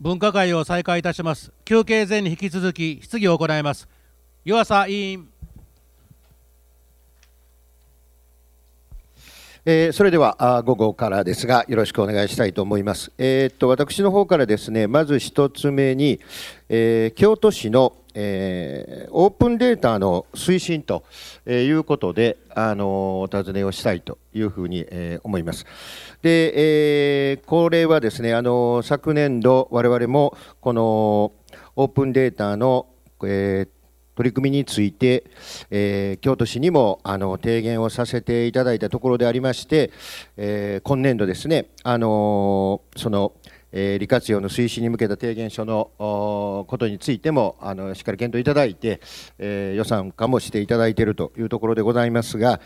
分科会を再開いたします。休憩前に引き続き質疑を行います。湯浅委員。えー、それではあ午後からですが、よろしくお願いしたいと思います。えー、っと私の方からですね、まず一つ目に、えー、京都市のえー、オープンデータの推進ということで、あのお尋ねをしたいというふうに、えー、思います。で、えー、これはですね、あの昨年度、我々もこのオープンデータの、え取り組みについて、えー、京都市にもあの提言をさせていただいたところでありまして、え今年度ですね、あのそのえ利活用の推進に向けた提言書のことについてもあのしっかり検討いただいて、えー、予算化もしていただいているというところでございますが、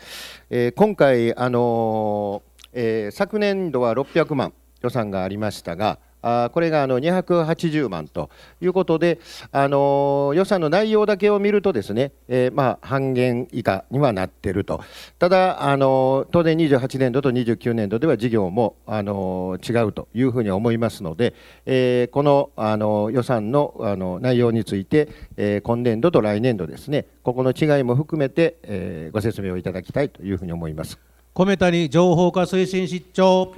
えー、今回、あのえ昨年度は600万予算がありましたが、あこれがあの280万ということで、あの予算の内容だけを見るとですね、えー、まあ、半減以下にはなっていると、ただ、あの当然28年度と29年度では事業も、あの違うというふうに思いますので、えー、この、あの予算の、あの内容について、えー、今年度と来年度ですね、ここの違いも含めて、えご説明をいただきたいというふうに思います。米谷情報化推進室長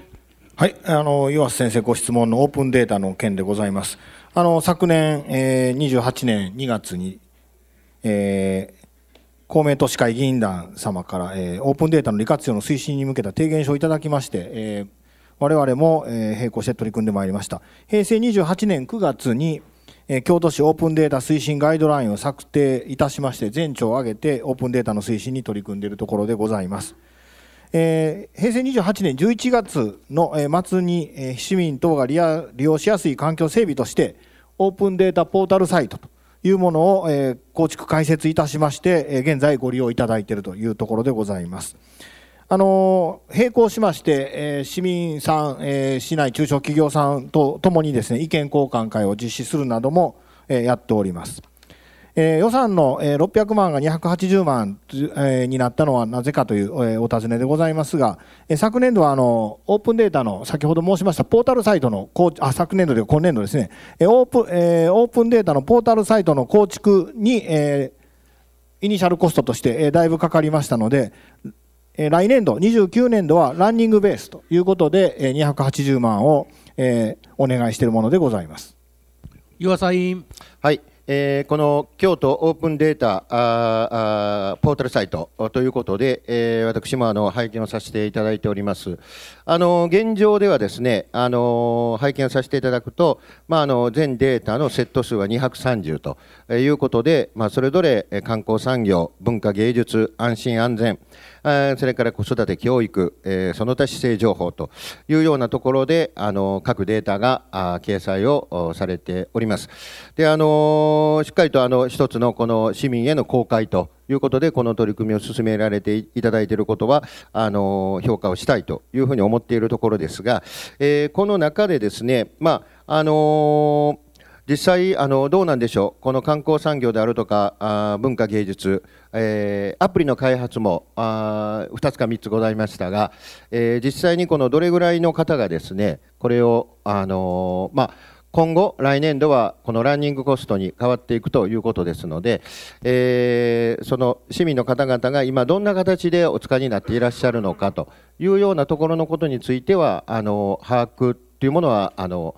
はい、あの岩瀬先生ご質問のオープンデータの件でございます。あの昨年、えー、28年2月に、えー、公明都市会議員団様から、えー、オープンデータの利活用の推進に向けた提言書をいただきまして、えー、我々も、えー、並行して取り組んでまいりました。平成28年9月に、えー、京都市オープンデータ推進ガイドラインを策定いたしまして、全庁を挙げてオープンデータの推進に取り組んでいるところでございます。えー、平成28年11月の末に、えー、市民等が利用しやすい環境整備としてオープンデータポータルサイトというものを、えー、構築開設いたしまして、え現在ご利用いただいているというところでございます。あの並行しまして、え市民さん、え市内中小企業さんとともにですね意見交換会を実施するなども、えやっております。えー、予算の、600万が280万、になったのはなぜかという、お尋ねでございますが、昨年度はあのオープンデータの先ほど申しましたポータルサイトのあ昨年度で今年度ですね、オープえー、オープンデータのポータルサイトの構築に、えー、イニシャルコストとして、だいぶかかりましたので、来年度、29年度はランニングベースということで、280万を、えー、お願いしているものでございます。岩佐委員はいえー、この京都オープンデータあーポータルサイトということで、えー、私もあの拝見をさせていただいております。あの現状ではですね、あの拝見をさせていただくと、まあ、あの全データのセット数は230ということで、まあ、それぞれ観光産業、文化芸術、安心安全、それから子育て、教育、えその他市政情報というようなところで、あの各データが掲載をされております。で、あのしっかりとあの一つのこの市民への公開ということで、この取り組みを進められていただいていることは、あの評価をしたいというふうに思っているところですが、えこの中でですね、まあ、あの実際あの、どうなんでしょう、この観光産業であるとか、あ文化芸術、えー、アプリの開発もあ2つか3つございましたが、えー、実際にこのどれぐらいの方がですね、これを、あのー、まあ、今後、来年度はこのランニングコストに変わっていくということですので、えー、その市民の方々が今、どんな形でお使いになっていらっしゃるのかというようなところのことについては、あの把握というものは、あの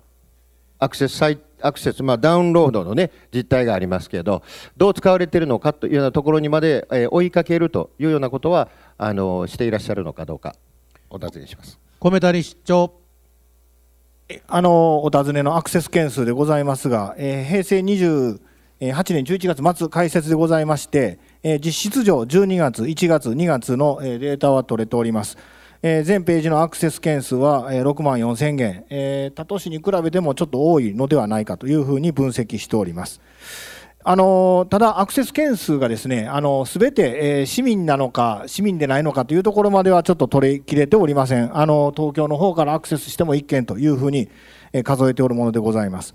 アクセスアクセス、まあ、ダウンロードの、ね、実態がありますけどどう使われているのかというようなところにまで、え追いかけるというようなことはあのしていらっしゃるのかどうかお尋ねしますコメタリあのお尋ねのアクセス件数でございますが、えー、平成28年11月末開設でございまして、えー、実質上12月1月2月のデータは取れております。えー、全ページのアクセス件数は6万4000件、えー、他都市に比べてもちょっと多いのではないかというふうに分析しております。あのただ、アクセス件数がですねすべて、えー、市民なのか市民でないのかというところまではちょっと取り切れておりませんあの東京の方からアクセスしても1件というふうに、えー、数えておるものでございます。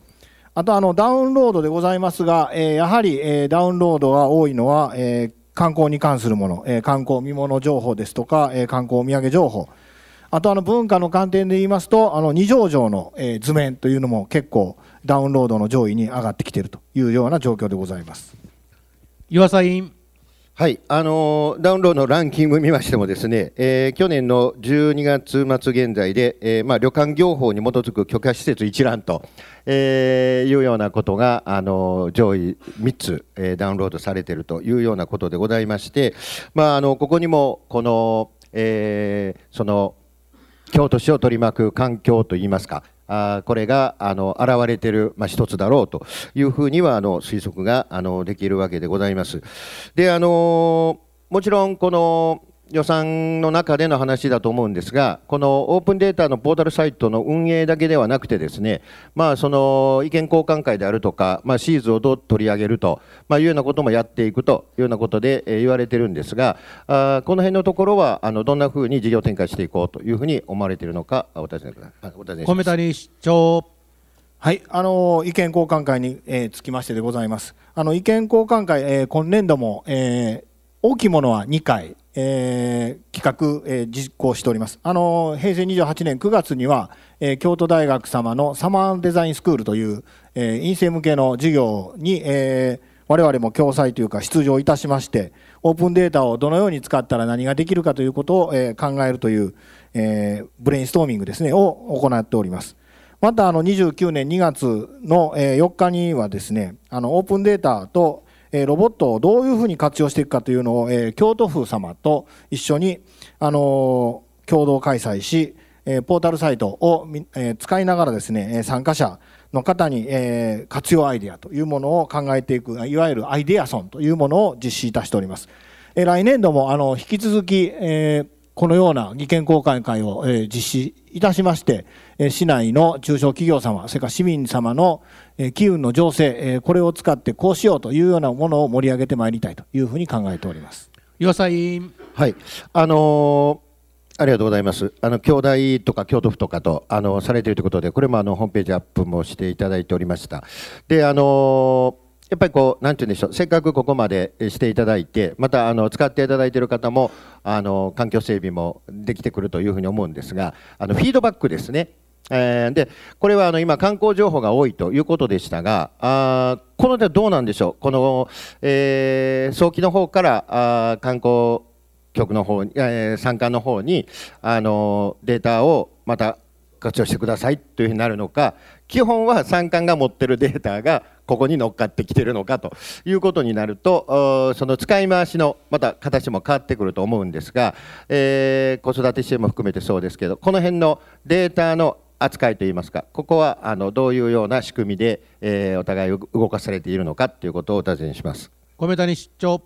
あとあのダウンロードでございますが、えー、やはり、えー、ダウンロードが多いのは、えー、観光に関するもの、えー、観光見物情報ですとか、えー、観光お土産情報、あとあの文化の観点で言いますと、あの二条城の、えー、図面というのも結構ダウンロードの上位に上がってきているというような状況でございます。岩佐委員はい、あのダウンロードのランキング見ましてもですね、えー、去年の12月末現在で、えー、まあ、旅館業法に基づく許可施設一覧と、えー、いうようなことが、あの上位3つ、えダウンロードされているというようなことでございまして、まあ、あのここにもこの、えその京都市を取り巻く環境といいますか、あこれがあの現れている、まあ、一つだろうというふうにはあの推測があのできるわけでございます。であのもちろんこの予算の中での話だと思うんですが、このオープンデータのポータルサイトの運営だけではなくてですね、まあ、その意見交換会であるとか、まあ、シーズをどう取り上げると、まあ、いうようなこともやっていくというようなことで、言われてるんですが、あこの辺のところはあのどんなふうに事業展開していこうというふうに思われているのか、お尋ねください。お尋ねします谷市長はい、あの意見交換会に、つきましてでございます。あの意見交換会、えー、今年度も、えー大きいものは2回、えー、企画、えー、実行しております。あの平成28年9月には、えー、京都大学様のサマーデザインスクールという、えー、院生向けの授業に、えー、我々も共催というか出場いたしましてオープンデータをどのように使ったら何ができるかということを、考えるという、えブレインストーミングですねを行っておりますまたあの29年2月の、え4日にはですねあのオープンデータとえロボットをどういうふうに活用していくかというのを、え京都府様と一緒に、あの共同開催し、えポータルサイトを、え使いながらですね参加者の方に、え活用アイデアというものを考えていくいわゆるアイデアソンというものを実施いたしております。え来年度もあの引き続き、えこのような意見公開会を、え実施いたしまして、市内の中小企業様、それから市民様の機運の情勢、これを使ってこうしようというようなものを盛り上げてまいりたいというふうに考えております。岩佐委員。はい。あのーありがとうございます。あの京大とか京都府とかとあのされているということで、これもあのホームページアップもしていただいておりました。で、あのやっぱりこう何て言うんでしょう。せっかくここまでしていただいて、またあの使っていただいている方もあの環境整備もできてくるというふうに思うんですが、あのフィードバックですね。えー、でこれはあの今、観光情報が多いということでしたが、あこの点どうなんでしょう、この、えー、早期の方からあ観光局の方に、えー、参観の方にあのデータをまた活用してくださいというふうになるのか、基本は参観が持ってるデータがここに乗っかってきてるのかということになるとその使い回しのまた形も変わってくると思うんですが、えー、子育て支援も含めてそうですけどこの辺のデータの扱いといいますか、ここはあのどういうような仕組みで、えー、お互い動かされているのかということをお尋ねします米谷市長。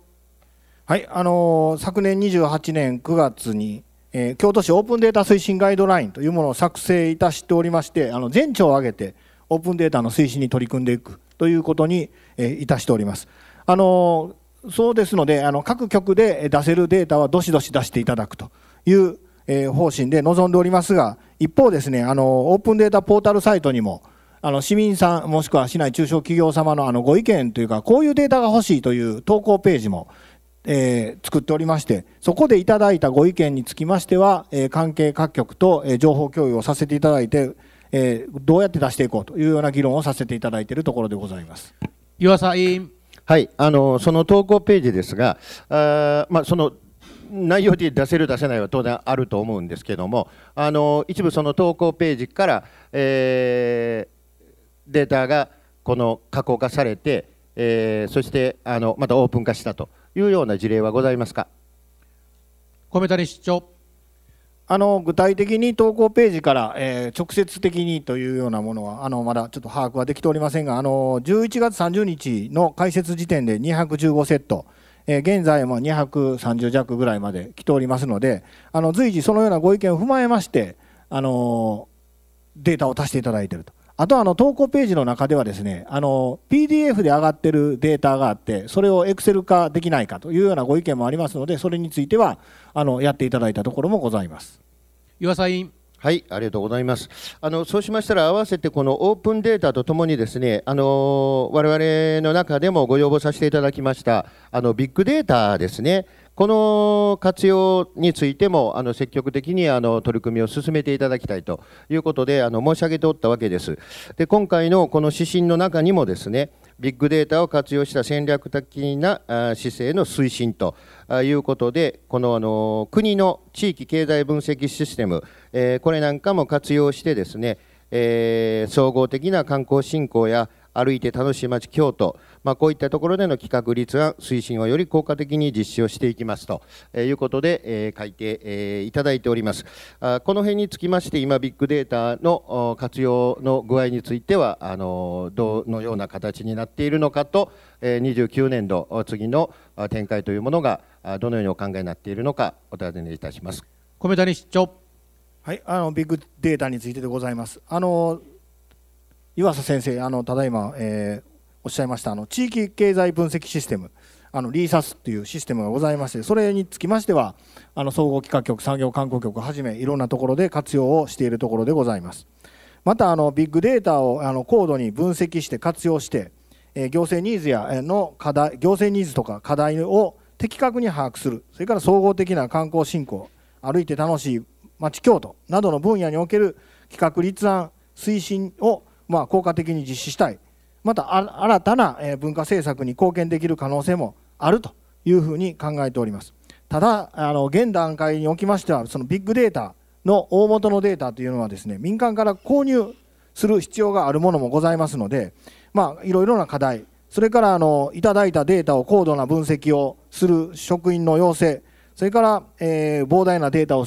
はい、あのー、昨年28年9月に、えー、京都市オープンデータ推進ガイドラインというものを作成いたしておりまして、あの全庁を挙げてオープンデータの推進に取り組んでいくということに、えー、いたしております。あのー、そうですので、あの各局で出せるデータはどしどし出していただくという、えー、方針で臨んでおりますが、一方ですねあの、オープンデータポータルサイトにも、あの市民さん、もしくは市内中小企業様のあのご意見というか、こういうデータが欲しいという投稿ページも、えー、作っておりまして、そこでいただいたご意見につきましては、えー、関係各局と、えー、情報共有をさせていただいて、えー、どうやって出していこうというような議論をさせていただいているところでございます。岩佐委員はい、あのその投稿ページですが、あまあ、その内容で出せる、出せないは当然あると思うんですけども、あの一部その投稿ページから、えー、データがこの加工化されて、えー、そしてあのまたオープン化したというような事例はございますか。米谷市長あの具体的に投稿ページから、えー、直接的にというようなものはあのまだちょっと把握はできておりませんがあの11月30日の開設時点で215セット、え現在も230弱ぐらいまで来ておりますので、あの随時そのようなご意見を踏まえまして、あのデータを足していただいていると。あとあの投稿ページの中ではですね、あの PDF で上がってるデータがあって、それを Excel 化できないかというようなご意見もありますので、それについてはあのやっていただいたところもございます。岩委員。はい、ありがとうございます。あのそうしましたら、合わせてこのオープンデータとともにですね、あの我々の中でもご要望させていただきましたあのビッグデータですね。この活用についてもあの積極的にあの取り組みを進めていただきたいということであの申し上げておったわけです。で今回のこの指針の中にもですねビッグデータを活用した戦略的な姿勢の推進ということで、このあの国の地域経済分析システム、えこれなんかも活用してですね、え総合的な観光振興や歩いて楽しい街京都、まあ、こういったところでの企画立案推進をより効果的に実施をしていきますということで、えー、書いて、えー、いただいておりますあこの辺につきまして今ビッグデータの活用の具合についてはあのどのような形になっているのかと29年度次の展開というものがどのようにお考えになっているのかお尋ねいたします米谷市長はいあのビッグデータについてでございますあの岩佐先生あのただいま、えーおっしゃいましたあの地域経済分析システムあのリーサスというシステムがございましてそれにつきましてはあの総合企画局産業観光局はじめいろんなところで活用をしているところでございますまたあのビッグデータをあの高度に分析して活用して行政ニーズやの課題行政ニーズとか課題を的確に把握するそれから総合的な観光振興歩いて楽しい町京都などの分野における企画立案推進をまあ効果的に実施したいまた新たな文化政策に貢献できる可能性もあるというふうに考えておりますただあの現段階におきましてはそのビッグデータの大元のデータというのはですね民間から購入する必要があるものもございますので、まあ、いろいろな課題それからあのいただいたデータを高度な分析をする職員の要請それから、えー、膨大なデータを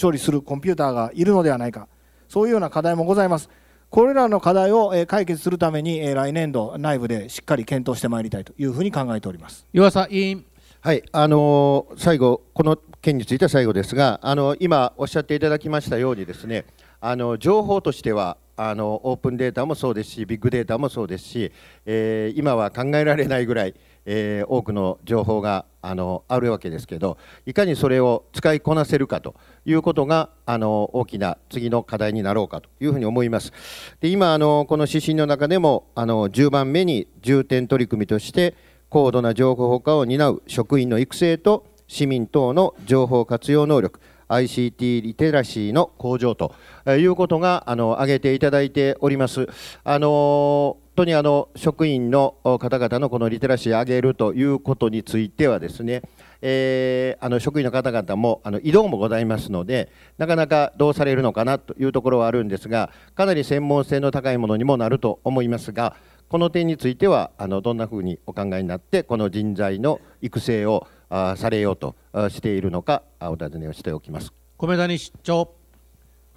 処理するコンピューターがいるのではないかそういうような課題もございますこれらの課題を解決するために来年度内部でしっかり検討してまいりたいというふうに考えております岩佐委員はい、あのー、最後、この件については最後ですが、あのー、今おっしゃっていただきましたようにですね、あのー、情報としてはあのオープンデータもそうですし、ビッグデータもそうですし、え今は考えられないぐらい、えー、多くの情報があのあるわけですけどいかにそれを使いこなせるかということがあの大きな次の課題になろうかというふうに思います。で今あのこの指針の中でもあの10番目に重点取り組みとして高度な情報保管を担う職員の育成と市民等の情報活用能力 ICT リテラシーの向上ということがあの挙げていただいております。あの当にあの職員の方々のこのリテラシーを上げるということについてはですね、えー、あの職員の方々もあの移動もございますのでなかなかどうされるのかなというところはあるんですがかなり専門性の高いものにもなると思いますがこの点についてはあのどんなふうにお考えになってこの人材の育成をあされようとしているのかお尋ねをしておきます。米谷市長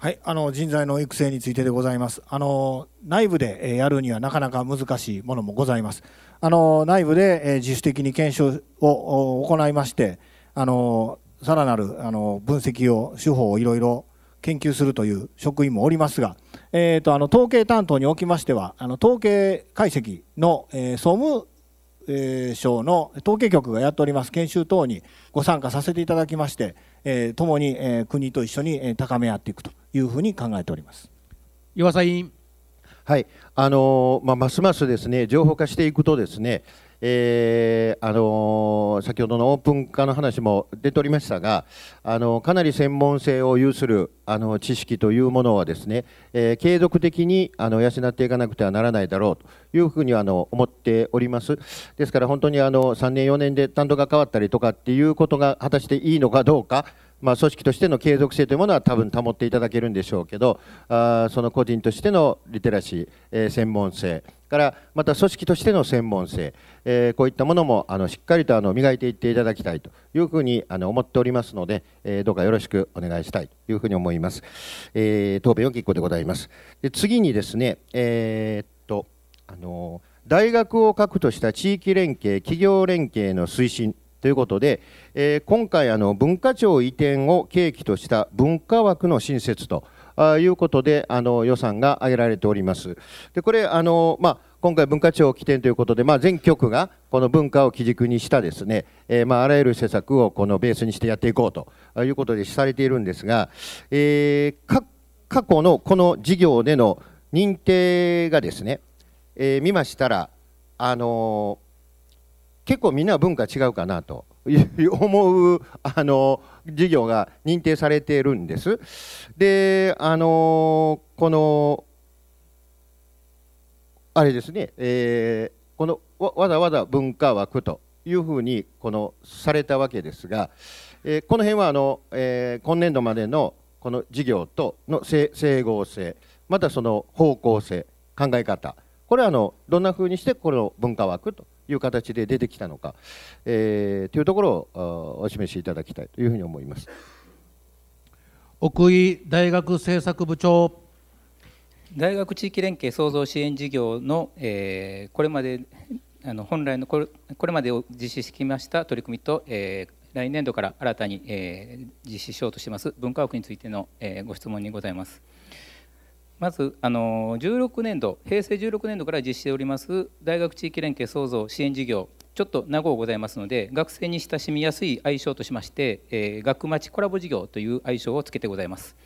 はい、あの人材の育成についてでございます。あの内部でやるにはなかなか難しいものもございます。あの内部で自主的に検証を行いまして、あのさらなるあの分析を手法をいろいろ研究するという職員もおりますが、えーと、あの統計担当におきましては、あの統計解析の、えー、総務省の統計局がやっております研修等にご参加させていただきまして、えー、共に、えー、国と一緒に、え高め合っていくというふうに考えております岩佐委員。はいあのまあ、ますますです、ね、情報化していくとですね、えー、あの先ほどのオープン化の話も出ておりましたが、あのかなり専門性を有するあの知識というものはですね、えー、継続的にあの養っていかなくてはならないだろうというふうにあの思っております。ですから本当にあの3年4年で担当が変わったりとかっていうことが果たしていいのかどうか、まあ、組織としての継続性というものは多分保っていただけるんでしょうけどあその個人としてのリテラシー、えー、専門性からまた組織としての専門性、えー、こういったものもあのしっかりとあの磨いていっていただきたいというふうにあの思っておりますので、えー、どうかよろしくお願いしたいというふうに思います。えー、答弁を結構でございます。で次にですね、えー、っとあの大学を核とした地域連携、企業連携の推進ということで、えー、今回あの文化庁移転を契機とした文化枠の新設ということであの予算が挙げられております。でこれあの、まあ今回文化庁起点ということで、まあ、全局がこの文化を基軸にしたですね、えー、まあ、あらゆる施策をこのベースにしてやっていこうということでされているんですが、えー、過去のこの事業での認定がですね、えー、見ましたら、あのー結構みんな文化違うかなと 思うあの事業が認定されているんです。であのこのあれですね、えー、このわざわざ文化枠というふうにこのされたわけですが、えー、この辺はあの、えー、今年度までのこの事業との整合性またその方向性考え方これはあのどんなふうにしてこの文化枠という形で出てきたのか、えー、というところをお示しいただきたいというふうに思います。奥井大学政策部長大学地域連携創造支援事業の、えー、これまであの本来のこれこれまでを実施してきました取り組みと、えー、来年度から新たに、えー、実施しようとしてます文化枠についての、えー、ご質問にございます。まずあの16年度平成16年度から実施しております大学地域連携創造支援事業ちょっと名護ございますので学生に親しみやすい愛称としまして、えー、学町コラボ事業という愛称をつけてございます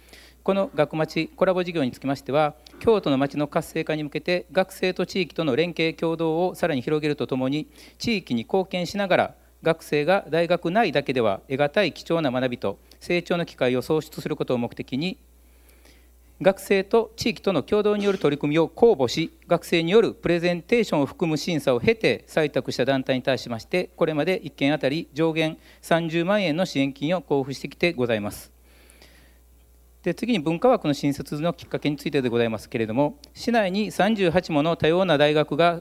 この学町コラボ事業につきましては京都の町の活性化に向けて学生と地域との連携協働をさらに広げるとともに地域に貢献しながら学生が大学内だけでは得難い貴重な学びと成長の機会を創出することを目的に学生と地域との共同による取り組みを公募し学生によるプレゼンテーションを含む審査を経て採択した団体に対しましてこれまで1件当たり上限30万円の支援金を交付してきてございますで次に文化枠の新設のきっかけについてでございますけれども市内に38もの多様な大学が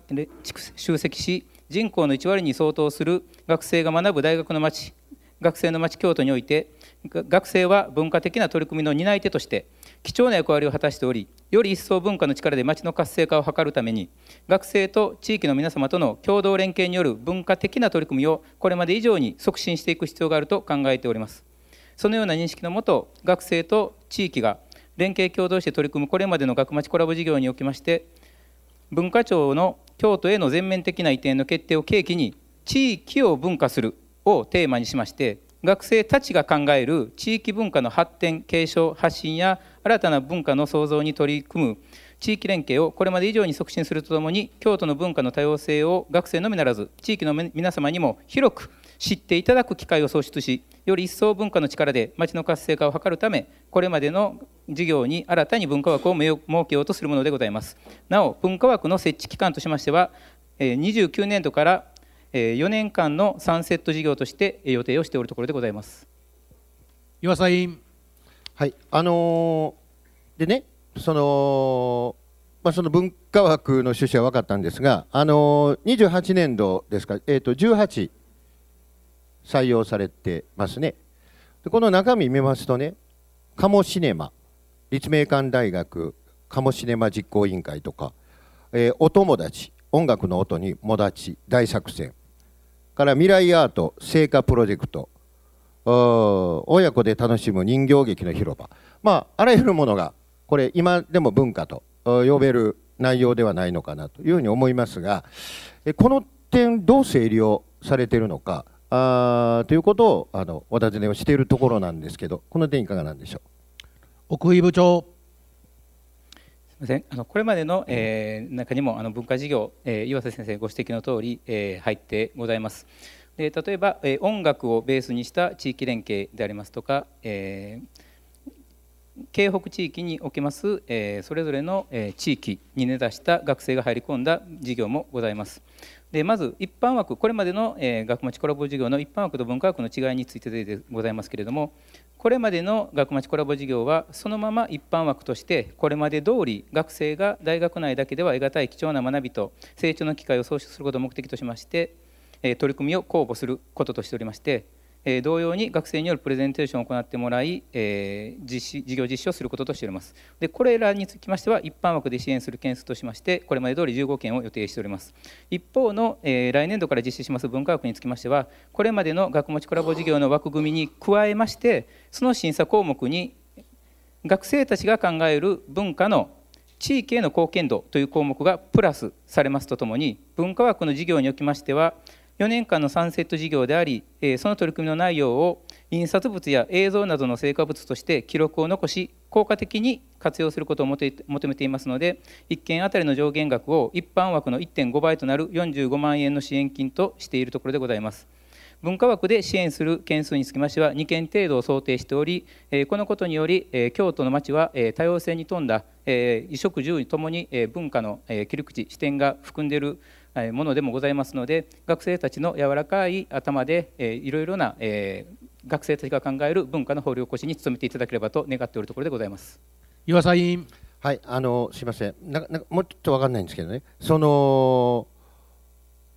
集積し人口の1割に相当する学生が学ぶ大学の町学生の町京都において学生は文化的な取り組みの担い手として貴重な役割を果たしておりより一層文化の力で町の活性化を図るために学生と地域の皆様との共同連携による文化的な取り組みをこれまで以上に促進していく必要があると考えておりますそのような認識のもと学生と地域が連携共同して取り組むこれまでの学町コラボ事業におきまして文化庁の京都への全面的な移転の決定を契機に地域を文化するをテーマにしまして学生たちが考える地域文化の発展継承発信や新たな文化の創造に取り組む地域連携をこれまで以上に促進するとともに京都の文化の多様性を学生のみならず地域の皆様にも広く知っていただく機会を創出しより一層文化の力で町の活性化を図るためこれまでの事業に新たに文化枠を設けようとするものでございますなお文化枠の設置期間としましては29年度から4年間のサンセット事業として予定をしておるところでございます岩佐委員はいあのー、でねそのまあ、その文化枠の趣旨は分かったんですが、あのー、28年度ですか、えー、と18採用されてますねでこの中身見ますとね鴨シネマ立命館大学鴨シネマ実行委員会とか、えー、お友達音楽の音にもだち大作戦から未来アート聖火プロジェクト親子で楽しむ人形劇の広場、まあ、あらゆるものがこれ今でも文化と呼べる内容ではないのかなというふうに思いますがこの点どう整理をされているのかあということをあのお尋ねをしているところなんですけどこの点いかがなんでしょう奥井部長すみませんあのこれまでの、えー、中にもあの文化事業、えー、岩瀬先生ご指摘の通り、えー、入ってございます。で例えば、えー、音楽をベースにした地域連携でありますとか、えー、京北地域におけます、えー、それぞれの、えー、地域に根ざした学生が入り込んだ事業もございます。でまず一般枠これまでの、えー、学町コラボ事業の一般枠と文化枠の違いについてでございますけれどもこれまでの学町コラボ事業はそのまま一般枠としてこれまで通り学生が大学内だけでは得難い貴重な学びと成長の機会を創出することを目的としまして取り組みを公募することとしておりまして同様に学生によるプレゼンテーションを行ってもらい、え実施事業実施をすることとしておりますでこれらにつきましては一般枠で支援する件数としましてこれまで通り15件を予定しております一方の、え来年度から実施します文化枠につきましてはこれまでの学持ちコラボ事業の枠組みに加えましてその審査項目に学生たちが考える文化の地域への貢献度という項目がプラスされますとともに文化枠の事業におきましては4年間のサンセット事業であり、その取り組みの内容を印刷物や映像などの成果物として記録を残し効果的に活用することを求めていますので1件当たりの上限額を一般枠の1.5倍となる45万円の支援金としているところでございます。文化枠で支援する件数につきましては2件程度を想定しており、このことにより、京都の町は、多様性に富んだ、衣食住ともに、文化の、切り口視点が含んでいる、ものでもございますので学生たちの柔らかい頭でいろいろな学生たちが考える文化の掘り起こしに努めていただければと願っておるところでございます。岩佐委員はいあのすいませんなんなもうちょっとわかんないんですけどねその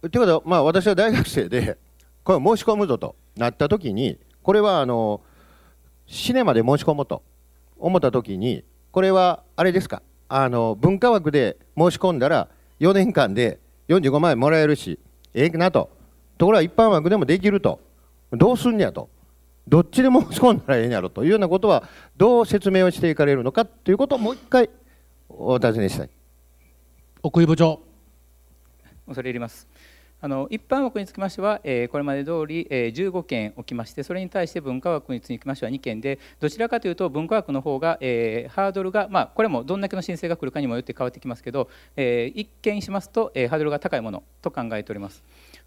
ということは、まあ、私は大学生で これ申し込むぞとなった時にこれはあのシネマで申し込もうと思った時にこれはあれですかあの文化枠で申し込んだら4年間で45万円もらえるしええなとところが一般枠でもできるとどうすんねやとどっちで申し込んだらええんやろというようなことはどう説明をしていかれるのかということをもう一回お尋ねしたい奥井部長恐れ入りますあの一般枠につきましては、えー、これまで通り、えー、15件おきましてそれに対して文化枠につきましては2件でどちらかというと文化枠の方が、えー、ハードルが、まあ、これもどんだけの申請が来るかにもよって変わってきますけど、えー、1件しますと、えー、ハードルが高いものと考えております。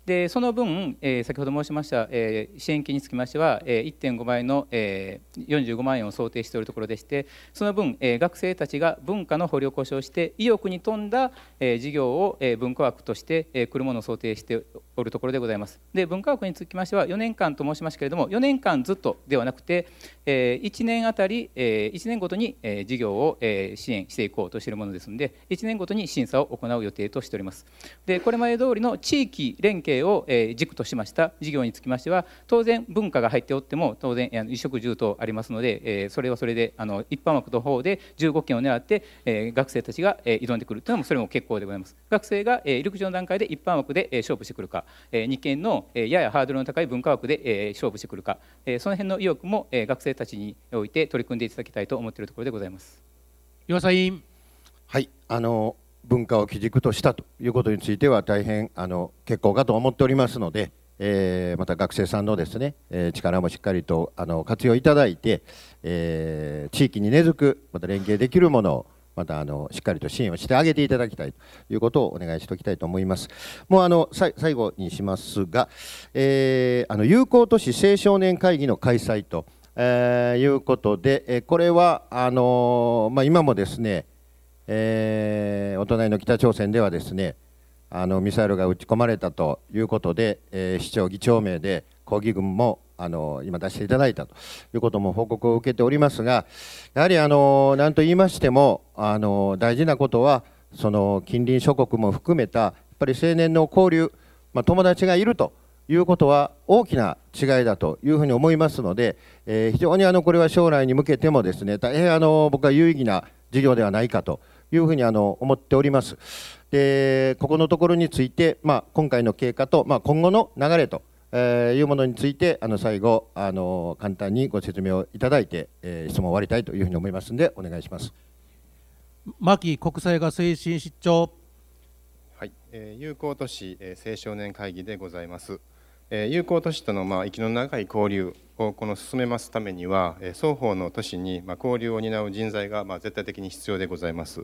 でその分、えー、先ほど申しました、えー、支援金につきましては、えー、1.5倍の、えー、45万円を想定しているところでしてその分、えー、学生たちが文化の掘り起こしをして意欲に富んだ、えー、事業を、えー、文化枠として、えー、来るものを想定しておるところでございます。で文化枠につきましては4年間と申しましたけれども4年間ずっとではなくて、えー、1年あたり、えー、1年ごとに、えー、事業を、えー、支援していこうとしているものですので1年ごとに審査を行う予定としております。でこれまで通りの地域連携景を、え軸としました事業につきましては当然文化が入っておっても当然衣食住とありますので、えそれはそれであの一般枠の方で15件を狙って、え学生たちが、え挑んでくるというのもそれも結構でございます学生が、え陸上の段階で一般枠で、え勝負してくるか、え2件の、えややハードルの高い文化枠で、え勝負してくるか、えその辺の意欲も、え学生たちにおいて取り組んでいただきたいと思っているところでございます。岩佐委員はいあの文化を基軸としたということについては大変あの結構かと思っておりますので、えー、また学生さんのですね、えー、力もしっかりとあの活用いただいて、えー、地域に根付くまた連携できるものをまたあのしっかりと支援をしてあげていただきたいということをお願いしておきたいと思います。もうあの最後にしますが、えー、あの有効都市青少年会議の開催と、えー、いうことで、えこれはあのまあ、今もですね、えー、お隣の北朝鮮ではですねあのミサイルが撃ち込まれたということで、えー、市長、議長名で抗議軍もあの今出していただいたということも報告を受けておりますが、やはりあの何と言いましてもあの大事なことはその近隣諸国も含めたやっぱり青年の交流、まあ、友達がいるということは大きな違いだというふうに思いますので、えー、非常にあのこれは将来に向けてもですね大変あの僕は有意義な事業ではないかというふうにあの思っております。でここのところについて、まあ、今回の経過と、まあ、今後の流れと、えー、いうものについてあの最後あの簡単にご説明をいただいて、えー、質問を終わりたいというふうに思いますのでお願いします。牧国際が推進室長はい、えー、友好都市、えー、青少年会議でございます。友好都市とのま息の長い交流をこの進めますためには双方の都市にま交流を担う人材がま絶対的に必要でございます。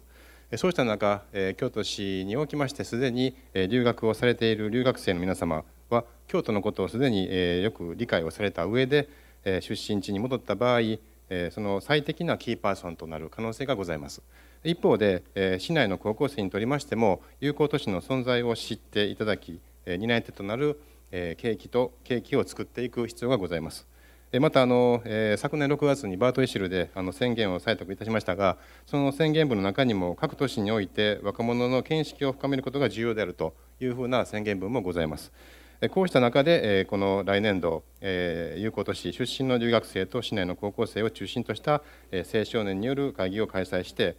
そうした中京都市におきましてすでに留学をされている留学生の皆様は京都のことをすでによく理解をされた上で出身地に戻った場合その最適なキーパーソンとなる可能性がございます一方で市内の高校生にとりましても友好都市の存在を知っていただき担い手となるえ景気と景気を作っていく必要がございます。またあの、えー、昨年6月にバートイシルであの宣言を採択いたしましたがその宣言文の中にも各都市において若者の見識を深めることが重要であるというふうな宣言文もございます。こうした中で、この来年度、友好都市出身の留学生と市内の高校生を中心とした青少年による会議を開催して、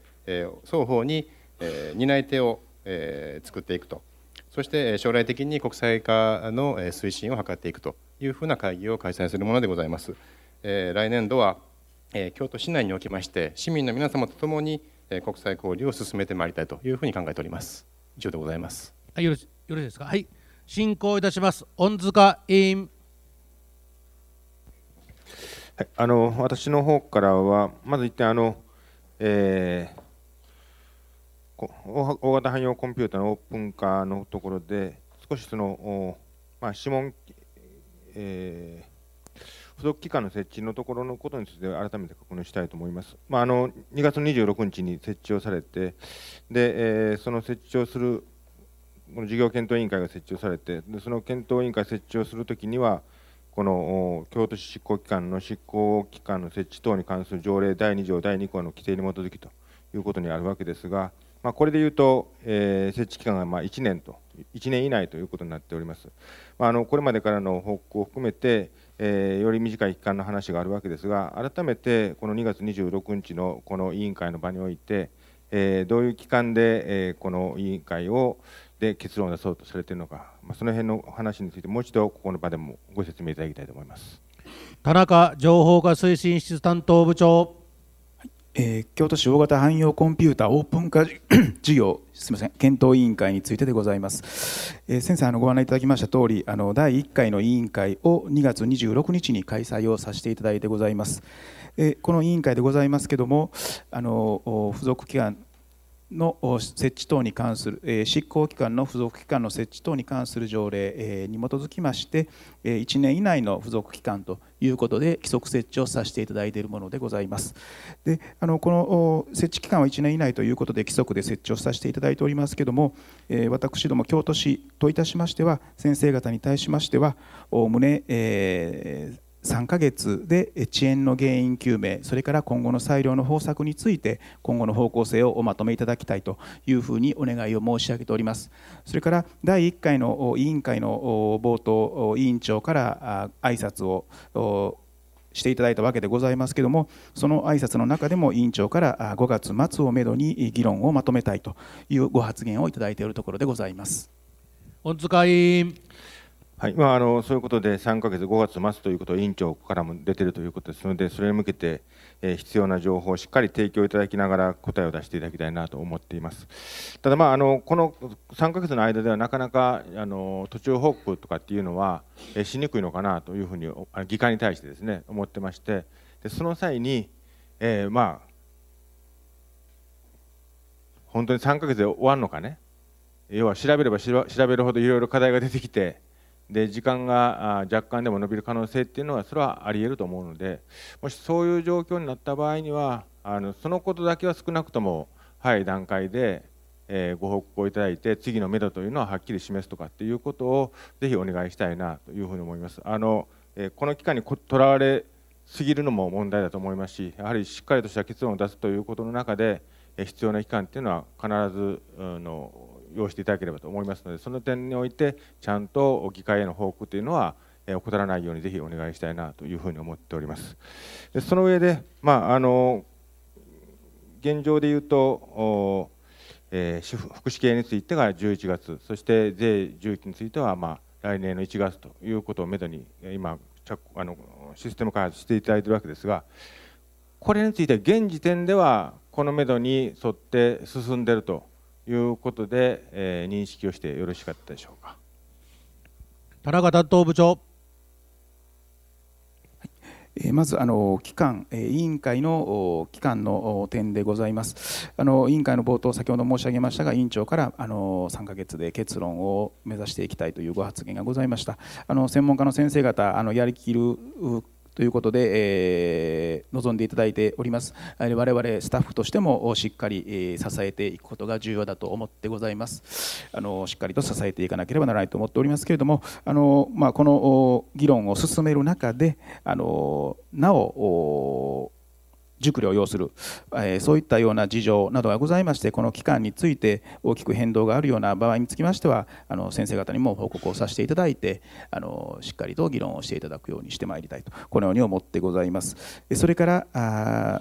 双方に担い手を作っていくとそして将来的に国際化の推進を図っていくというふうな会議を開催するものでございます。来年度は京都市内におきまして市民の皆様とともに国際交流を進めてまいりたいというふうに考えております。以上でございます。はい、よろしよろしいですか。はい、進行いたします。御塚委員。はい、あの私の方からはまず一点あの、えー、大型汎用コンピューターのオープン化のところで少しその、まあ、指紋、えー、付属機関の設置のところのことについて改めて確認したいと思います。まあ、あの2月26日に設置をされてで、えー、その設置をするこの事業検討委員会が設置をされてでその検討委員会設置をするときにはこの京都市執行機関の執行機関の設置等に関する条例第2条第2項の規定に基づきということにあるわけですが。まあ、これでいうと、えー、設置期間がまあ1年と1年以内ということになっております。まあ、あのこれまでからの報告を含めて、えー、より短い期間の話があるわけですが、改めてこの2月26日のこの委員会の場において、えー、どういう期間で、えー、この委員会をで結論を出そうとされているのか、まあ、その辺の話について、もう一度ここの場でもご説明いただきたいと思います。田中情報化推進室担当部長。えー、京都市大型汎用コンピューターオープン化 事業すみません検討委員会についてでございます、えー、先生あのご案内いただきました通りあの第1回の委員会を2月26日に開催をさせていただいてございます、えー、この委員会でございますけどもあの付属機関の設置等に関する、え執行機関の付属機関の設置等に関する条例、に基づきまして、え1年以内の付属機関ということで規則設置をさせていただいているものでございます。であのこの設置期間は1年以内ということで規則で設置をさせていただいておりますけども、え私ども京都市といたしましては先生方に対しましてはおおむね、えー3ヶ月で遅延の原因究明それから今後の裁量の方策について今後の方向性をおまとめいただきたいというふうにお願いを申し上げておりますそれから第1回の委員会の冒頭委員長から挨拶をしていただいたわけでございますけどもその挨拶の中でも委員長から5月末をめどに議論をまとめたいというご発言をいただいているところでございます。御塚委員はいまあ、あのそういうことで3か月、5月末ということ委員長からも出ているということですのでそれに向けて、えー、必要な情報をしっかり提供いただきながら答えを出していただきたいなと思っていますただ、まあ、あのこの3か月の間ではなかなかあの途中報告とかっていうのは、えー、しにくいのかなというふうに議会に対してですね思ってましてでその際に、えー、まあ、本当に3か月で終わるのかね要は調べれば調べるほどいろいろ課題が出てきてで時間が若干でも伸びる可能性っていうのはそれはありえると思うのでもしそういう状況になった場合にはあのそのことだけは少なくとも早い段階で、えご報告をいただいて次の目処というのははっきり示すとかっていうことをぜひお願いしたいなというふうに思います。あのえこの期間にとらわれすぎるのも問題だと思いますしやはりしっかりとした結論を出すということの中で必要な期間というのは必ずあの要していただければと思いますのでその点においてちゃんと議会への報告というのは怠らないようにぜひお願いしたいなというふうに思っております。でその上で、まあ、あの現状で言うと、えー、福祉系についてが11月そして税重機については、まあ、来年の1月ということをめどに今あのシステム開発していただいているわけですがこれについて現時点ではこのめどに沿って進んでいるということで、えー、認識をしてよろしかったでしょうか田中担当部長、えー、まずあの機関、えー、委員会の機関の点でございますあの委員会の冒頭先ほど申し上げましたが委員長からあの3ヶ月で結論を目指していきたいというご発言がございましたあの専門家の先生方あのやりきるということで、えー、臨んでいただいております我々スタッフとしてもしっかり、支えていくことが重要だと思ってございますあのしっかりと支えていかなければならないと思っておりますけれどもあの、まあ、この議論を進める中であのなお熟慮を要する、えそういったような事情などがございましてこの期間について大きく変動があるような場合につきましてはあの先生方にも報告をさせていただいてあのしっかりと議論をしていただくようにしてまいりたいとこのように思ってございます。それから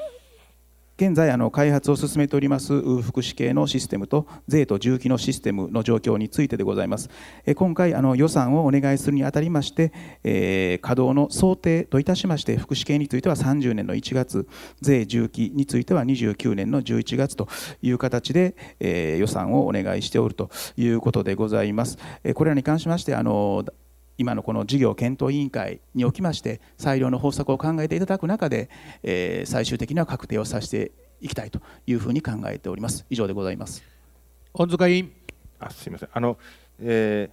現在あの開発を進めております福祉系のシステムと税と重機のシステムの状況についてでございます今回あの予算をお願いするにあたりまして、えー、稼働の想定といたしまして福祉系については30年の1月税重機については29年の11月という形で、えー、予算をお願いしておるということでございますこれらに関しましてあの今のこの事業検討委員会におきまして裁量の方策を考えていただく中で、え最終的には確定をさせていきたいというふうに考えております以上でございます御塚委員あすみませんあの、え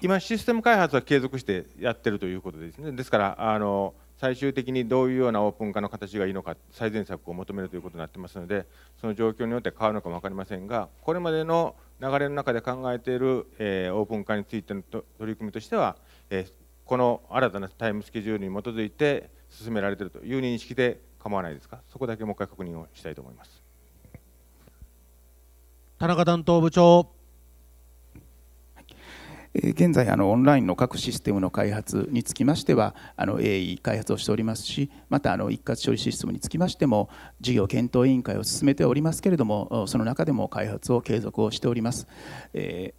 ー、今システム開発は継続してやってるということですねですからあの最終的にどういうようなオープン化の形がいいのか最善策を求めるということになってますのでその状況によって変わるのかも分かりませんがこれまでの流れの中で考えている、えー、オープン化についての取り組みとしては、えー、この新たなタイムスケジュールに基づいて進められているという認識で構わないですかそこだけもう一回確認をしたいと思います田中担当部長現在あのオンラインの各システムの開発につきましてはあの鋭意開発をしておりますしまたあの一括処理システムにつきましても事業検討委員会を進めておりますけれどもその中でも開発を継続をしております。え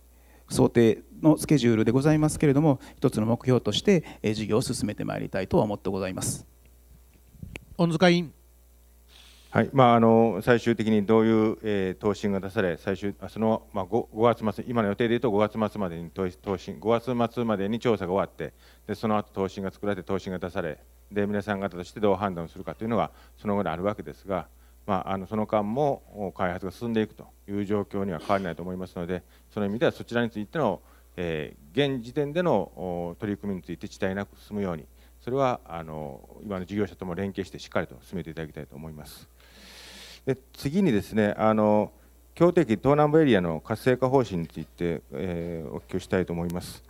ー、想定のスケジュールでございますけれども一つの目標として事業を進めてまいりたいとは思ってございます。御塚委員はいまあ、あの最終的にどういう、えー、答申が出され、最終その、まあ5、5, 月末、今の予定でいうと5月末までに答申、5月末までに調査が終わって、でその後答申が作られて、答申が出されで、皆さん方としてどう判断するかというのがその後であるわけですが、まあ、あのその間も開発が進んでいくという状況には変わりないと思いますので、その意味ではそちらについての、えー、現時点での取り組みについて、遅滞なく進むように。それはあの今の事業者とも連携してしっかりと進めていただきたいと思います。で次にですねあの強敵東南部エリアの活性化方針について、えー、お聞きをしたいと思います。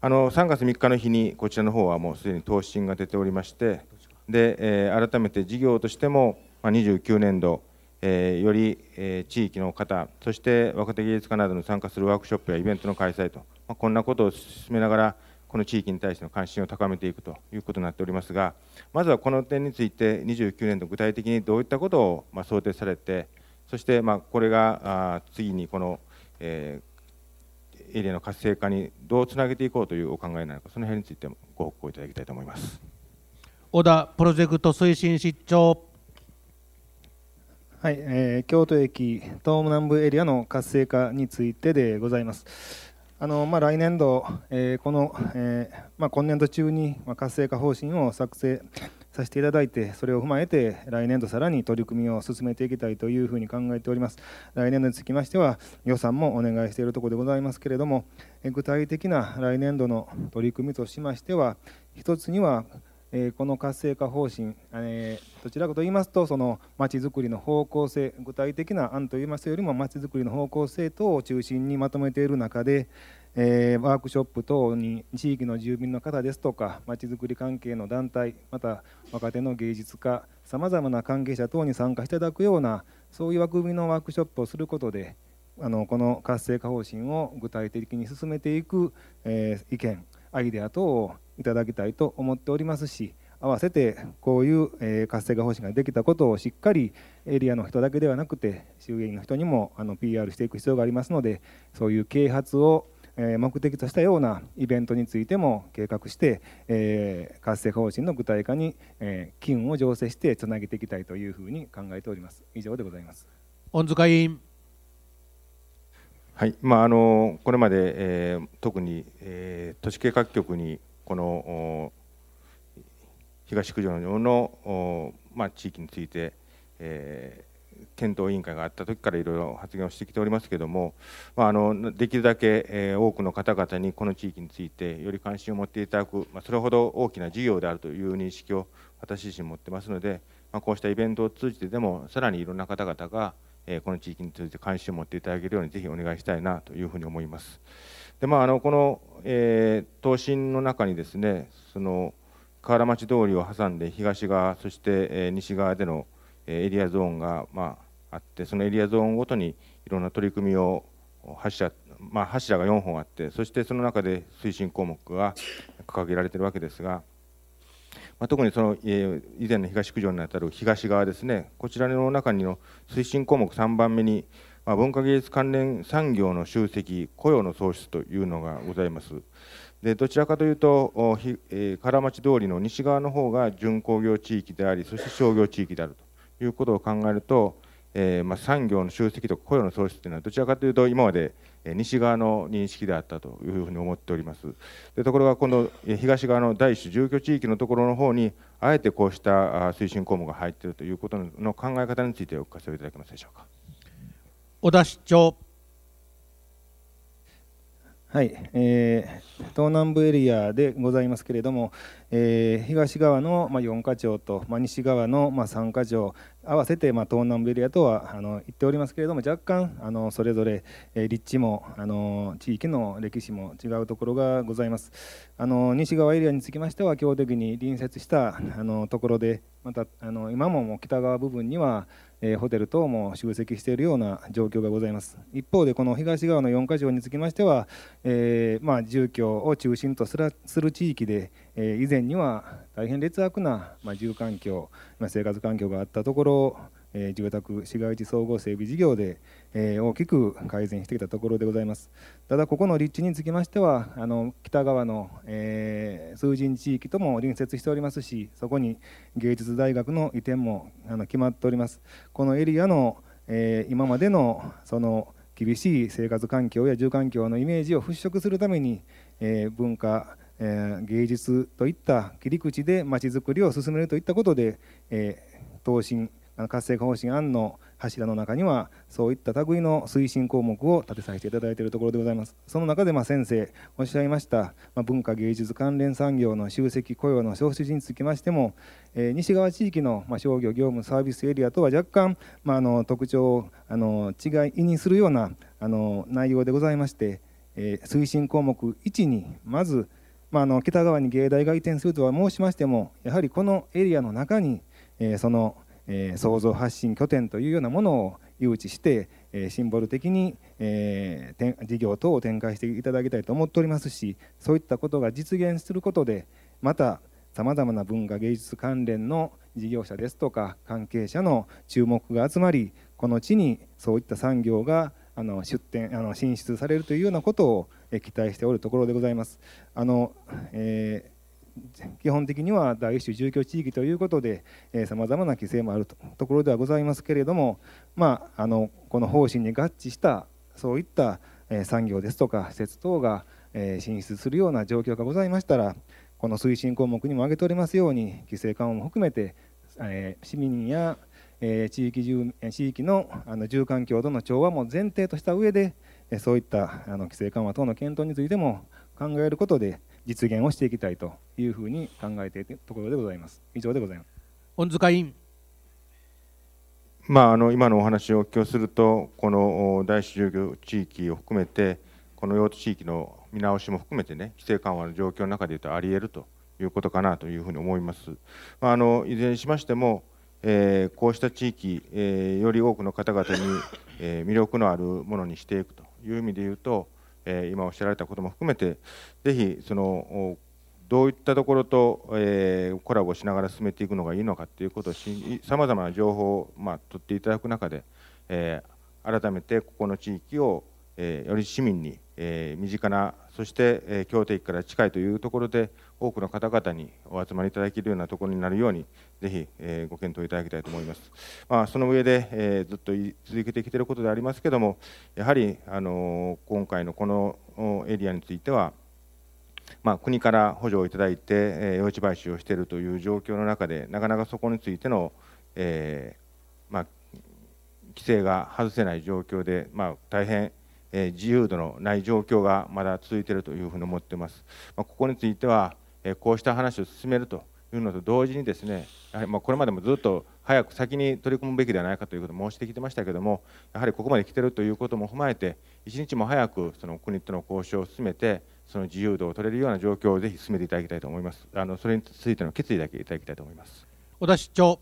あの3月3日の日にこちらの方はもうすでに答申が出ておりましてで、えー、改めて事業としても、まあ、29年度、えー、より、えー、地域の方そして若手芸術家などの参加するワークショップやイベントの開催と、まあ、こんなことを進めながらこの地域に対しての関心を高めていくということになっておりますがまずはこの点について29年度具体的にどういったことをま想定されてそしてまこれが次にこの、えエリアの活性化にどうつなげていこうというお考えなのかその辺についてもご報告いただきたいと思います。小田プロジェクト推進室長はい、えー、京都駅東南部エリアの活性化についてでございます。あのまあ、来年度、えー、この、えー、まあ、今年度中に、まあ、活性化方針を作成させていただいて、それを踏まえて、来年度さらに取り組みを進めていきたいというふうに考えております。来年度につきましては、予算もお願いしているところでございますけれども、具体的な来年度の取り組みとしましては、1つにはえこの活性化方針、えどちらかと言いますとそのまちづくりの方向性具体的な案といいますよりもまちづくりの方向性等を中心にまとめている中で、えワークショップ等に地域の住民の方ですとかまちづくり関係の団体また若手の芸術家さまざまな関係者等に参加していただくようなそういう枠組みのワークショップをすることであのこの活性化方針を具体的に進めていく、え意見アイデア等をいただきたいと思っておりますし合わせてこういう活性化方針ができたことをしっかりエリアの人だけではなくて周囲の人にもあの PR していく必要がありますのでそういう啓発を目的としたようなイベントについても計画して、え活性化方針の具体化に、え機運を醸成してつなげていきたいというふうに考えております以上でございます御塚委員はいまあ、あのこれまで、えー、特に、えー、都市計画局にこの東九条の、まあ、地域について、えー、検討委員会があった時からいろいろ発言をしてきておりますけれども、まあ、あのできるだけ、えー、多くの方々にこの地域についてより関心を持っていただく、まあ、それほど大きな事業であるという認識を私自身持ってますので、まあ、こうしたイベントを通じてでもさらにいろんな方々が、えー、この地域について関心を持っていただけるようにぜひお願いしたいなというふうに思います。でまあ、あのこの、えー、東の中にですねその河原町通りを挟んで東側そして、えー、西側での、えー、エリアゾーンが、まあ、あってそのエリアゾーンごとにいろんな取り組みを柱,、まあ、柱が4本あってそしてその中で推進項目が掲げられているわけですが。まあ、特にその、えー、以前の東九条にあたる東側ですねこちらの中にの推進項目3番目にまあ、文化芸術関連産業の集積雇用の創出というのがございますでどちらかというと、え唐町通りの西側の方が巡航業地域でありそして商業地域であるということを考えると、えー、まあ、産業の集積とか雇用の創出というのはどちらかというと今まで西側の認識であったというふうに思っておりますでところがこの東側の第一種住居地域のところの方にあえてこうした推進項目が入っているということの考え方についてお聞かせいただけますでしょうか。小田市長。はい、えー、東南部エリアでございますけれども、えー、東側の、まあ、4か条と、まあ、西側の、まあ、3か条合わせて、まあ、東南部エリアとはあの言っておりますけれども若干あのそれぞれ、えー、立地もあの地域の歴史も違うところがございますあの西側エリアにつきましては基本的に隣接したあのところでまたあの今ももう北側部分にはえホテル等も集積しているような状況がございます一方でこの東側の4か条につきましては、えー、まあ、住居を中心とする地域で、えー、以前には大変劣悪な、まあ、住環境、まあ、生活環境があったところ、えー、住宅市街地総合整備事業で、えー、大きく改善してきたところでございますただここの立地につきましてはあの北側の、えー、数人地域とも隣接しておりますしそこに芸術大学の移転もあの決まっておりますこのエリアの、えー、今までのその厳しい生活環境や住環境のイメージを払拭するために、え文化え芸術といった切り口でまちづくりを進めるといったことで、えー、東進活性化方針案の柱の中にはそういった類の推進項目を立てさせていただいているところでございますその中でま先生おっしゃいました、まあ、文化芸術関連産業の集積雇用の消費につきましても、えー、西側地域のま商業業務サービスエリアとは若干、まああ、の特徴をあの違いにするようなあの内容でございまして、えー、推進項目1にまず、まああ、の北側に芸大が移転するとは申しましてもやはりこのエリアの中に、えー、そのえ創造発信拠点というようなものを誘致して、えシンボル的に、え事業等を展開していただきたいと思っておりますしそういったことが実現することでまたさまざまな文化芸術関連の事業者ですとか関係者の注目が集まりこの地にそういった産業があの出展あの進出されるというようなことを期待しておるところでございます。あのえー基本的には第一種住居地域ということでさまざまな規制もあるとところではございますけれども、まあ、あのこの方針に合致したそういった産業ですとか施設等が進出するような状況がございましたらこの推進項目にも挙げておりますように規制緩和も含めて市民や地域住地域の住環境との調和も前提とした上でそういった規制緩和等の検討についても考えることで実現をしていきたいというふうに考えているところでございます。以上でございます。恩塚委員。まあ、あの今のお話をお聞きすると、この第四重業地域を含めて、この用途地域の見直しも含めてね、規制緩和の状況の中でいうとあり得るということかなというふうに思います。まあ、あのいずれにしましても、えー、こうした地域、えー、より多くの方々に、えー、魅力のあるものにしていくという意味でいうと、え今おっしゃられたことも含めてぜひそのどういったところと、えー、コラボしながら進めていくのがいいのかということをさまざまな情報を、まあ、取っていただく中で、えー、改めてここの地域を、えー、より市民に、え身近なそして、えー、京都駅から近いというところで多くの方々にお集まりいただけるようなところになるように、ぜひ、えー、ご検討いただきたいと思います。まあ、その上で、えー、ずっと続けてきていることでありますけども、やはり、あの今回のこのエリアについては、まあ、国から補助をいただいて、えー、用地買収をしているという状況の中で、なかなかそこについての、えーまあ、規制が外せない状況で、まあ、大変、え自由度のない状況がまだ続いているというふうに思っています。まあ、ここについてはこうした話を進めるというのと同時にですねやはりまこれまでもずっと早く先に取り組むべきではないかということを申してきてましたけどもやはりここまで来てるということも踏まえて一日も早くその国との交渉を進めてその自由度を取れるような状況をぜひ進めていただきたいと思います。あのそれについての決意だけいただきたいと思います。小田市長。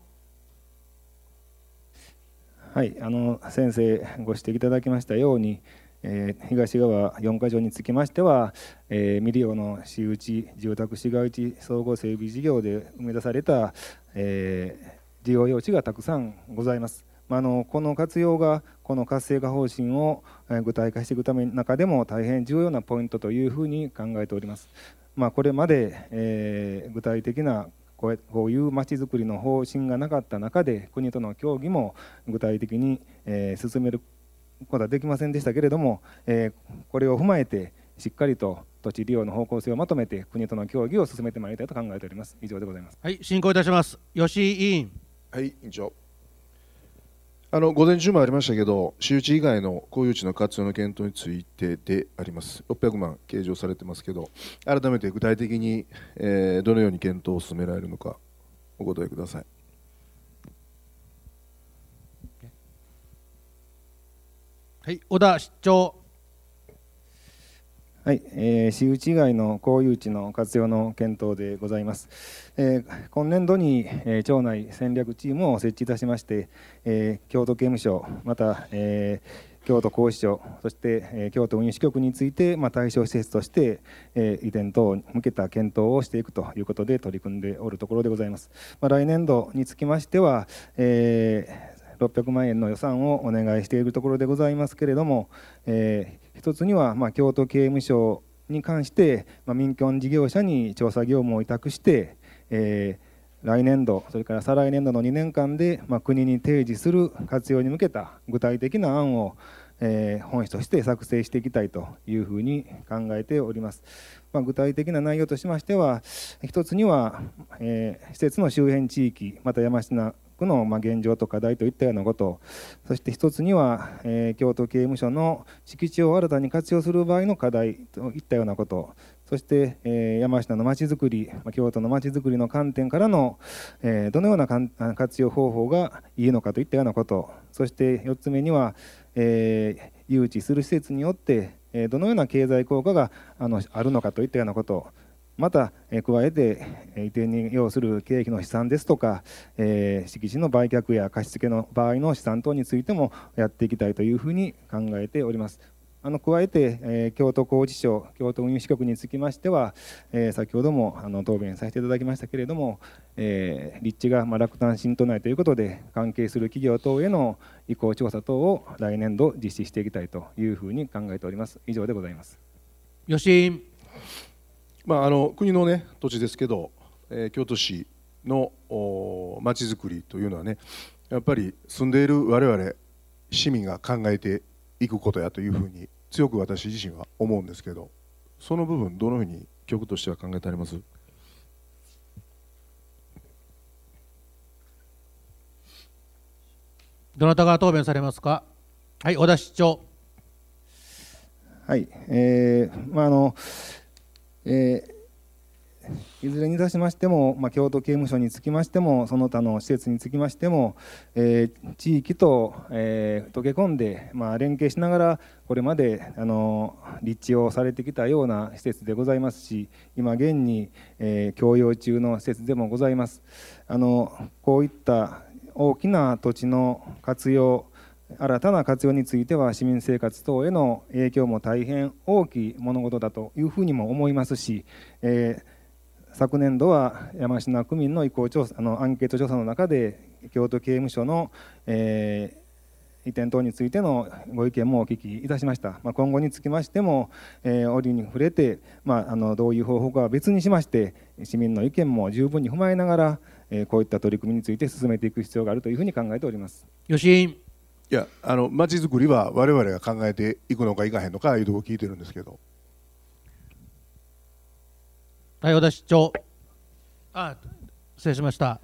はい、あの先生ご指摘いただきましたように、え東側4か条につきましては、え未利用の私有地住宅市街地総合整備事業で生み出された、えー、利用用地がたくさんございます。まあの、この活用がこの活性化方針を具体化していくための中でも大変重要なポイントというふうに考えております。まあ、これまで、えー、具体的なこういうまちづくりの方針がなかった中で国との協議も具体的に、えー、進めることはできませんでしたけれども、えー、これを踏まえてしっかりと土地利用の方向性をまとめて国との協議を進めてまいりたいと考えております以上でございますはい進行いたします吉井委員はい委員長あの午前中もありましたけど周知以外の公有地の活用の検討についてであります600万計上されてますけど改めて具体的に、えー、どのように検討を進められるのかお答えくださいはい、小田市長。はい、えー、私有地以外の公有地の活用の検討でございます。えー、今年度に、えー、町内戦略チームを設置いたしまして、えー、京都刑務所、また、えー、京都拘置所、そして、えー、京都運輸支局について、まあ、対象施設として、えー、移転等に向けた検討をしていくということで取り組んでおるところでございます。まあ、来年度につきましては、えー600万円の予算をお願いしているところでございますけれども、えー、一つには、まあ、京都刑務所に関して、まあ、民間事業者に調査業務を委託して、えー、来年度それから再来年度の2年間で、まあ、国に提示する活用に向けた具体的な案をえー、本旨として作成していきたいというふうに考えております。まあ、具体的な内容としましては、一つには、えー、施設の周辺地域、また山科の現状と課題といったようなことそして1つには、え京都刑務所の敷地を新たに活用する場合の課題といったようなことそして、え山下のまちづくり京都のまちづくりの観点からの、えどのような活用方法がいいのかといったようなことそして4つ目には、え誘致する施設によってどのような経済効果があのあるのかといったようなことまた、え加えて移転に要する経費の試算ですとか、え敷地の売却や貸付の場合の試算等についてもやっていきたいというふうに考えております。あの加えて、え京都工事省京都運輸支局につきましては、え先ほどもあの答弁させていただきましたけれども、え立地が、ま落胆新都内ということで関係する企業等への移行調査等を来年度実施していきたいというふうに考えております以上でございます吉井まあ、あの国の、ね、土地ですけど、えー、京都市のまちづくりというのはねやっぱり住んでいる我々市民が考えていくことやというふうに強く私自身は思うんですけどその部分どのように局としては考えてありますどなたが答弁されますか。はい、小田市長。はい、えー、まああのえー、いずれにいたしましても、まあ、京都刑務所につきましてもその他の施設につきましても、えー、地域と、えー、溶け込んで、まあ、連携しながらこれまであの立地をされてきたような施設でございますし今現に、えー、供用中の施設でもございます。あのこういった大きな土地の活用新たな活用については市民生活等への影響も大変大きい物事だというふうにも思いますし、えー、昨年度は山科区民の意向調査あのアンケート調査の中で京都刑務所の、えー、移転等についてのご意見もお聞きいたしました、まあ、今後につきましても、えー、折に触れて、まあ、あのどういう方法かは別にしまして市民の意見も十分に踏まえながら、えー、こういった取り組みについて進めていく必要があるというふうに考えております。吉井いやあのづくりは我々が考えていくのかいかへんのかいうとこ聞いてるんですけどはい、私長あ失礼しました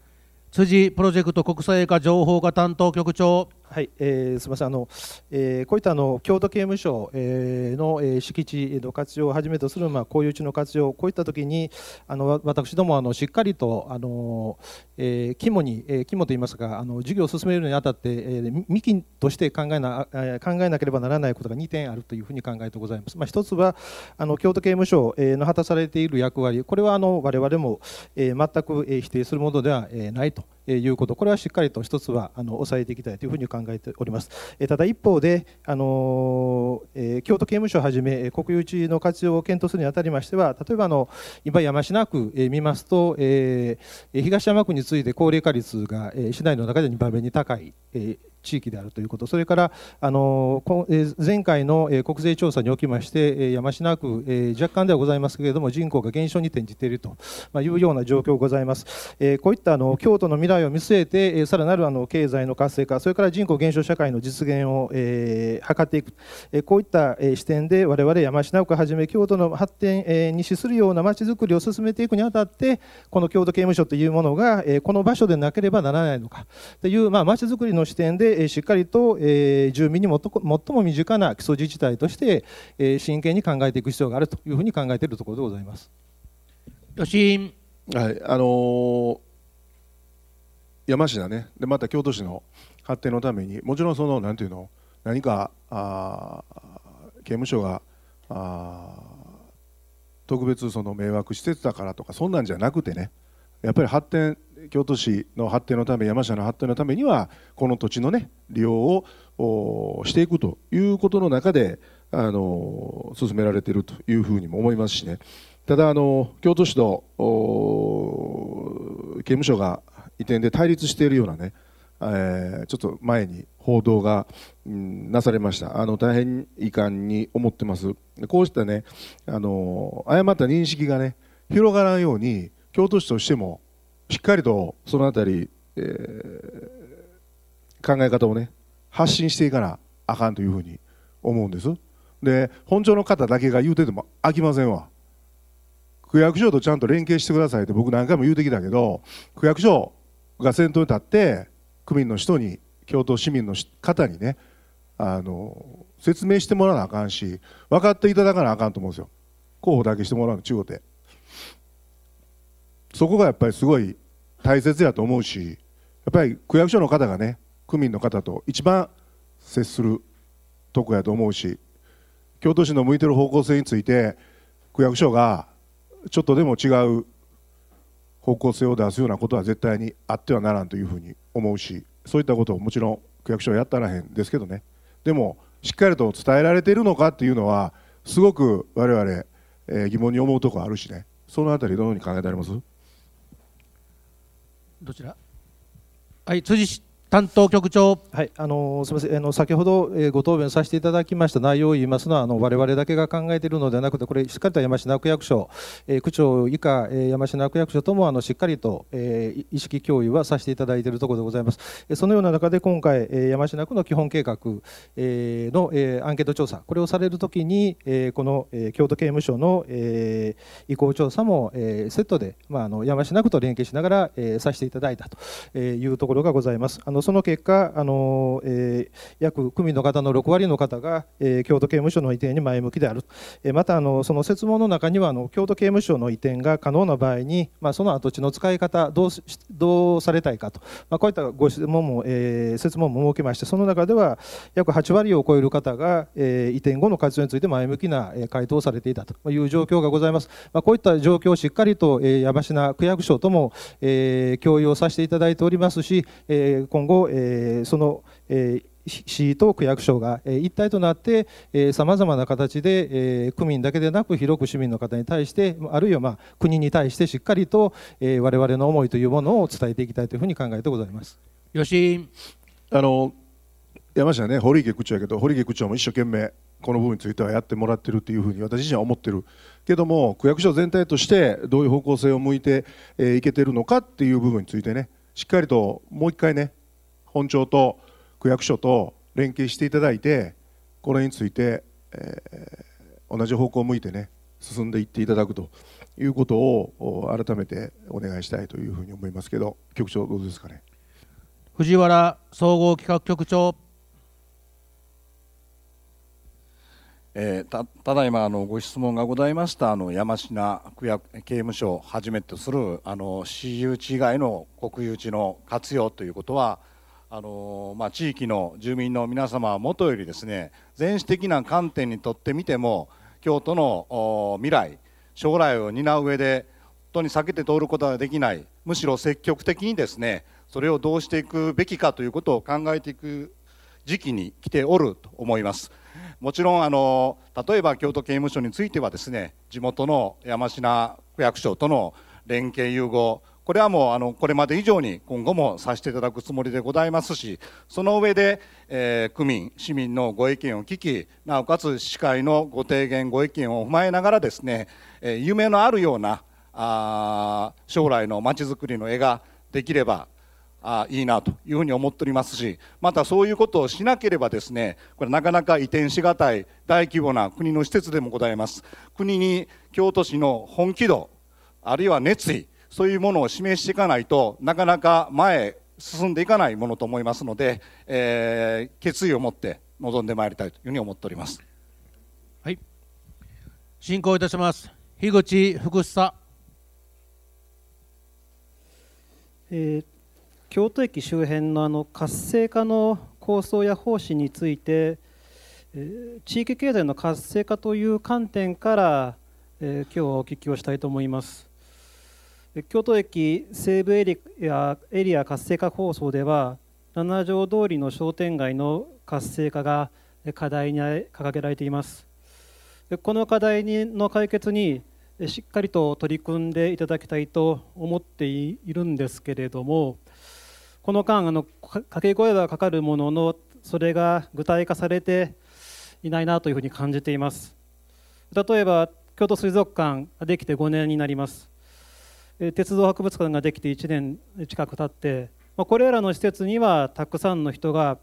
辻プロジェクト国際化情報化担当局長はい、えー、すみません、あの、えー、こういったあの京都刑務所、えー、の、えー、敷地の活用をはじめとするまあ公有地の活用、こういったときにあの私どもあのしっかりとあの、えー、肝に、えー、肝と言いますか、あの事業を進めるにあたって、えー、幹として考えな、えー、考えなければならないことが2点あるというふうに考えてございます。まあ一つはあの京都刑務所の果たされている役割、これはあのわれも、えー、全く否定するものではないということ、これはしっかりと一つはあの抑えていきたいというふうに考え考えております。ただ一方で、あの京都刑務所をはじめ国有地の活用を検討するにあたりましては、例えばあの今山科区見ますと、え東山区について高齢化率が市内の中で2番目に高い。地域であるということ、それからあの前回の国税調査におきまして、山科区、若干ではございますけれども、人口が減少に転じているというような状況がございます。こういったあの京都の未来を見据えて、さらなるあの経済の活性化、それから人口減少社会の実現を図っていく、こういった視点で、我々山科区はじめ、京都の発展に資するようなまちづくりを進めていくにあたって、この京都刑務所というものが、この場所でなければならないのかというまちづくりの視点で、、しっかりと住民に最も身近な基礎自治体として真剣に考えていく必要があるというふうに考えているところでございます。吉井、はいあのー、山科ねでまた京都市の発展のためにもちろんその何ていうの何かあ刑務所があ特別その迷惑施設だからとかそんなんじゃなくてねやっぱり発展京都市の発展のため山下の発展のためにはこの土地のね利用をしていくということの中であの進められているというふうにも思いますしねただあの京都市と刑務所が移転で対立しているようなねえちょっと前に報道が、うん、なされましたあの大変遺憾に思ってますこうしたねあの誤った認識がね広がらんように京都市としてもしっかりとそのあたり、えー、考え方をね発信していかなあかんというふうに思うんですで本庁の方だけが言うてても飽きませんわ区役所とちゃんと連携してくださいって僕何回も言うてきたけど区役所が先頭に立って区民の人に京都市民の方にねあの説明してもらわなあかんし分かっていただかなあかんと思うんですよ候補だけしてもらうの中央でそこがやっぱりすごい大切やと思うしやっぱり区役所の方がね区民の方と一番接するとこやと思うし京都市の向いてる方向性について区役所がちょっとでも違う方向性を出すようなことは絶対にあってはならんというふうに思うしそういったことをもちろん区役所はやったらへんですけどねでもしっかりと伝えられているのかっていうのはすごく我々、えー、疑問に思うところあるしねそのあたりどのように考えてありますどちらはい辻担当局長、はい、あのすみませんあの先ほど、えご答弁させていただきました内容を言いますのはあの我々だけが考えているのではなくてこれしっかりと山科区役所、えー、区長以下、えー、山科区役所ともあのしっかりと、えー、意識共有はさせていただいているところでございます、えー、そのような中で今回、えー、山科区の基本計画、えー、の、えー、アンケート調査これをされるときに、えー、この、えー、京都刑務所の、えー、意向調査も、えー、セットで、まあ、あの山科区と連携しながら、えー、させていただいたというところがございますあののその結果、あのえー、約区民の方の6割の方が、えー、京都刑務所の移転に前向きである、えー、またあのその説問の中にはあの京都刑務所の移転が可能な場合に、まあ、その跡地の使い方どうどうされたいかと、まあ、こういったご質問も、えー、説問も設けましてその中では約8割を超える方が、えー、移転後の活用について前向きな回答をされていたという状況がございます、まあ、こういった状況をしっかりと、えー、山科区役所とも、えー、共有をさせていただいておりますし、えー、今後後、えー、その、えー、市と区役所が一体となってさまざまな形で区民だけでなく広く市民の方に対してあるいはま国に対してしっかりと我々の思いというものを伝えていきたいというふうに考えてございます吉井あの山下ね堀池区長やけど堀池区長も一生懸命この部分についてはやってもらってるというふうに私自身は思ってるけども区役所全体としてどういう方向性を向いていけてるのかっていう部分についてねしっかりともう一回ね本庁と区役所と連携していただいてこれについて、えー、同じ方向を向いてね進んでいっていただくということを改めてお願いしたいというふうに思いますけど局長どうですかね藤原総合企画局長えー、たただいまあのご質問がございましたあの山科区役刑務所をはじめとするあの私有地以外の国有地の活用ということはあのまあ、地域の住民の皆様はもとよりですね全市的な観点にとってみても京都の未来将来を担う上で本当に避けて通ることができないむしろ積極的にですねそれをどうしていくべきかということを考えていく時期に来ておると思いますもちろんあの例えば京都刑務所についてはですね地元の山科区役所との連携融合これはもうあのこれまで以上に今後もさせていただくつもりでございますしその上で、えー、区民市民のご意見を聞きなおかつ市会のご提言ご意見を踏まえながらですね、えー、夢のあるようなあ将来のまちづくりの絵ができればあいいなというふうに思っておりますしまたそういうことをしなければですねこれなかなか移転しがたい大規模な国の施設でもございます国に京都市の本気度あるいは熱意そういうものを示していかないとなかなか前進んでいかないものと思いますので、えー、決意を持って臨んでまいりたいというふうに思っております。はい、進行いたします。樋口福久、えー、京都駅周辺のあの活性化の構想や方針について、えー、地域経済の活性化という観点から、えー、今日はお聞きをしたいと思います。京都駅西部エリアエリア活性化放送では7条通りの商店街の活性化が課題に掲げられていますこの課題の解決にしっかりと取り組んでいただきたいと思っているんですけれどもこの間あの掛け声はかかるもののそれが具体化されていないなというふうに感じています例えば京都水族館ができて5年になります鉄道博物館ができて1年近く経って、まあ、これらの施設にはたくさんの人が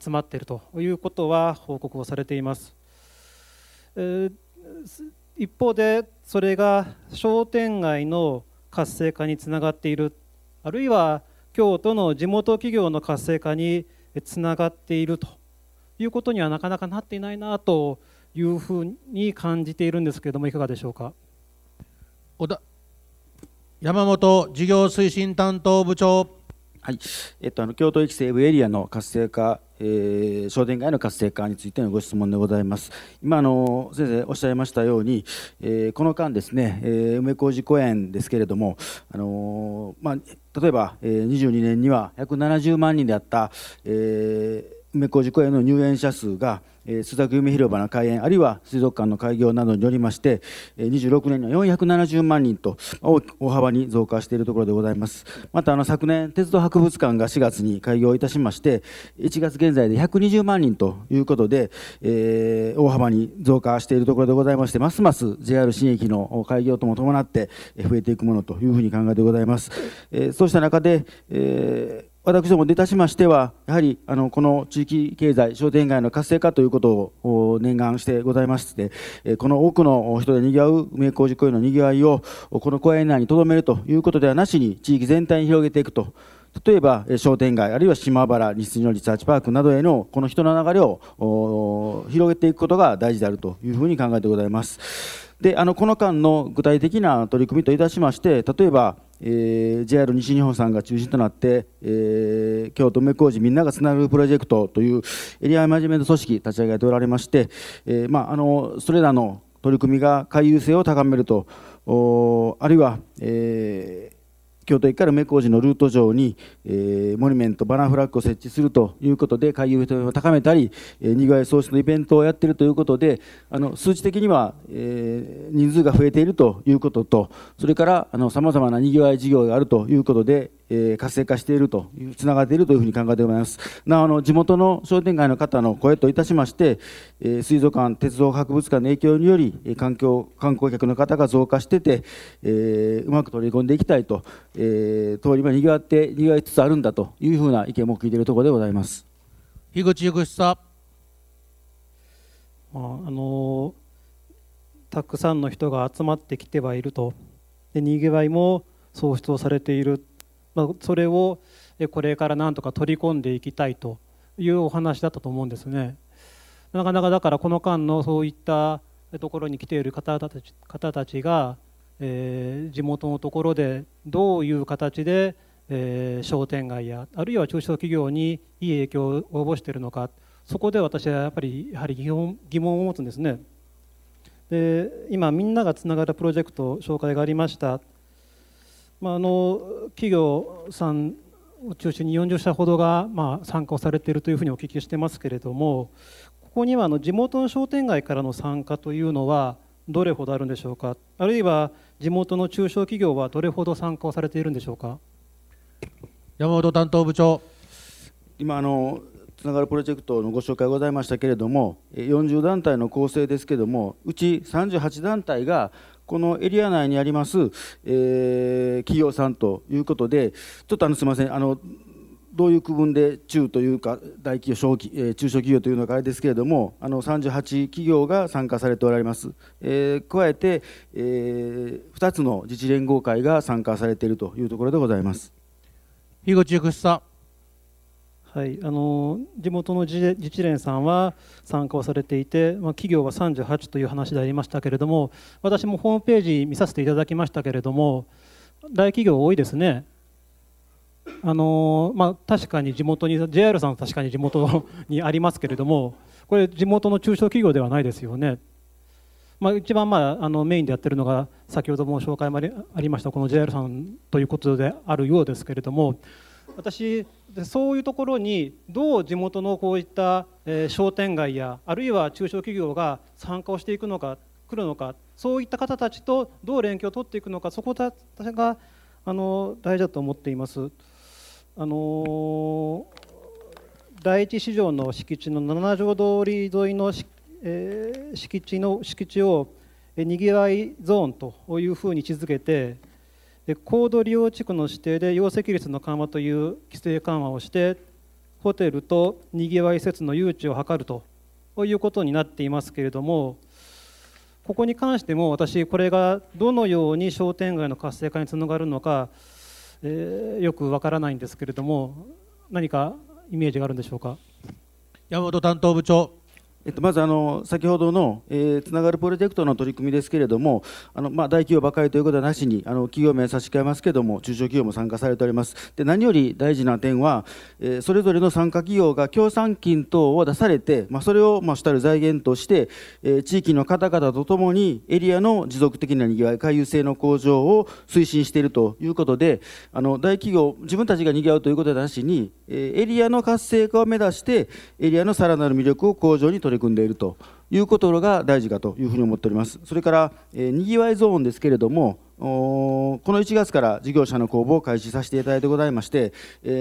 集まっているということは報告をされています。えー、一方でそれが商店街の活性化につながっているあるいは京都の地元企業の活性化につながっているということにはなかなかなっていないなというふうに感じているんですけれどもいかがでしょうか。小田山本事業推進担当部長。はい、えっと、あの京都駅西部エリアの活性化、えー、商店街の活性化についてのご質問でございます。今あの先生おっしゃいましたように、えー、この間ですね、えー、梅小路公園ですけれども、あのまあ例えば、えー、22年には約70万人であった、えー、梅小路公園の入園者数が須田グ広場の開園あるいは水族館の開業などによりまして26年には470万人と大幅に増加しているところでございますまたあの昨年鉄道博物館が4月に開業いたしまして1月現在で120万人ということで、えー、大幅に増加しているところでございましてますます JR 新駅の開業とも伴って増えていくものというふうに考えてございます、えー、そうした中で、えー私ども出たしましては、やはりあのこの地域経済、商店街の活性化ということを念願してございまして、この多くの人でにぎわう梅工事公園のにぎわいを、この公園内にとどめるということではなしに、地域全体に広げていくと。例えば商店街あるいは島原西のリサーチパークなどへのこの人の流れを広げていくことが大事であるというふうに考えてございます。であのこの間の具体的な取り組みといたしまして例えば、えー、JR 西日本さんが中心となって、えー、京都梅小路みんながつなぐプロジェクトというエリアマネジメント組織立ち上げておられまして、えー、まあ、あのそれらの取り組みが回遊性を高めるとあるいは、え京都駅から梅小路のルート上に、えー、モニュメントバナーフラッグを設置するということで海遊を高めたり、えにぎわい創出のイベントをやっているということであの数値的には、えー、人数が増えているということとそれからさまざまなにぎわい事業があるということでえー、活性化しているというつながっているというふうに考えておりますなおあの地元の商店街の方の声といたしまして、えー、水族館鉄道博物館の影響により環境観光客の方が増加してて、えー、うまく取り込んでいきたいと、えー、通りはにぎわってにぎわいつつあるんだというふうな意見も聞いているところでございます樋口幸久あのたくさんの人が集まってきてはいるとでにぎわいも創出をされているまあ、それをこれからなんとか取り込んでいきたいというお話だったと思うんですね。なかなかだからこの間のそういったところに来ている方たち方たちが、えー、地元のところでどういう形で、えー、商店街やあるいは中小企業にいい影響を及ぼしているのかそこで私はやっぱりやはり疑問疑問を持つんですね。で今みんながつながるプロジェクト紹介がありました。まあ、あの企業さんを中心に40社ほどが、まあ、参加をされているというふうにお聞きしてますけれどもここにはあの地元の商店街からの参加というのはどれほどあるんでしょうかあるいは地元の中小企業はどれほど参加をされているんでしょうか山本担当部長今あのつながるプロジェクトのご紹介ございましたけれども40団体の構成ですけどもうち38団体がこのエリア内にあります、えー、企業さんということで、ちょっとあのすみません、あのどういう区分で中というか大企業小企、え中小企業というのがあれですけれどもあの38企業が参加されておられます、えー、加えて、えー、2つの自治連合会が参加されているというところでございます。樋口福さんはい、あの地元の自治連さんは参加をされていて、まあ、企業は38という話でありましたけれども私もホームページ見させていただきましたけれども大企業多いですね。あのまあ、確かに地元に JR さん確かに地元にありますけれどもこれ地元の中小企業ではないですよね、まあ、一番、まあ、あのメインでやってるのが先ほども紹介もありましたこの JR さんということであるようですけれども私そういうところにどう地元のこういった商店街やあるいは中小企業が参加をしていくのか来るのかそういった方たちとどう連携を取っていくのかそこがあの大事だと思っています。あの第一市場の敷地の七条通り沿いの、え敷地の敷地をにぎわいゾーンというふうに位置づけてで高度利用地区の指定で容積率の緩和という規制緩和をしてホテルとにぎわい施設の誘致を図るということになっていますけれどもここに関しても私これがどのように商店街の活性化につながるのか、えー、よくわからないんですけれども何かイメージがあるんでしょうか山本担当部長えっと、まずあの先ほどの、えつながるプロジェクトの取り組みですけれどもあの、まあ、大企業ばかりということはなしにあの企業名差し替えますけれども中小企業も参加されておりますで何より大事な点は、えそれぞれの参加企業が協賛金等を出されて、まあ、それを、まあ、主たる財源として、え地域の方々とともにエリアの持続的なにぎわい回遊性の向上を推進しているということであの大企業自分たちがにぎわうということはなしに、えエリアの活性化を目指してエリアのさらなる魅力を向上に取り取り組んでいるということが大事かというふうに思っております。それから、えー、にぎわいゾーンですけれどもこの1月から事業者の公募を開始させていただいてございまして、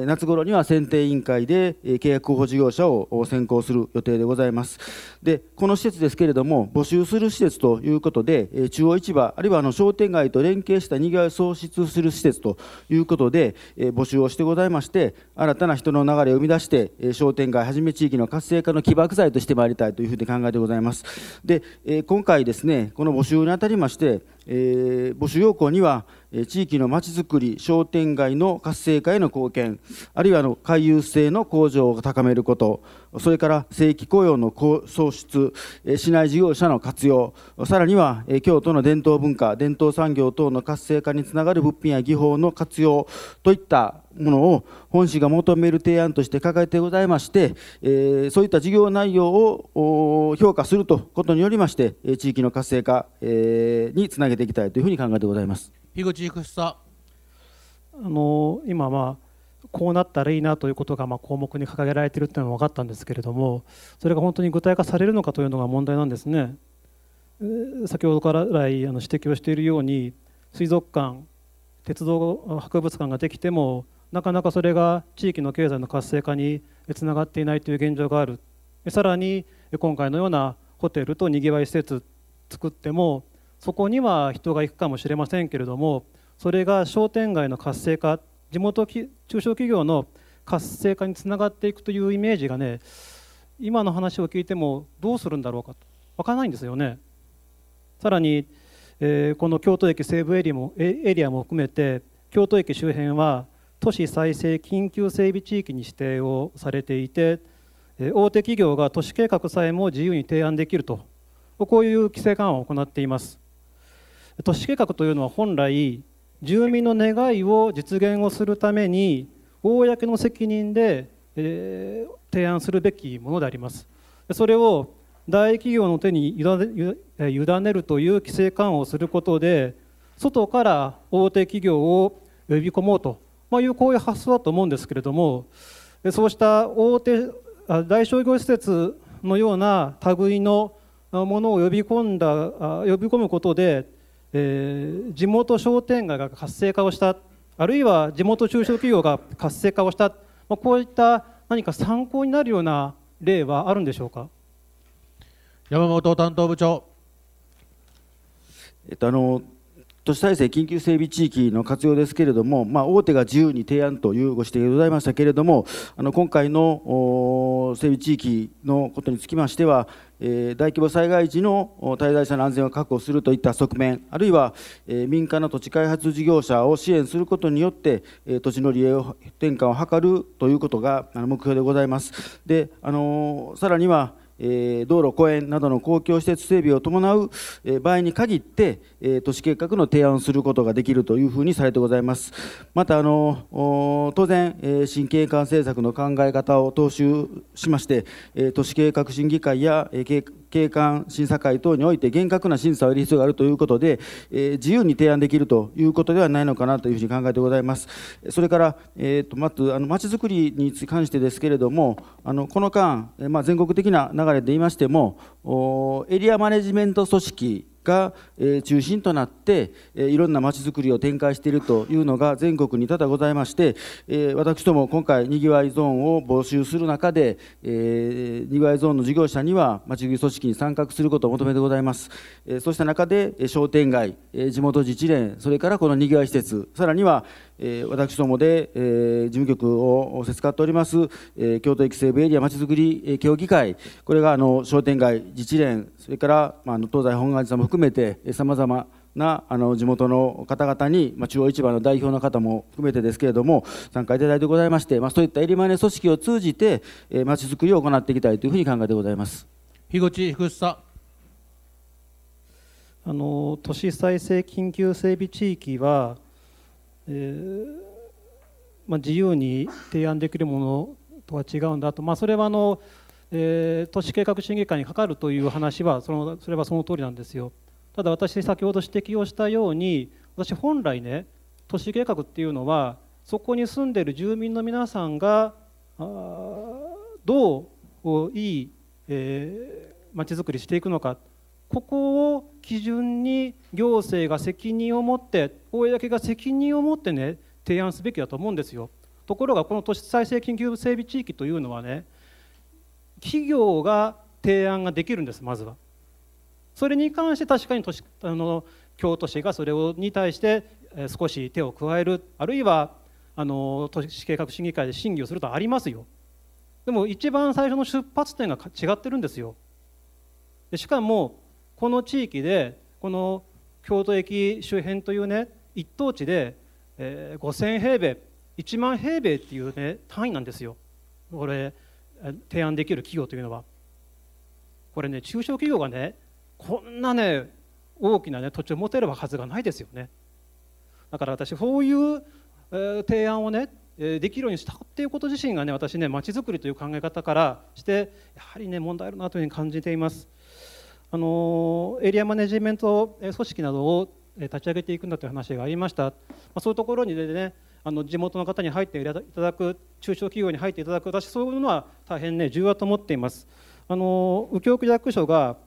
夏ごろには選定委員会で契約候補事業者を選考する予定でございます。で、この施設ですけれども、募集する施設ということで、中央市場、あるいはあの商店街と連携したにぎわいを創出する施設ということで、募集をしてございまして、新たな人の流れを生み出して、商店街はじめ地域の活性化の起爆剤としてまいりたいというふうに考えてございます。で、今回ですね、この募集にあたりまして、えー、募集要項には地域のまちづくり商店街の活性化への貢献あるいはの回遊性の向上を高めることそれから正規雇用の創出市内事業者の活用さらには京都の伝統文化伝統産業等の活性化につながる物品や技法の活用といったものを本市が求める提案として掲げてございまして、えそういった事業内容を評価するとことによりまして地域の活性化、につなげていきたいというふうに考えてございます。樋口育ん、あの今、まあ、こうなったらいいなということが、まあ、項目に掲げられているというのは分かったんですけれどもそれが本当に具体化されるのかというのが問題なんですね。先ほどから来あの指摘をしているように水族館鉄道博物館ができてもなかなかそれが地域の経済の活性化につながっていないという現状があるさらに今回のようなホテルとにぎわい施設作ってもそこには人が行くかもしれませんけれどもそれが商店街の活性化地元中小企業の活性化につながっていくというイメージがね今の話を聞いてもどうするんだろうかと分からないんですよね。さらに、えー、この京都駅西部エリアもエリアも含めて京都駅周辺は都市再生緊急整備地域に指定をされていて大手企業が都市計画さえも自由に提案できるとこういう規制緩和を行っています。都市計画というのは本来住民の願いを実現をするために公の責任で、えー、提案するべきものでありますそれを大企業の手に委ねるという規制緩和をすることで外から大手企業を呼び込もうと、まあ、いうこういう発想だと思うんですけれどもそうした大手大商業施設のような類のものを呼び込んだ呼び込むことでえー、地元商店街が活性化をしたあるいは地元中小企業が活性化をした、まあ、こういった何か参考になるような例はあるんでしょうか山本担当部長、えっと、あの都市再生緊急整備地域の活用ですけれども、まあ、大手が自由に提案というご指摘でございましたけれども、あの今回の整備地域のことにつきましては、えー、大規模災害時の滞在者の安全を確保するといった側面、あるいは、えー、民間の土地開発事業者を支援することによって、えー、土地の利用転換を図るということが目標でございます。であのさらにはえ道路、公園などの公共施設整備を伴う、え場合に限って、え都市計画の提案をすることができるというふうにされてございます。また、あの当然、えー、新景観政策の考え方を踏襲しまして、え都市計画審議会や、え景観審査会等において厳格な審査を得る必要があるということで、え自由に提案できるということではないのかなというふうに考えてございます。それから、えーと、まずあのづくりに関してですけれども、あのこの間、まあ、全国的な流れで言いましても、エリアマネジメント組織が、え中心となって、えいろんなまちづくりを展開しているというのが全国に多々ございまして、え私ども今回にぎわいゾーンを募集する中で、えにぎわいゾーンの事業者にはまちづくり組織に参画することを求めてございます、えそうした中で商店街、え地元自治連それからこのにぎわい施設さらには、え私どもで、え事務局を設使っております、え京都駅西部エリアまちづくり協議会これがあの商店街自治連それから、まあ、東西本願寺さんも含めてさまざまなあの地元の方々に、まあ、中央市場の代表の方も含めてですけれども参加いただいてございまして、まあ、そういったエリマネ組織を通じてまち、えー、づくりを行っていきたいというふうに考えてございます。樋口福久あの都市再生緊急整備地域はえー、まあ、自由に提案できるものとは違うんだと、まあ、それはあの、えー、都市計画審議会にかかるという話はそのそれはその通りなんですよただ私先ほど指摘をしたように私本来ね都市計画っていうのはそこに住んでいる住民の皆さんがどういい、えー、町づくりしていくのかここを基準に行政が責任を持って公が責任を持ってね提案すべきだと思うんですよところがこの都市再生緊急整備地域というのはね企業が提案ができるんですまずはそれに関して確かに都市あの京都市がそれをに対して少し手を加えるあるいはあの都市計画審議会で審議をするとありますよでも一番最初の出発点が違ってるんですよしかもこの地域でこの京都駅周辺というね一等地で、えー、5000平米1万平米っていうね単位なんですよこれ提案できる企業というのはこれね中小企業がねこんなね大きな、ね、土地を持てるはずがないですよねだから私こういう、えー、提案をねできるようにしたっていうこと自身がね私ねまちづくりという考え方からしてやはりね問題あるなというふうに感じています。あのエリアマネジメント組織などを立ち上げていくんだという話がありました、まあ、そういうところにでねあの地元の方に入っていただく中小企業に入っていただく私そういうのは大変ね重要だと思っていますあの右京区役所が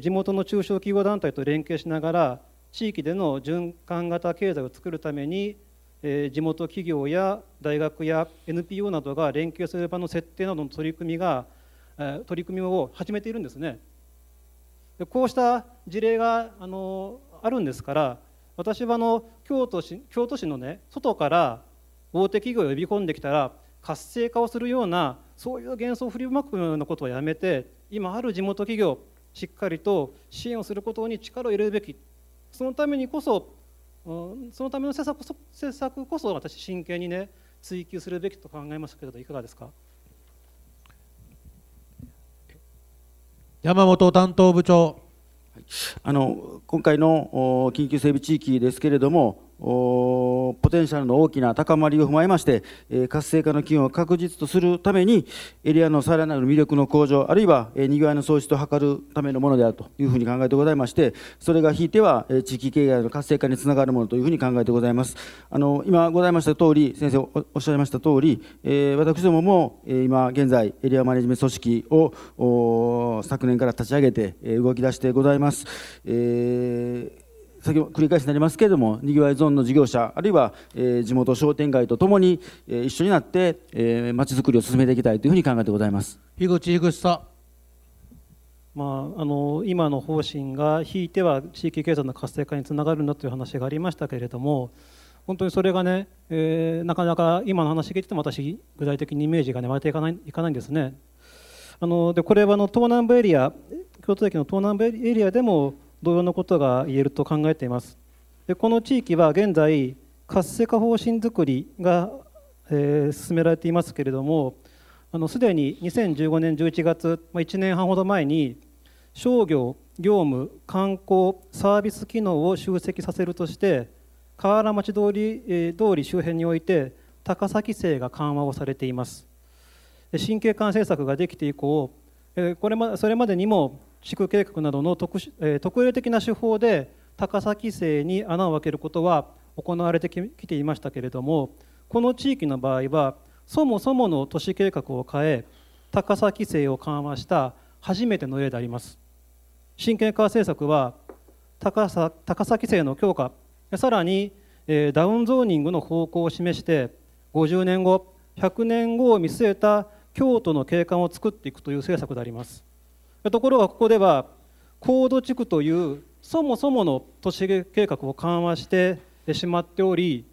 地元の中小企業団体と連携しながら地域での循環型経済を作るために地元企業や大学や NPO などが連携する場の設定などの取り組みが取り組みを始めているんですね。こうした事例があのあるんですから私はあの京都市京都市の、ね、外から大手企業を呼び込んできたら活性化をするようなそういう幻想を振りまくようなことはやめて今ある地元企業しっかりと支援をすることに力を入れるべきそのためにこそそのための政策こそ私真剣にね追求するべきと考えましたけどいかがですか山本担当部長あの今回の緊急整備地域ですけれどもポテンシャルの大きな高まりを踏まえまして、え活性化の機運を確実とするために、エリアのさらなる魅力の向上、あるいは、えー、にぎわいの創出を図るためのものであるというふうに考えてございまして、それがひいては、え地域経済の活性化につながるものというふうに考えてございます。あの今ございました通り、先生おっしゃいました通り、えー、私どもも、え今現在、エリアマネジメント組織を昨年から立ち上げて、え動き出してございます。えー先繰り返しになりますけれどもにぎわいゾーンの事業者あるいは、え地元商店街とともに、え一緒になってまち、えー、づくりを進めていきたいというふうに考えてございます。樋口樋口さんまあ、あの今の方針がひいては地域経済の活性化につながるんだという話がありましたけれども本当にそれがね、えー、なかなか今の話聞いても私具体的にイメージが、ね、割れていかないいかないんですね。あのでこれはあの東南部エリア京都駅の東南部エリアでも同様のことが言えると考えていますでこの地域は現在活性化方針づくりが、えー、進められていますけれどもすでに2015年11月、まあ、1年半ほど前に商業業務観光サービス機能を集積させるとして河原町通り,、えー、通り周辺において高崎制が緩和をされています神経管政策ができて以降これまそれまでにも地区計画などの特,、え特例的な手法で高さ規制に穴を開けることは行われてきていましたけれどもこの地域の場合はそもそもの都市計画を変え高さ規制を緩和した初めての例であります神経化政策は高さ高規制の強化さらに、ダウンゾーニングの方向を示して50年後100年後を見据えた京都の景観を作っていくという政策でありますところがここでは高度地区というそもそもの都市計画を緩和してしまっており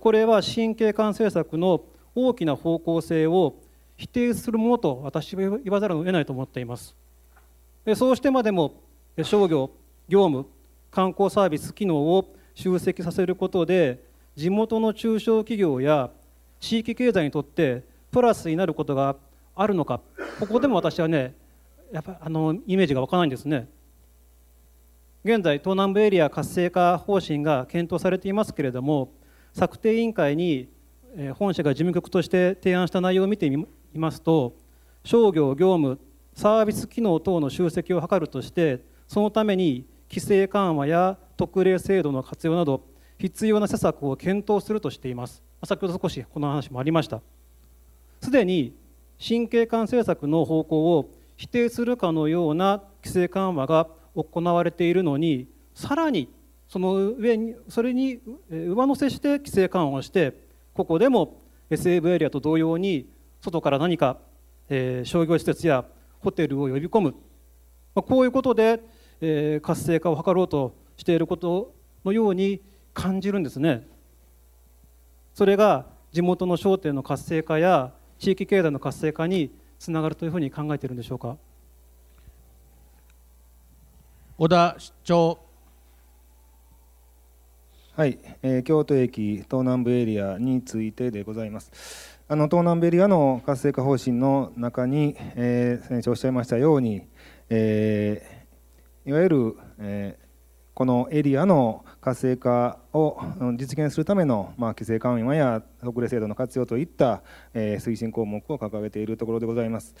これは新景観政策の大きな方向性を否定するものと私は言わざるを得ないと思っていますそうしてまでも商業業務観光サービス機能を集積させることで地元の中小企業や地域経済にとってプラスになることがあるのかここでも私はねやっぱあのイメージが湧かないんですね現在東南部エリア活性化方針が検討されていますけれども策定委員会に本社が事務局として提案した内容を見てみますと商業業務サービス機能等の集積を図るとしてそのために規制緩和や特例制度の活用など必要な施策を検討するとしています先ほど少しこの話もありましたすでに神経管政策の方向を否定するかのような規制緩和が行われているのにさらにその上にそれに上乗せして規制緩和をしてここでも SF エリアと同様に外から何か、え商業施設やホテルを呼び込む、まあ、こういうことで、え活性化を図ろうとしていることのように感じるんですね。それが地元の商店の活性化や地域経済の活性化につながるというふうに考えているんでしょうか小田市長はい、えー、京都駅東南部エリアについてでございます。あの東南部エリアの活性化方針の中に、えー、先生おっしゃいましたように、えー、いわゆる、えー、このエリアの活性化を実現するための、まあ、規制緩和や特例制度の活用といった、えー、推進項目を掲げているところでございます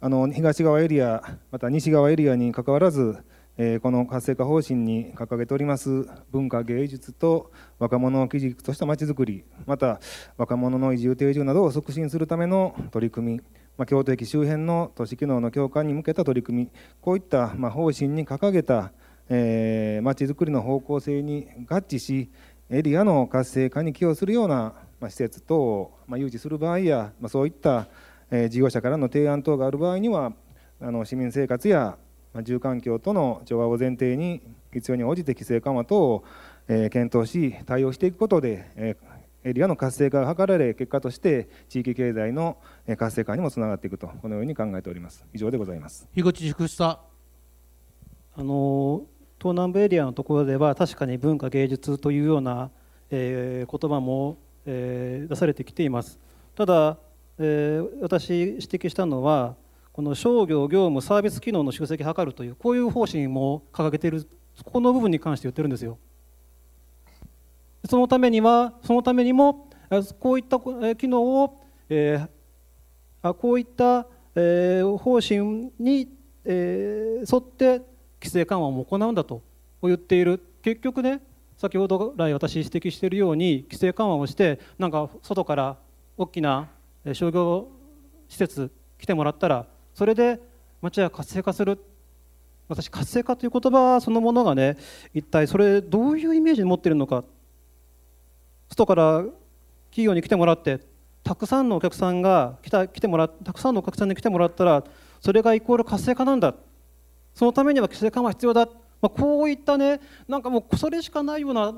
あの東側エリアまた西側エリアにかかわらず、えー、この活性化方針に掲げております文化芸術と若者を基軸としたまちづくりまた若者の移住定住などを促進するための取り組みまあ、京都駅周辺の都市機能の強化に向けた取り組みこういったまあ方針に掲げたえー、づくりの方向性に合致しエリアの活性化に寄与するような、まあ、施設等を、まあ、誘致する場合や、まあ、そういった、えー、事業者からの提案等がある場合にはあの市民生活や、まあ、住環境との調和を前提に必要に応じて規制緩和等を、えー、検討し対応していくことで、えー、エリアの活性化が図られ結果として地域経済の活性化にもつながっていくとこのように考えております以上でございます樋口福久あのー東南部エリアのところでは確かに文化芸術というような、えー、言葉も、えー、出されてきていますただ、えー、私指摘したのはこの商業業務サービス機能の集積を図るというこういう方針も掲げているここの部分に関して言ってるんですよそのためにはそのためにもこういった機能を、えー、こういった、えー、方針に、えー、沿って規制緩和も行うんだと言っている結局ね先ほど来私指摘しているように規制緩和をしてなんか外から大きな商業施設来てもらったらそれで町は活性化する私活性化という言葉そのものがね一体それどういうイメージ持っているのか外から企業に来てもらってたくさんのお客さんが来た来てもらたくさんのお客さんに来てもらったらそれがイコール活性化なんだそのためには規制緩和必要だ、まあ、こういったねなんかもうそれしかないような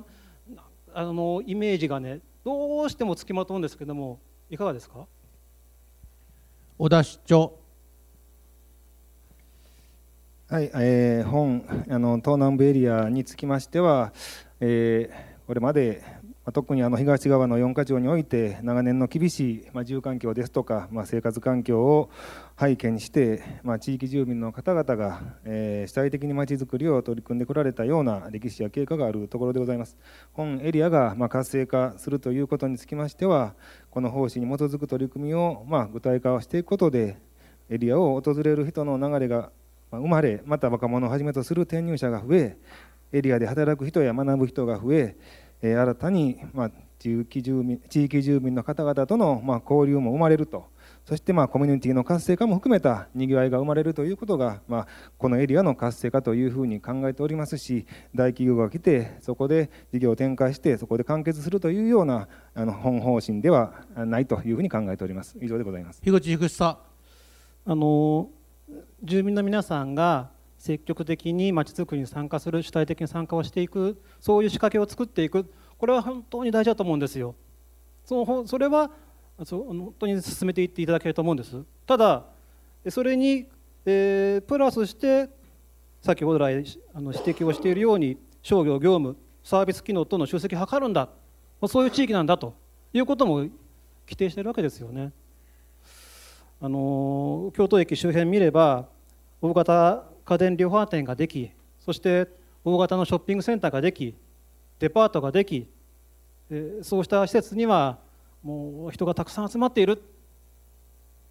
あのイメージがねどうしてもつきまとうんですけどもいかがですか小田市長はい、えー、本あの東南部エリアにつきましては、えー、これまで特にあの東側の4か条において長年の厳しい住環境ですとか生活環境を背景にして地域住民の方々が主体的にまちづくりを取り組んでこられたような歴史や経過があるところでございます本エリアが活性化するということにつきましてはこの方針に基づく取り組みを具体化をしていくことでエリアを訪れる人の流れが生まれまた若者をはじめとする転入者が増えエリアで働く人や学ぶ人が増ええ新たに、ま地域住民地域住民の方々との、ま交流も生まれると。そしてまあコミュニティの活性化も含めたにぎわいが生まれるということが、まこのエリアの活性化というふうに考えておりますし大企業が来てそこで事業を展開してそこで完結するというようなあの本方針ではないというふうに考えております以上でございます樋口あの住民の皆さんが積極的にまちづくりに参加する主体的に参加をしていくそういう仕掛けを作っていくこれは本当に大事だと思うんですよ。そのそれは本当に進めていっていただけると思うんです。ただそれに、えー、プラスして先ほど来あの指摘をしているように商業業務サービス機能との集積を図るんだそういう地域なんだということも規定しているわけですよね。あの京都駅周辺見れば大型家電量販店ができそして大型のショッピングセンターができデパートができそうした施設にはもう人がたくさん集まっている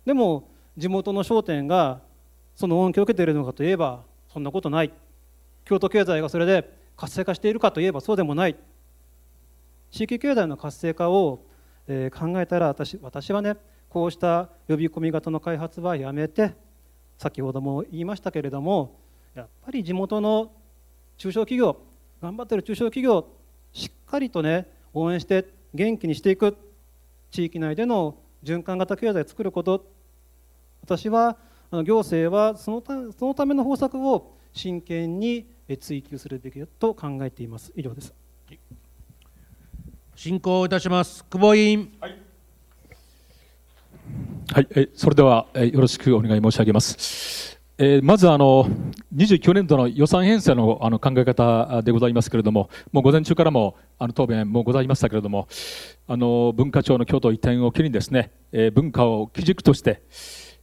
でも地元の商店がその恩恵を受けているのかといえばそんなことない京都経済がそれで活性化しているかといえばそうでもない地域経済の活性化を考えたら私私はねこうした呼び込み型の開発はやめて先ほども言いましたけれどもやっぱり地元の中小企業頑張ってる中小企業しっかりとね応援して元気にしていく地域内での循環型経済を作ること私は行政はそのたそのための方策を真剣に追求するべきだと考えています以上です進行いたします久保委員、はいはい、えそれでは、えよろしくお願い申し上げます。えー、まずあの29年度の予算編成のあの考え方でございますけれども、もう午前中からもあの答弁もございましたけれども、あの文化庁の京都移転を機にですね、えー、文化を基軸として、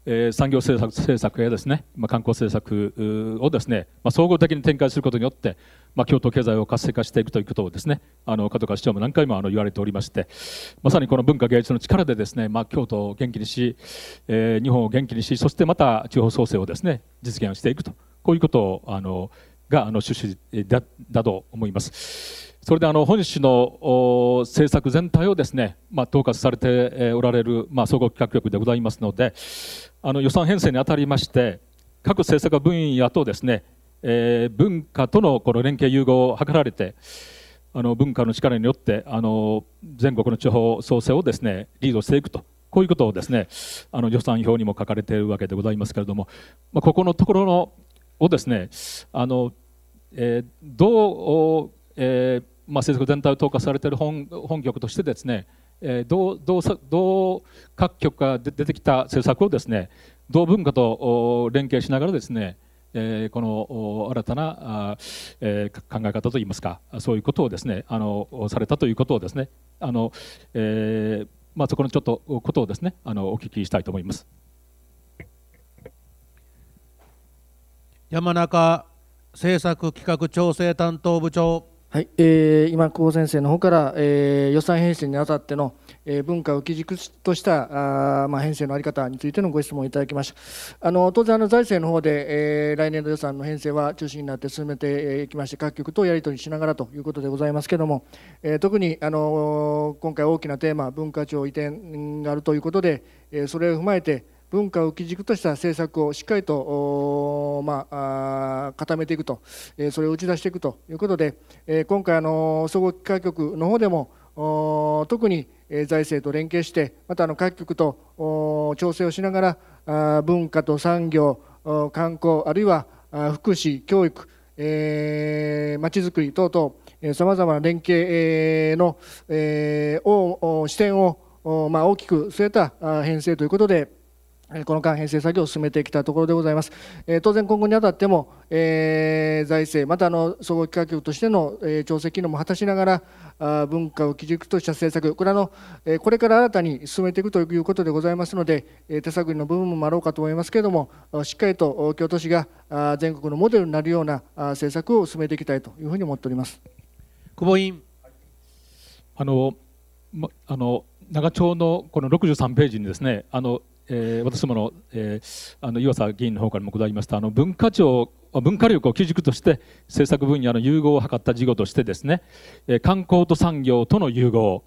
え産業政策政策やですね、まあ、観光政策をですね、まあ、総合的に展開することによって、まあ、京都経済を活性化していくということをですねあの加藤川市長も何回もあの言われておりましてまさにこの文化芸術の力でですね、まあ、京都を元気にし、えー、日本を元気にしそしてまた地方創生をですね実現していくとこういうことをあのがあの趣旨だだと思います。それであの本市の政策全体をですね、まあ、統括されておられる、まあ、総合企画局でございますのであの予算編成にあたりまして各政策分野とですね、えー、文化とのこの連携融合を図られてあの文化の力によってあの全国の地方創生をですねリードしていくとこういうことをですねあの予算表にも書かれているわけでございますけれども、まあ、ここのところのをですねあの、えー、どう、えーまあ、政策全体を統括されている本本局としてですね、えー、どうどうさどう各局から出てきた政策をですね同文化と連携しながらですね、えー、この新たなあ、えー、考え方といいますかそういうことをですねあのされたということをですねあの、えーまあ、そこのちょっとことをですねあのお聞きしたいと思います。山中政策企画調整担当部長はい、えー、今久保先生の方から、えー、予算編成にあたっての、えー、文化を基軸としたあ、まあ、編成の在り方についてのご質問をいただきましたあの当然あの財政の方で、えー、来年度予算の編成は中心になって進めていきまして各局とやり取りしながらということでございますけれども、えー、特にあの今回大きなテーマ文化庁移転があるということで、えー、それを踏まえて文化を基軸とした政策をしっかりと、まあ、固めていくと、えそれを打ち出していくということで、え今回あの総合機械局の方でも特に財政と連携してまたあの各局と調整をしながら文化と産業観光あるいは福祉教育えー、づくり等々さまざまな連携の、えー、を視点を、まあ、大きく据えた編成ということで。この間編成作業を進めてきたところでございます。え当然今後にあたっても、え財政、またあの総合企画局としての、え調整機能も果たしながら、あ文化を基軸とした政策、これあの、えこれから新たに進めていくということでございますので、え手探りの部分もあろうかと思いますけれども、しっかりと京都市があ全国のモデルになるようなあ政策を進めていきたいというふうに思っております。久保委員、あの、ま、あの長丁のこの63ページにですね、あのえー、私どもの,、えー、あの岩佐議員の方からもございましたあの文化庁文化力を基軸として政策分野の融合を図った事業としてですね、えー、観光と産業との融合、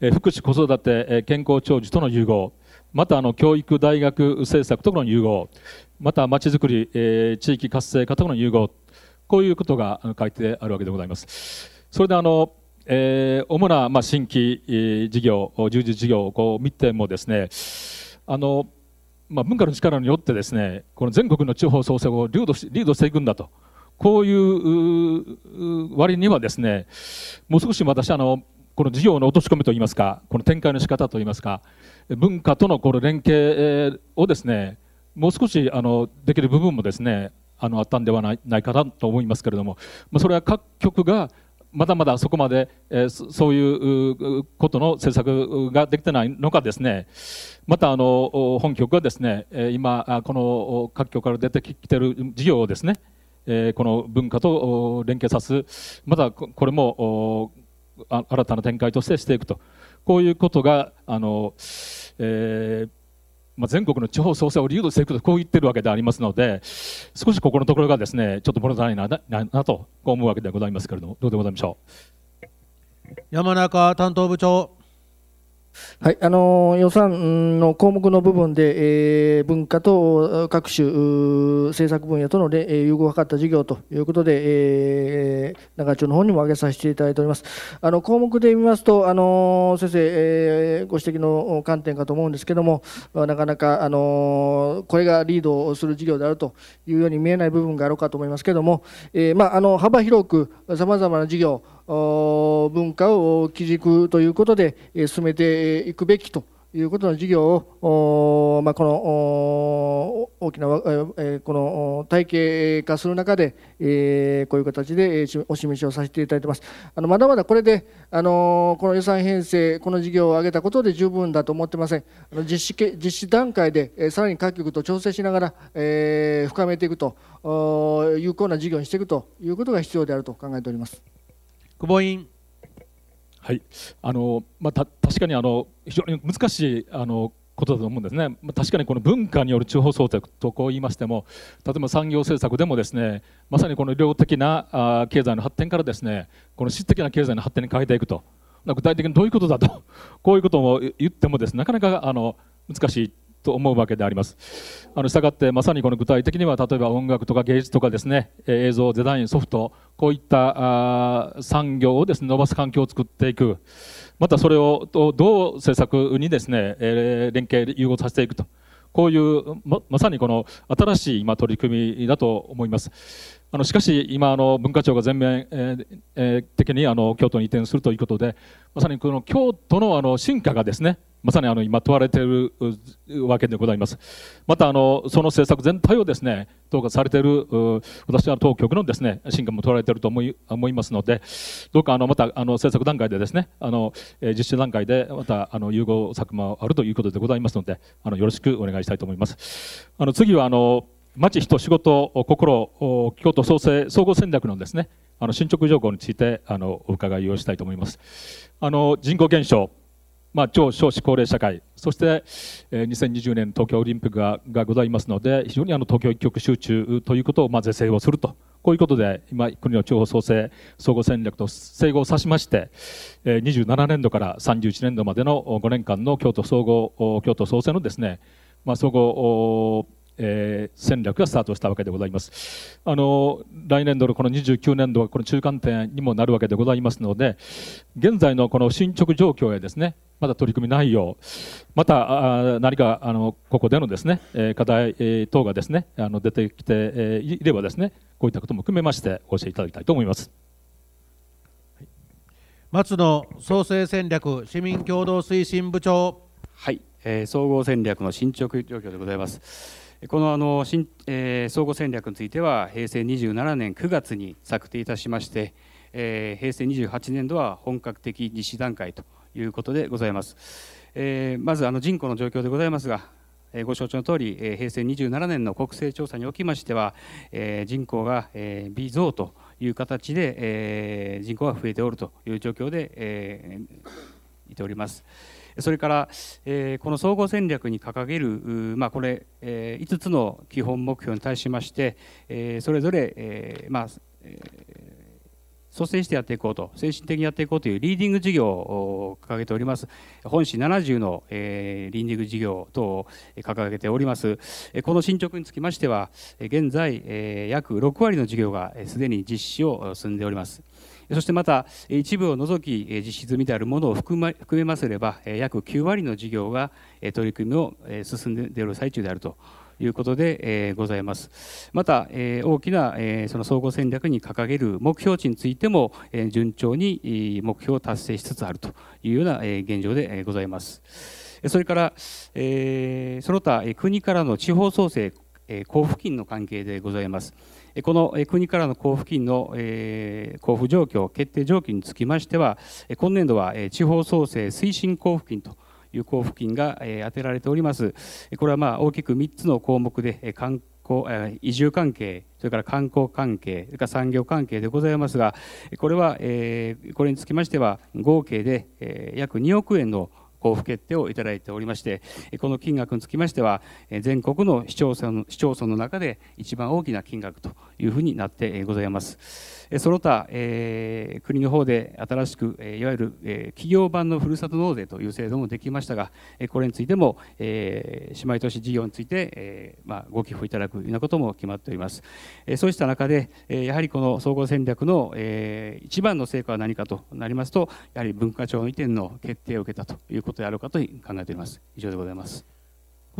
えー、福祉子育て、えー、健康長寿との融合またあの教育大学政策との融合またまちづくり、えー、地域活性化との融合こういうことが書いてあるわけでございます。それであのえー、主な、まあ、新規、えー、事業、従事事業をこう見てもですね、あの、まあ、文化の力によってですねこの全国の地方創生をリードしリードしていくんだとこういう割にはですねもう少し私あのこの事業の落とし込みといいますかこの展開の仕方といいますか文化とのこの連携をですねもう少しあのできる部分もですねあのあったんではないかなと思いますけれども、まあ、それは各局がまだまだそこまで、えそういうことの政策ができてないのかですねまたあの本局はですね今この各局から出てきてる事業をですね、えこの文化と連携さすまたこれも新たな展開としてしていくとこういうことがあの、えーまあ、全国の地方創生をリードしていくとこう言ってるわけでありますので少しここのところがですねちょっと物足りないななとこう思うわけでございますけれどもどうでございましょう山中担当部長はい、あの予算の項目の部分で、えー、文化と各種政策分野との融合を図った事業ということで、えー、長町の方にも挙げさせていただいております。あの項目で見ますと、あの先生、えー、ご指摘の観点かと思うんですけども、なかなか、あのこれがリードする事業であるというように見えない部分があろうかと思いますけども、えー、まあ、あの幅広くさまざまな事業文化を基軸ということで進めていくべきということの事業を、まこの大きな、えこの体系化する中で、えこういう形でお示しをさせていただいてます。あのまだまだこれで、あのこの予算編成、この事業を上げたことで十分だと思ってません。あの実施実施段階で、えさらに各局と調整しながら、え深めていくと有効な事業にしていくということが必要であると考えております。久保院はいあのまあ、た確かにあの非常に難しいあのことだと思うんですね、まあ、確かにこの文化による地方創生とこう言いましても例えば産業政策でもですねまさにこの量的なあ経済の発展からですねこの質的な経済の発展に変えていくと具体的にどういうことだとこういうことを言ってもですねなかなかあの難しいと思うわけであります。あのしたがってまさにこの具体的には例えば音楽とか芸術とかですね映像デザインソフトこういった産業をですね伸ばす環境を作っていくまたそれをどう政策にですね連携融合させていくとこういうままさにこの新しい今取り組みだと思います。あのしかし今あの文化庁が全面、え的にあの京都に移転するということでまさにこの京都のあの進化がですねまさにあの今問われているわけでございます。またあのその政策全体をですね統括されている私は当局のですね進化も問われていると思い思いますので、どうかあのまたあの政策段階でですねあの実施段階でまたあの融合策もあるということでございますので、あのよろしくお願いしたいと思います。あの次はあの町人仕事心京都創生総合戦略のですねあの進捗状況についてあのお伺いをしたいと思います。あの人口減少まあ、超少子高齢社会そして、えー、2020年東京オリンピックががございますので非常にあの東京一極集中ということを、まあ、是正をするとこういうことで今国の地方創生総合戦略と整合を指しまして、えー、27年度から31年度までの5年間の京都総合京都創生のですね、まあ、総合えー、戦略がスタートしたわけでございますあの来年度のこの29年度はこの中間点にもなるわけでございますので現在のこの進捗状況へですねまだ取り組み内容またあ何かあのここでのですねえ課題え等がですねあの出てきてえいればですねこういったことも含めましてお教えいただきたいと思います。松野創生戦略市民共同推進部長はい、えー、総合戦略の進捗状況でございますこのあの新、えー、総合戦略については平成27年9月に策定いたしまして、えー、平成28年度は本格的実施段階ということでございます、えー、まずあの人口の状況でございますがご承知のとおり平成27年の国勢調査におきましては、えー、人口が、えー、微増という形で、えー、人口が増えておるという状況で、えー、いております。それから、えこの総合戦略に掲げる、まあ、これ、え5つの基本目標に対しまして、えそれぞれ、えまあ、えー率先してやっていこうと、精神的にやっていこうというリーディング事業を掲げております。本市70の、えー、リーディング事業等を掲げております。この進捗につきましては、現在、えー、約6割の事業がすでに実施を進んでおります。そしてまた一部を除き実施済みであるものを含めますれば約9割の事業が取り組みを進んでいる最中であるということでございます。また大きなその総合戦略に掲げる目標値についても順調に目標を達成しつつあるというような現状でございます。それから、えその他国からの地方創生交付金の関係でございます。この国からの交付金の交付状況、決定状況につきましては、今年度は地方創生推進交付金という交付金が充てられております。これはまあ大きく3つの項目で観光、移住関係、それから観光関係、それから産業関係でございますが、これは、これにつきましては、合計で約2億円の交付決定をいただいておりましてこの金額につきましては全国の市町村の市町村の中で一番大きな金額というふうになってございます。その他、えー、国の方で新しく、えー、いわゆる、えー、企業版のふるさと納税という制度もできましたが、えこれについても、え姉妹都市事業について、えまあ、ご寄付いただくようなことも決まっております。えそうした中で、えやはりこの総合戦略の、え一番の成果は何かとなりますと、やはり文化庁の移転の決定を受けたということであろうかと考えております。以上でございます。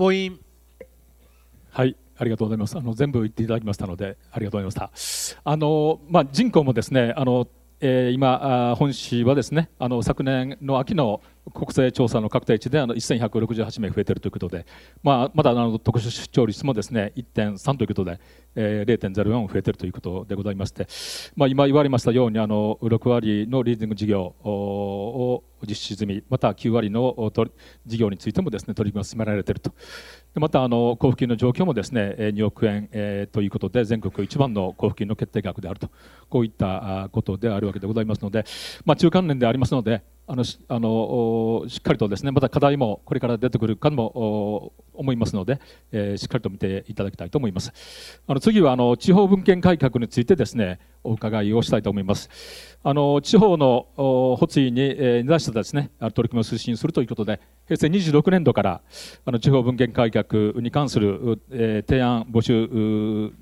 はい。ありがとうございます。あの全部言っていただきましたのでありがとうございました。あのまあ、人口もですね。あのえー、今本市はですねあの昨年の秋の国勢調査の確定値であの1168名増えているということで、まあ、まだあの特殊出張率もですね1.3ということで、えー、0.04増えているということでございまして、まあ、今言われましたようにあの6割のリーディング事業を実施済みまた9割の事業についてもですね取り組みが進められているとまたあの交付金の状況もですね2億円、えということで全国一番の交付金の決定額であるとこういったことであるわけでございますので、まあ、中間年でありますのであのあのしっかりとですねまた課題もこれから出てくるかも思いますので、えー、しっかりと見ていただきたいと思いますあの次はあの地方文献改革についてですねお伺いをしたいと思いますあの地方の発意に、えー、出したですね取り組みを推進するということで平成26年度からあの地方文献改革に関する、えー、提案募集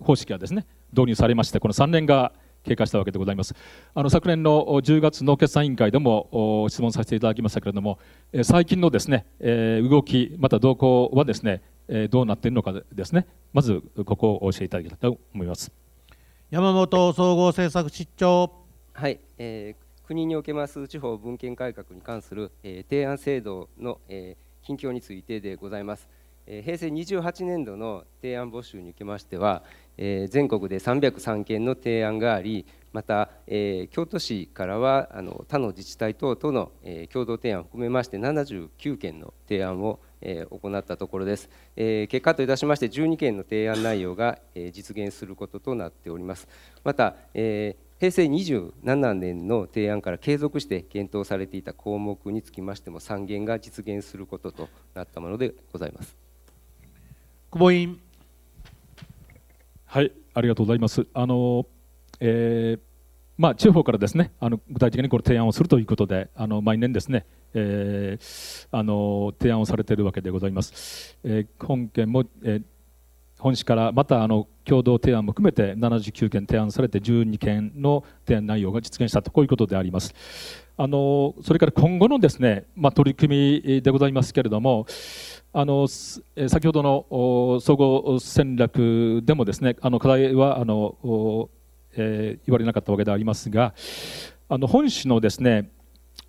方式がですね導入されましてこの3年が経過したわけでございますあの昨年の10月の決算委員会でも質問させていただきましたけれども最近のですね動きまた動向はですねどうなっているのかですねまずここを教えていただきたいと思います山本総合政策室長はい、えー、国におけます地方文献改革に関する、えー、提案制度の、えー、近況についてでございます、えー、平成28年度の提案募集におけましては、えー、全国で303件の提案がありまた、えー、京都市からはあの他の自治体等との、えー、共同提案を含めまして79件の提案を、えー、行ったところです、えー、結果といたしまして12件の提案内容が、えー、実現することとなっておりますまた、えー平成27年の提案から継続して検討されていた項目につきましても3減が実現することとなったものでございます。久保委員はいありがとうございますあの、えーまあ、地方からですねあの具体的にこれ提案をするということであの毎年ですね、えー、あの提案をされているわけでございます、えー、本件も、えー、本市からまたあの共同提案も含めて79件提案されて12件の提案内容が実現したとこういうことであります。あのそれから今後のですね、まあ、取り組みでございますけれども、あの先ほどの総合戦略でもですねあの課題はあの、えー、言われなかったわけでありますがあの本市のですね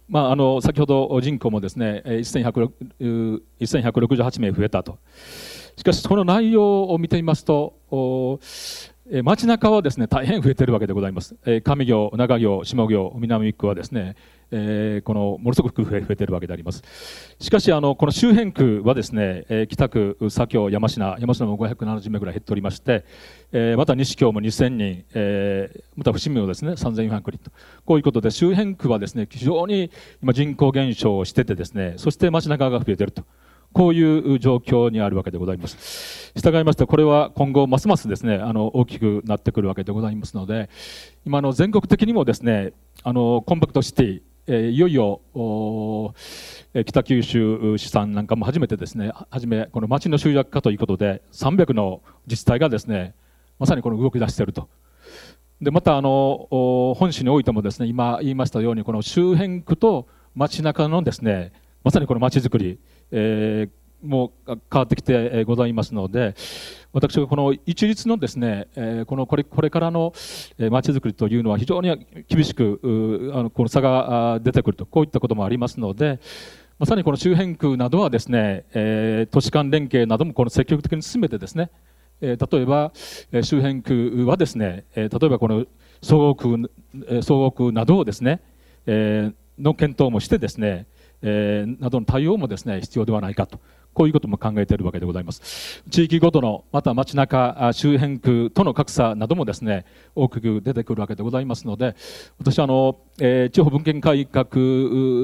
まあ、あの先ほど人口もですね1168名増えたとしかしこの内容を見てみますと街中はですね大変増えているわけでございます上行、長行、下行、南区はですねえー、このものすごく増えているわけであります。しかしあのこの周辺区はですね、えー、北区、左京、山科、山科も570名ぐらい減っておりまして、えー、また西京も2000人、えー、また伏見もですね3400人とこういうことで周辺区はですね非常に今人口減少をしててですね、そして街中が増えていると。こういう状況にあるわけでございます。従いまして、これは今後ますますですね、あの大きくなってくるわけでございますので、今の全国的にもですね、あのコンパクトシティえいよいよ北九州市産なんかも初めてですねはじめこの町の集約化ということで300の自治体がですねまさにこの動き出していると。でまたあの本市においてもですね今言いましたようにこの周辺区と街中のですねまさにこの町づくり、えー、も変わってきてございますので私はこの一律のですねこのこれこれからのまちづくりというのは非常に厳しくあのこの差が出てくるとこういったこともありますのでまさにこの周辺区などはですね、え都市間連携などもこの積極的に進めてですね、え例えば周辺区はですね、え例えばこの総合区総合区などをですね、えの検討もしてですね、えなどの対応もですね必要ではないかとこういうことも考えているわけでございます。地域ごとの、また街中周辺区との格差などもですね、大きく出てくるわけでございますので、私はあの、えー、地方文献改革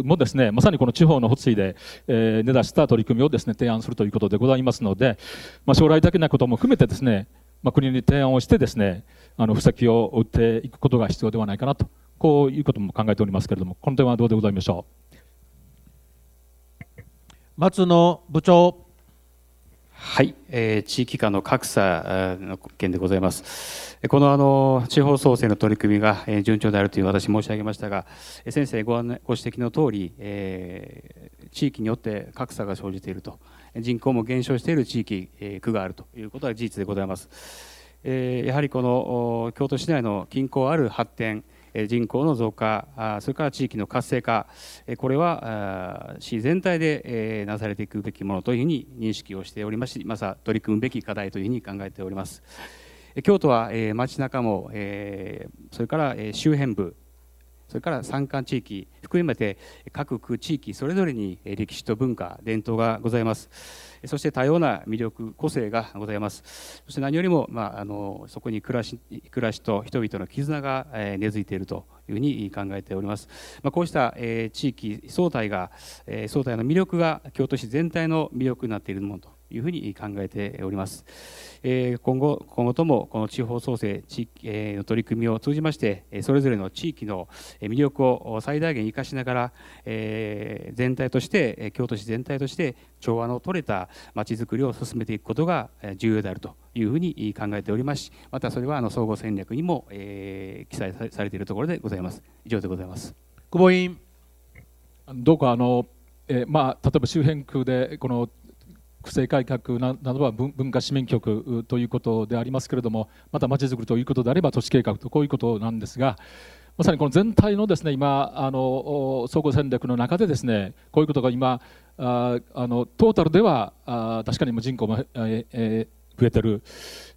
もですね、まさにこの地方の発意で、えー、根出した取り組みをですね、提案するということでございますので、まあ、将来的なことも含めてですね、まあ、国に提案をしてですね、あの、布石を打っていくことが必要ではないかなと、こういうことも考えておりますけれども、この点はどうでございましょう。松野部長。はい、えー、地域間の格差の件でございます。このあの地方創生の取り組みが順調であるという私申し上げましたが、先生ご案内ご指摘の通り、えー、地域によって格差が生じていると、人口も減少している地域、えー、区があるということは事実でございます。えー、やはりこの京都市内の近郊ある発展、人口の増加それから地域の活性化これは市全体でなされていくべきものというふうに認識をしておりますしまは取り組むべき課題というふうに考えております京都は街中もそれから周辺部それから山間地域含めて各区地域それぞれに歴史と文化伝統がございますそして多様な魅力個性がございますそして何よりも、まあ、あのそこに暮らし暮らしと人々の絆が、え根付いているというふうに考えております、まあ、こうした、え地域総体が、え総体の魅力が京都市全体の魅力になっているものというふうに考えております。え今後今後ともこの地方創生地域、えの取り組みを通じましてそれぞれの地域の魅力を最大限生かしながら、え全体として京都市全体として調和の取れたまちづくりを進めていくことが重要であるというふうに考えておりますしまたそれはあの総合戦略にも、え記載されているところでございます以上でございます久保委員どうかあのえまあ、例えば周辺区でこの区政改革などは文化市民局ということでありますけれどもまたまちづくりということであれば都市計画とこういうことなんですがまさにこの全体のですね今あの総合戦略の中でですねこういうことが今ああのトータルではあ確かに人口も、ええー、増えてる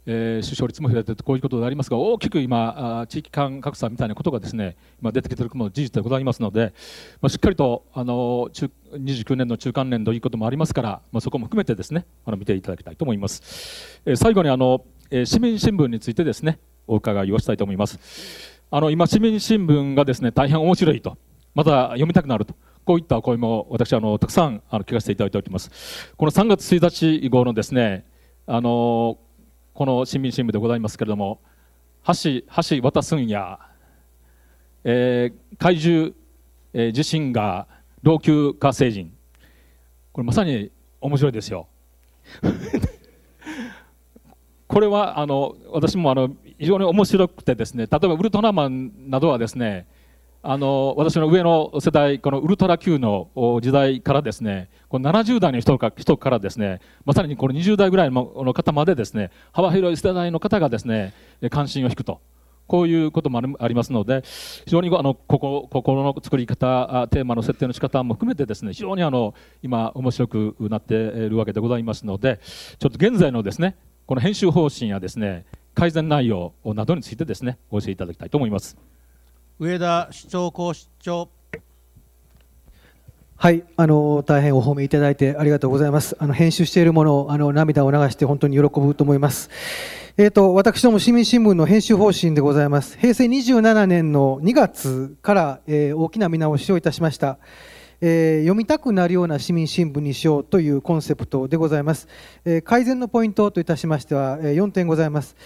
えー、出生率も開いているこういうことでありますが大きく今地域間格差みたいなことがですね今出てきているのも事実でございますので、まあ、しっかりとあの中29年の中間年度いいこともありますから、まあ、そこも含めてですねあの見ていただきたいと思います、えー、最後にあの、えー、市民新聞についてですねお伺いをしたいと思いますあの今市民新聞がですね大変面白いとまた読みたくなるとこういったお声も私あのたくさんあの聞かせていただいておりますこの3月1日号のですねあのこの新民新聞でございますけれども橋橋渡すんや、えー、怪獣、えー、地震が老朽化成人これまさに面白いですよ これはあの私もあの非常に面白くてですね例えばウルトラマンなどはですねあの私の上の世代このウルトラ Q の時代からですねこの70代の人か人からですねまさにこの20代ぐらいの方までですね幅広い世代の方がですね関心を引くと。こういうこともありますので非常にあのここ心の作り方テーマの設定の仕方も含めてですね非常にあの今面白くなっているわけでございますのでちょっと現在のですねこの編集方針やですね改善内容などについてですねお教えいただきたいと思います。上田市長公市長はい、あの大変お褒めいただいてありがとうございます。あの編集しているものをあの涙を流して本当に喜ぶと思います。えっ、ー、と私ども市民新聞の編集方針でございます。平成27年の2月から、えー、大きな見直しをいたしました。えー、読みたくなるような市民新聞にしようというコンセプトでございます、え改善のポイントといたしましては、え4点ございます、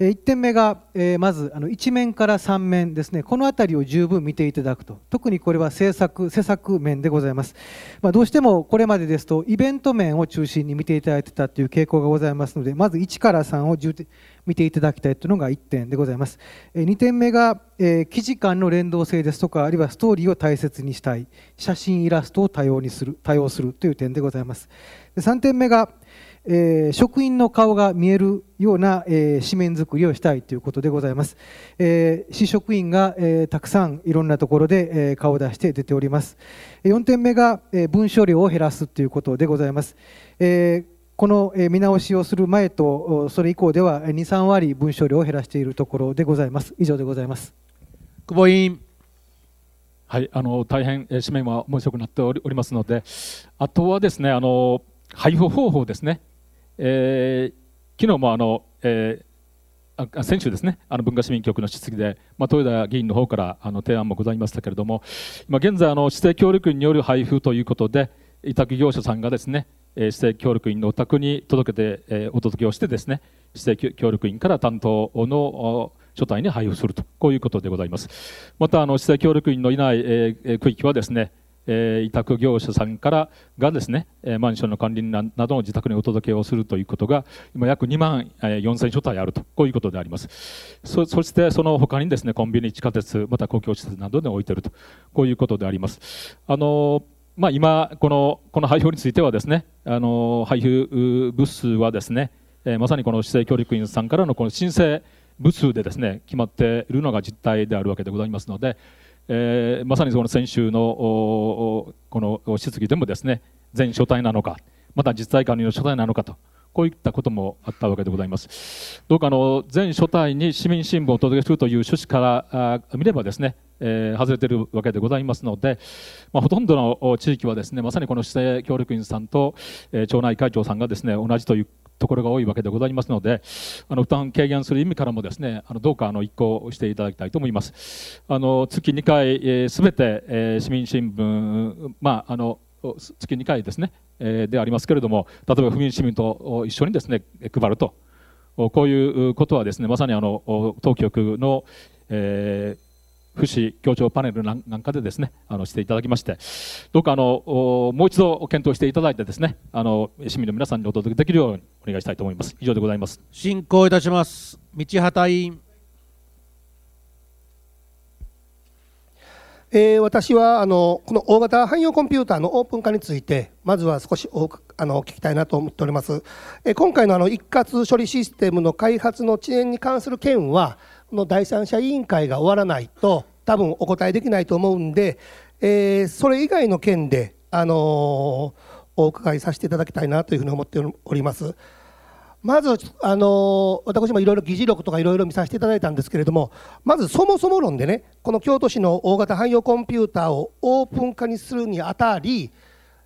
え1点目が、えまずあの1面から3面ですねこの辺りを十分見ていただくと特にこれは政策施策面でございます、まあ、どうしてもこれまでですとイベント面を中心に見ていただいてたという傾向がございますのでまず1から3を重点見ていただきたいというのが1点でございます、え2点目が、え記事間の連動性ですとかあるいはストーリーを大切にしたい写真イラストを多様にする多用するという点でございます3点目がえー、職員の顔が見えるような、えー、紙面作りをしたいということでございます、えー、市職員が、えー、たくさんいろんなところで、えー、顔を出して出ております4点目が、えー、文書量を減らすということでございます、えー、この見直しをする前とそれ以降では2、3割文書量を減らしているところでございます。以上でございます。久保委員。はい、あの大変紙面は面白くなっておりますので、あとはですね、あの配布方法ですね。えー、昨日もあの、えー、先週ですねあの文化市民局の質疑で、まあ、豊田議員の方からあの提案もございましたけれども今現在あの指定協力員による配布ということで委託業者さんがですねえ指定協力員のお宅に届けて、えー、お届けをしてですね指定協力員から担当の所帯に配布するとこういうことでございますまたあの指定協力員のいない、えー、区域はですね委託業者さんからがですね、マンションの管理人などの自宅にお届けをするということが今約2万4000所帯あるとこういうことでありますそしてその他にですねコンビニ地下鉄また公共施設などで置いているとこういうことでありますあのまあ、今この、この配布についてはですねあの配布部数はですね、まさにこの市政教育員さんからのこの申請部数でですね決まっているのが実態であるわけでございますので、えー、まさにその先週のこの質疑でもですね全書体なのかまた実在管理の書体なのかとこういったこともあったわけでございますどうかあの全書体に市民新聞をお届けするという趣旨から見ればですね、えー、外れているわけでございますので、まあ、ほとんどの地域はですねまさにこの市政協力員さんと、えー、町内会長さんがですね同じというところが多いわけでございますのであの負担軽減する意味からもですねあのどうかあの移行していただきたいと思います。あの月2回すべ、えー、て、えー、市民新聞、まあ、あの月2回ですね、えー、でありますけれども例えば府民市民と一緒にですね配るとこういうことはですねまさにあの当局の、えー、府市協調パネルなんかでですねあのしていただきましてどうかあのもう一度検討していただいてですねあの市民の皆さんにお届けできるようにお願いしたいと思います以上でございます進行いたします道畑委員えー、私はあのこの大型汎用コンピューターのオープン化についてまずは少しおあの聞きたいなと思っております、えー、今回のあの一括処理システムの開発の遅延に関する件はこの第三者委員会が終わらないと多分お答えできないと思うんで、えー、それ以外の件であのーお伺いさせていただきたいなというふうに思っております。まず、あの私もいろいろ議事録とかいろいろ見させていただいたんですけれども、まずそもそも論でね、この京都市の大型汎用コンピューターをオープン化にするにあたり、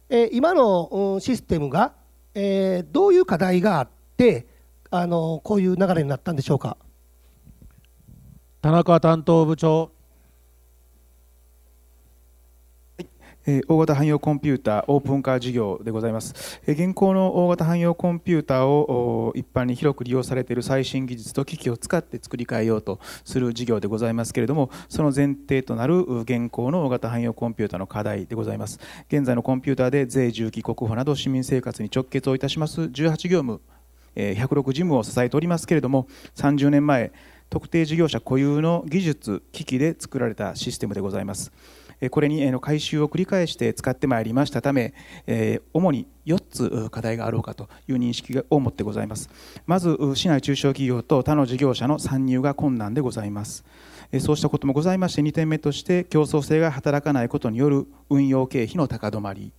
えー、今の、うん、システムが、えー、どういう課題があって、あのこういう流れになったんでしょうか。田中担当部長大型汎用コンピューターオープン化事業でございます現行の大型汎用コンピューターを一般に広く利用されている最新技術と機器を使って作り変えようとする事業でございますけれどもその前提となる現行の大型汎用コンピューターの課題でございます現在のコンピューターで税重機国保など市民生活に直結をいたします18業務106事務を支えておりますけれども30年前特定事業者固有の技術機器で作られたシステムでございますこれに回収を繰り返して使ってまいりましたため主に4つ課題があろうかという認識を持ってございますまず市内中小企業と他の事業者の参入が困難でございますそうしたこともございまして2点目として競争性が働かないことによる運用経費の高止まり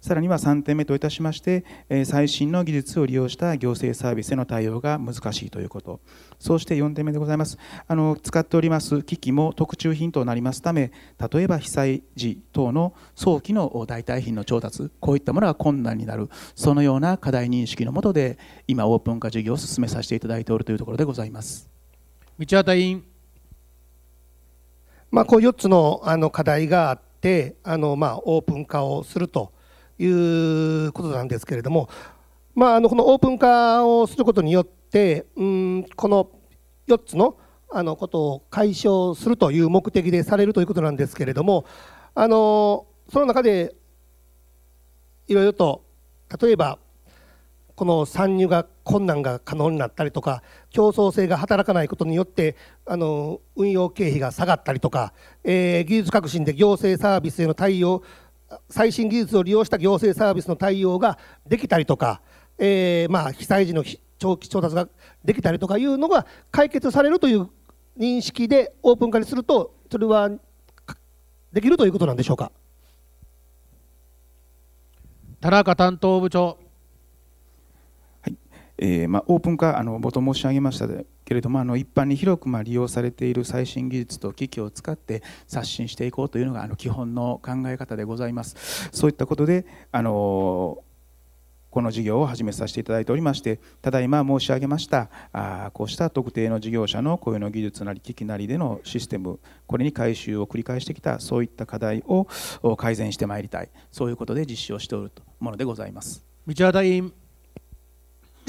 さらには3点目といたしまして、最新の技術を利用した行政サービスへの対応が難しいということ、そして4点目でございます、あの使っております機器も特注品となりますため、例えば被災時等の早期の代替品の調達、こういったものが困難になる、そのような課題認識のもとで、今、オープン化事業を進めさせていただいておるというところでございます。道端委員まあ、こう4つのあの課題があってあの、まあ、オープン化をするということなんですけれども、まあ、あのこのオープン化をすることによってうんこの4つのあのことを解消するという目的でされるということなんですけれどもあのその中でいろいろと例えばこの参入が困難が可能になったりとか競争性が働かないことによってあの運用経費が下がったりとか、えー、技術革新で行政サービスへの対応最新技術を利用した行政サービスの対応ができたりとか、えー、まあ被災時の長期調達ができたりとかいうのが解決されるという認識でオープン化にするとそれはできるということなんでしょうか田中担当部長えーまあ、オープン化あの冒頭申し上げましたけれどもあの一般に広くまあ利用されている最新技術と機器を使って刷新していこうというのがあの基本の考え方でございます。そういったことであのこの事業を始めさせていただいておりましてただいま申し上げましたあこうした特定の事業者の雇用の技術なり機器なりでのシステムこれに改修を繰り返してきたそういった課題を改善してまいりたいそういうことで実施をしておるものでございます。道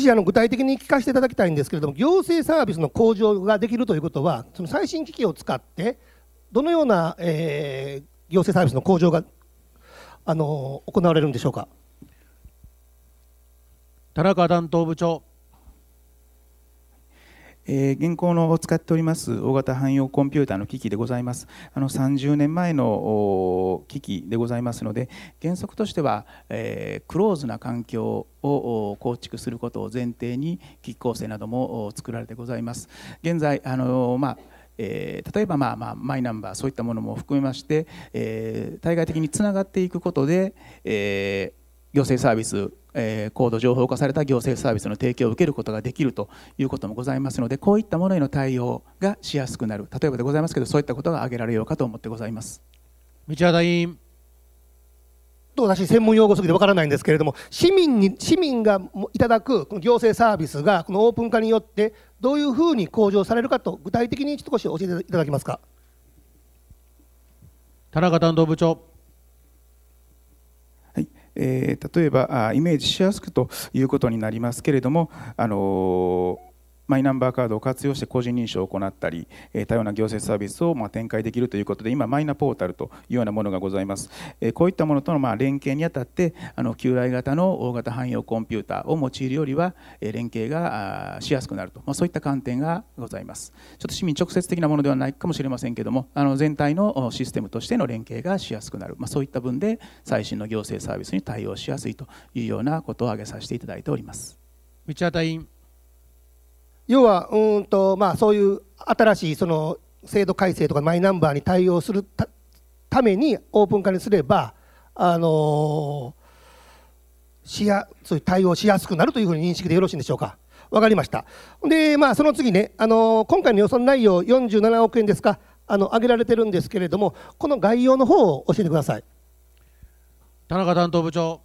あの具体的に聞かせていただきたいんですけれども行政サービスの向上ができるということはその最新機器を使ってどのような、えー、行政サービスの向上があの行われるんでしょうか田中担当部長え現行の使っております大型汎用コンピューターの機器でございます。あの30年前の機器でございますので、原則としては、えクローズな環境を構築することを前提に機構成なども作られてございます。現在あの、まあえ例えば、まあまあ、マイナンバーそういったものも含めまして、え対外的につながっていくことで、えー行政サービス、えー、高度情報化された行政サービスの提供を受けることができるということもございますのでこういったものへの対応がしやすくなる例えばでございますけどそういったことが挙げられようかと思ってございます道原委員と私専門用語すぎてわからないんですけれども市民に市民がいただくこの行政サービスがこのオープン化によってどういうふうに向上されるかと具体的に少し教えていただけますか田中担当部長えー、例えばイメージしやすくということになりますけれども、あのマイナンバーカードを活用して個人認証を行ったり、え多様な行政サービスをま展開できるということで今マイナポータルというようなものがございます、えこういったものとのま連携にあたってあの旧来型の大型汎用コンピューターを用いるよりは連携がしやすくなると、まそういった観点がございますちょっと市民直接的なものではないかもしれませんけどもあの全体のシステムとしての連携がしやすくなる、まそういった分で最新の行政サービスに対応しやすいというようなことを挙げさせていただいております。道端委員要はうんと、まあ、そういう新しいその制度改正とかマイナンバーに対応するためにオープン化にすれば、あのー、しやそういう対応しやすくなるというふうに認識でよろしいんでしょうか。わかりました。で、まあ、その次ね、あのー、今回の予算内容47億円ですか、あの、上げられてるんですけれども、この概要の方を教えてください。田中担当部長。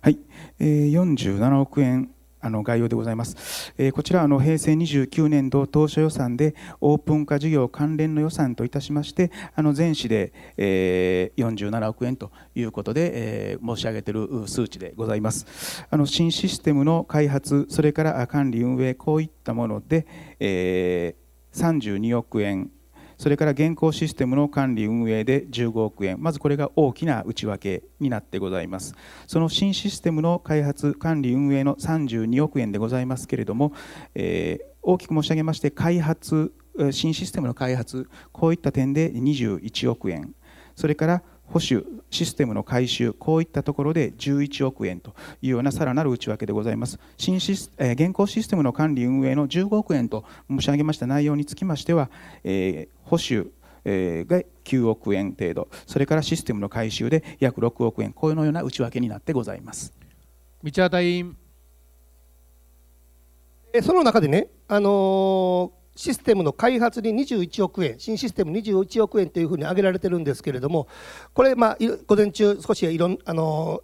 はい、え47億円あの概要でございます。えー、こちらあの平成29年度当初予算でオープン化事業関連の予算といたしましてあの全市で、えー、47億円ということで、えー、申し上げている数値でございます。あの新システムの開発それから管理運営こういったもので、えー、32億円それから現行システムの管理運営で15億円、まずこれが大きな内訳になってございます。その新システムの開発、管理運営の32億円でございますけれども、えー、大きく申し上げまして、開発、新システムの開発、こういった点で21億円、それから保守システムの改修こういったところで11億円というようなさらなる内訳でございます新シス、え現行システムの管理運営の15億円と申し上げました内容につきましては、え保守が9億円程度それからシステムの改修で約6億円このような内訳になってございます道端委員その中でね、あのーシステムの開発に21億円新システム21億円というふうに挙げられてるんですけれどもこれ、まあ、午前中少しいろんあの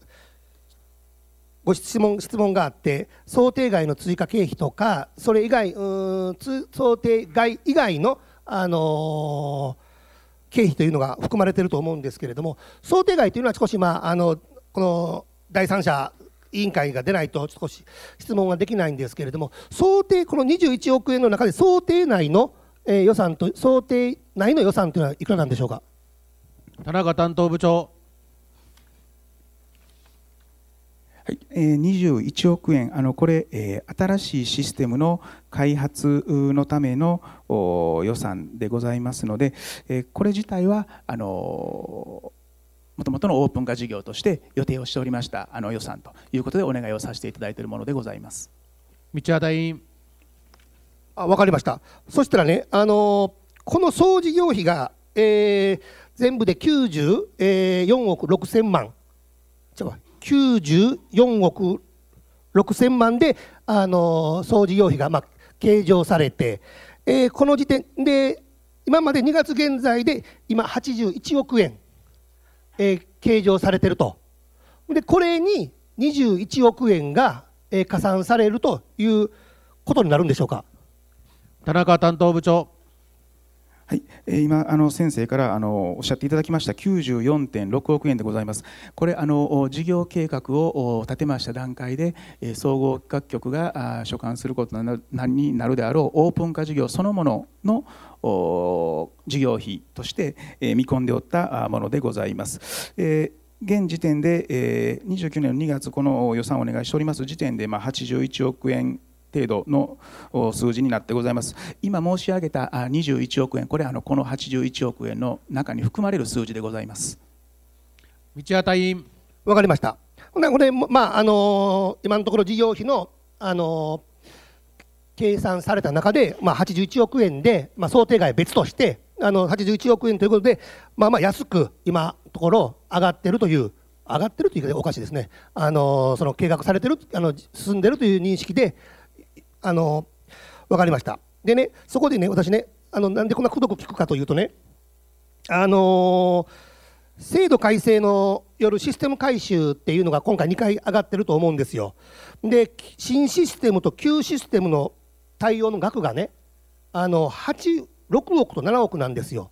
ご質問質問があって想定外の追加経費とかそれ以外うん想定外以外の、あの経費というのが含まれていると思うんですけれども想定外というのは少し、まあ、あのこの第三者委員会が出ないと少し質問はできないんですけれども想定この21億円の中で想定内の、え予算と想定内の予算というのはいくらなんでしょうか田中担当部長はいえ21億円、あのこれ、え新しいシステムの開発のための予算でございますので、えこれ自体はあのもともとのオープン化事業として予定をしておりましたあの予算ということでお願いをさせていただいているものでございます道和委員あ分かりましたそしたらねあのこの総事業費が、えー、全部で94億6000万94億6000万であの総事業費がまあ計上されて、えー、この時点で今まで2月現在で今81億円えー、計上されてるとでこれに21億円が、えー、加算されるということになるんでしょうか田中担当部長はい、今あの先生からあのおっしゃっていただきました94.6億円でございます。これあの事業計画を立てました段階で総合企画局が所管することになるであろうオープン化事業そのものの事業費として見込んでおったものでございます。現時点で、29年の2月、この予算をお願いしております時点で、まあ、81億円程度の数字になってございます今申し上げた21億円これはこの81億円の中に含まれる数字でございます道畑委員分かりましたこれ、まああのー、今のところ事業費の、あのー、計算された中で、まあ、81億円で、まあ、想定外別としてあの81億円ということで、まあ、まあ安く今ところ上がっているという上がっているというかおかしいですね、あのー、その計画されてるあの進んでいるという認識であの分かりましたでねそこでね私ねあのなんでこんなことを聞くかというとねあのー、制度改正のよるシステム改修っていうのが今回2回上がってると思うんですよで新システムと旧システムの対応の額がねあの8 6億と7億なんですよ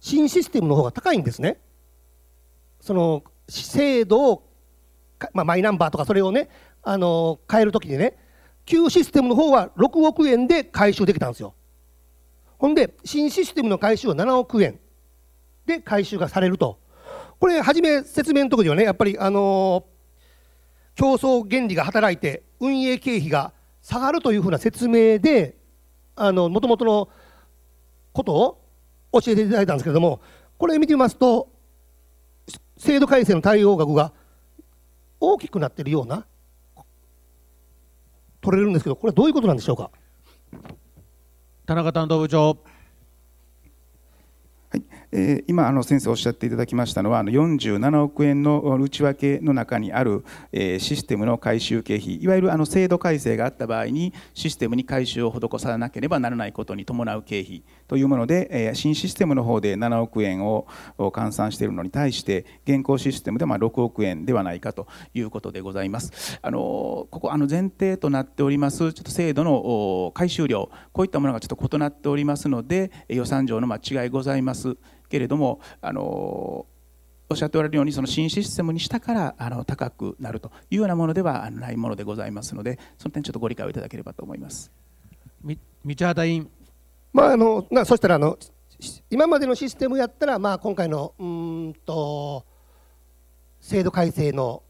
新システムの方が高いんですねその制度を、まあ、マイナンバーとかそれをねあの変えるときにね旧システムの方は6億円で回収できたんですよ。ほんで、新システムの回収は7億円で回収がされると。これ、初め説明のところではね、やっぱり、あのー、競争原理が働いて、運営経費が下がるというふうな説明で、あの、もともとのことを教えていただいたんですけれども、これ見てみますと、制度改正の対応額が大きくなっているような取れるんですけど、これはどういうことなんでしょうか。田中担当部長。はい、今先生おっしゃっていただきましたのは47億円の内訳の中にある、システムの改修経費いわゆる制度改正があった場合にシステムに改修を施さなければならないことに伴う経費というもので、新システムの方で7億円を換算しているのに対して現行システムで6億円ではないかということでございます。あのここあの前提となっておりますちょっと制度の改修量こういったものがちょっと異なっておりますので予算上の間違いございます。けれどもあのおっしゃっておられるようにその新システムにしたからあの高くなるというようなものではないものでございますのでその点ちょっとご理解をいただければと思います。み道端委員、まああのなそしたらあの今までのシステムやったら、まあ、今回のうんと制度改正の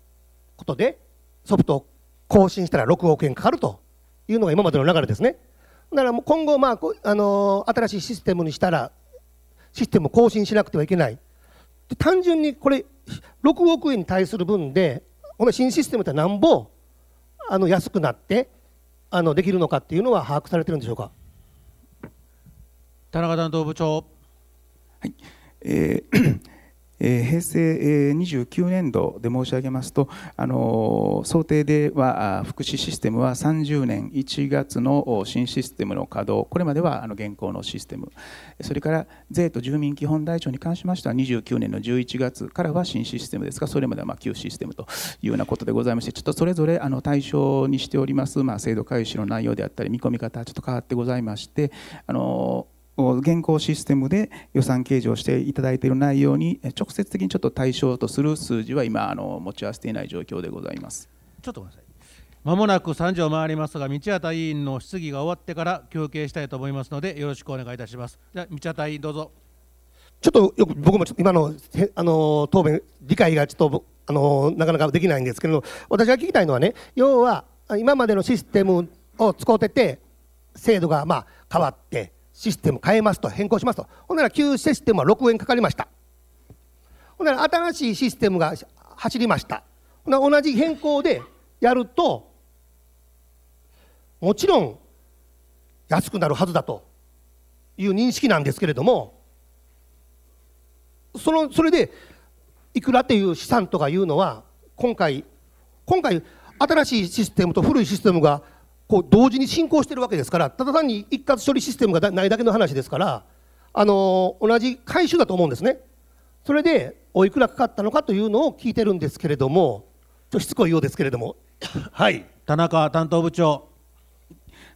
ことでソフトを更新したら6億円かかるというのが今までの流れですね。だから今後、まああの新しいシステムにしたらシステムを更新しなくてはいけないで単純にこれ6億円に対する分でこの新システムってなんぼあの安くなってあのできるのかっていうのは把握されてるんでしょうか田中担当部長、はいえー平成29年度で申し上げますと、あの想定では福祉システムは30年1月の新システムの稼働、これまではあの現行のシステム、それから税と住民基本台帳に関しましては、29年の11月からは新システムですが、それまではま旧システムというようなことでございまして、ちょっとそれぞれあの対象にしております、まあ、制度開始の内容であったり、見込み方はちょっと変わってございまして、あの現行システムで予算計上していただいている内容に直接的にちょっと対象とする数字は今あの持ち合わせていない状況でございますちょっとごめんなさいまもなく3時を回りますが道畑委員の質疑が終わってから休憩したいと思いますのでよろしくお願いいたしますじゃ道畑委員どうぞちょっとよく僕もちょっと今のあの答弁理解がちょっとあのなかなかできないんですけど私が聞きたいのはね要は今までのシステムを使ってて制度がまあ変わってシステム変えますと変更しますとほんなら旧システムは6円かかりましたほんなら新しいシステムが走りましたほな同じ変更でやるともちろん安くなるはずだという認識なんですけれどもそのそれでいくらっていう資産とかいうのは今回今回新しいシステムと古いシステムがこう同時に進行してるわけですからただ単に一括処理システムがないだけの話ですから、あの同じ回収だと思うんですねそれでおいくらかかったのかというのを聞いてるんですけれどもちょっとしつこいようですけれども はい田中担当部長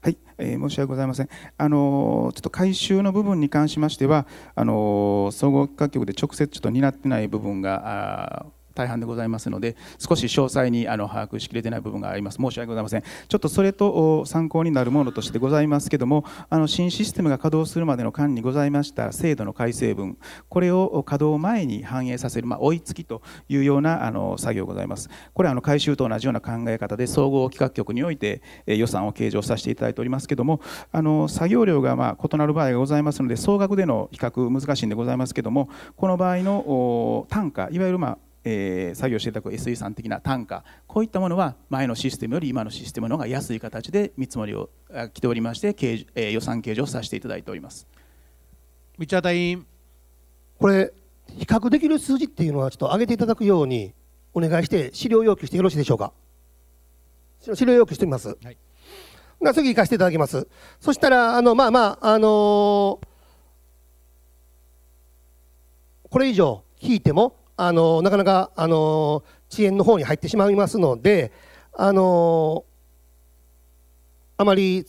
はい、えー、申し訳ございません、あのー、ちょっと回収の部分に関しましてはあのー、総合各局で直接ちょっと担ってない部分があ大半でございますので少し詳細にあの把握しきれてない部分があります申し訳ございませんちょっとそれと参考になるものとしてございますけどもあの新システムが稼働するまでの間にございました制度の改正分これを稼働前に反映させる、まあ、追いつきというようなあの作業ございますこれはあの改修と同じような考え方で総合企画局において予算を計上させていただいておりますけどもあの作業量がま異なる場合がございますので総額での比較難しいんでございますけどもこの場合の単価いわゆるまあえー、作業していただく SE さん的な単価こういったものは前のシステムより今のシステムの方が安い形で見積もりを来ておりましてえー、予算計上させていただいております道端委員これ比較できる数字っていうのはちょっと上げていただくようにお願いして資料要求してよろしいでしょうか資料要求してみます、はい、が次行かせていただきますそしたらあのまあまああのー、これ以上聞いてもあのなかなかあの遅延の方に入ってしまいますのであのあまり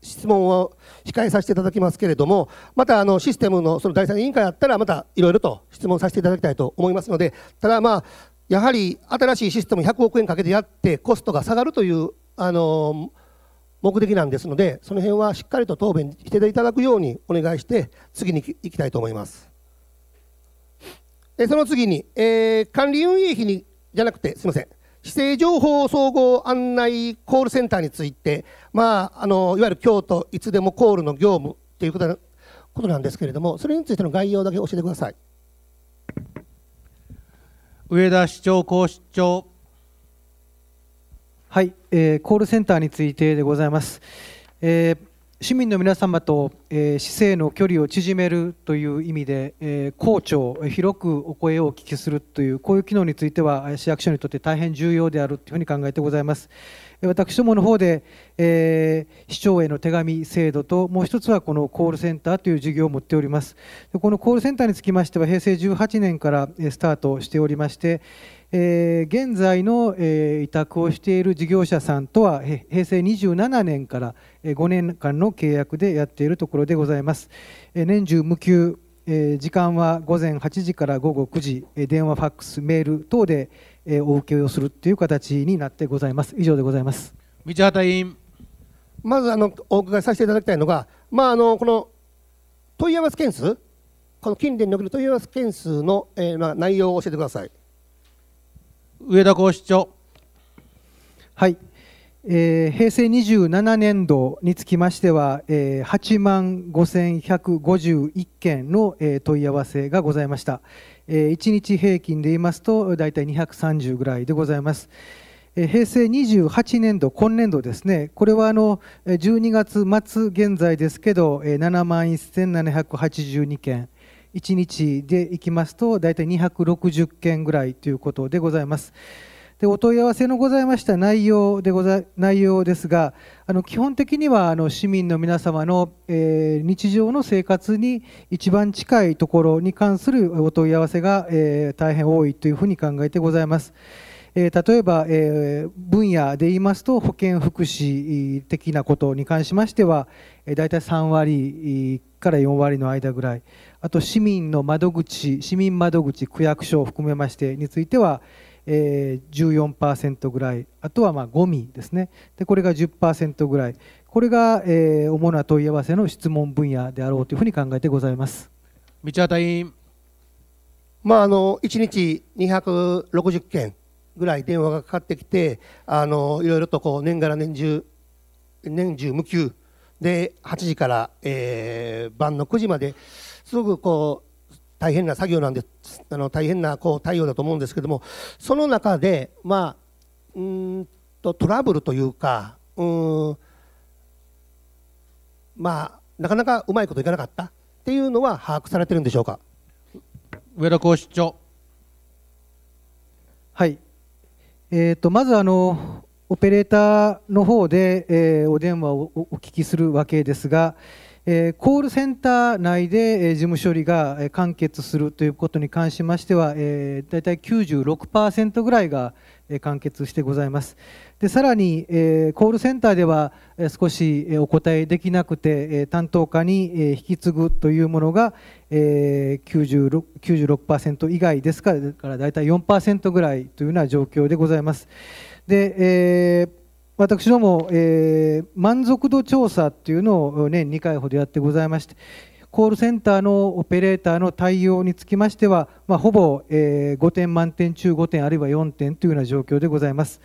質問を控えさせていただきますけれども、またあのシステムのその第三委員会あったら、またいろいろと質問させていただきたいと思いますので、ただまあ、やはり新しいシステム100億円かけてやって、コストが下がるというあの目的なんですので、その辺はしっかりと答弁していただくようにお願いして、次に行きたいと思います。その次に、えー、管理運営費にじゃなくてすみません市政情報総合案内コールセンターについて、まあ、あのいわゆる京都いつでもコールの業務ということなんですけれどもそれについての概要だけ教えてください上田市長公市長はい、えー、コールセンターについてでございます、えー市民の皆様と、えー、市政の距離を縮めるという意味で、えー、公庁広くお声をお聞きするというこういう機能については市役所にとって大変重要であるというふうに考えてございます。私どもの方で、えー、市長への手紙制度と、もう一つはこのコールセンターという事業を持っております。このコールセンターにつきましては、平成18年からスタートしておりまして、えー、現在の、えー、委託をしている事業者さんとは、平成27年から5年間の契約でやっているところでございます。えー、年中無休、えー、時間は午前8時から午後9時、電話、ファックス、メール等でえお受けをするという形になってございます。以上でございます。道畑委員まずあのお伺いさせていただきたいのが、まあ、あのこの問い合わせ件数、この近年における問い合わせ件数の、えー、まあ、内容を教えてください上田校市長。はい、えー、平成27年度につきましては、えー、8万5151件の、えー、問い合わせがございました。え1日平均で言いますと大体230ぐらいでございます。平成28年度、今年度ですね、これはあの12月末現在ですけど、7万1782件、1日でいきますと、大体260件ぐらいということでございます。でお問い合わせのございました内容でござ内容ですがあの基本的にはあの市民の皆様の、えー、日常の生活に一番近いところに関するお問い合わせが、えー、大変多いというふうに考えてございます。例えば、分野で言いますと保健福祉的なことに関しましては、大体3割から4割の間ぐらいあと市民の窓口市民窓口区役所を含めましてについては、えー、14%ぐらいあとはまあゴミですねでこれが10%ぐらいこれが、え主な問い合わせの質問分野であろうというふうに考えてございます道端委員、まあ、あの1日260件ぐらい電話がかかってきてあのいろいろとこう年がら年中年中無休で8時から、えー、晩の9時まですごくこう大変な作業なんであの大変なこう対応だと思うんですけどもその中で、まあ、うんとトラブルというかうんまあなかなかうまいこといかなかったっていうのは把握されてるんでしょうか上田校室長はい、えーと、まずあのオペレーターの方で、えー、お電話をお聞きするわけですが、コールセンター内で、事務処理が、完結するということに関しましては、ー、大体96%ぐらいが、完結してございますでさらに、コールセンターでは、少し、お答えできなくて、担当課に、引き継ぐというものが、ー、96%, 96以外ですからだから大体4%ぐらいというような状況でございますで、えー私ども、えー、満足度調査っていうのを年2回ほどやってございましてコールセンターのオペレーターの対応につきましては、まあ、ほぼ、えー、5点満点中5点あるいは4点というような状況でございます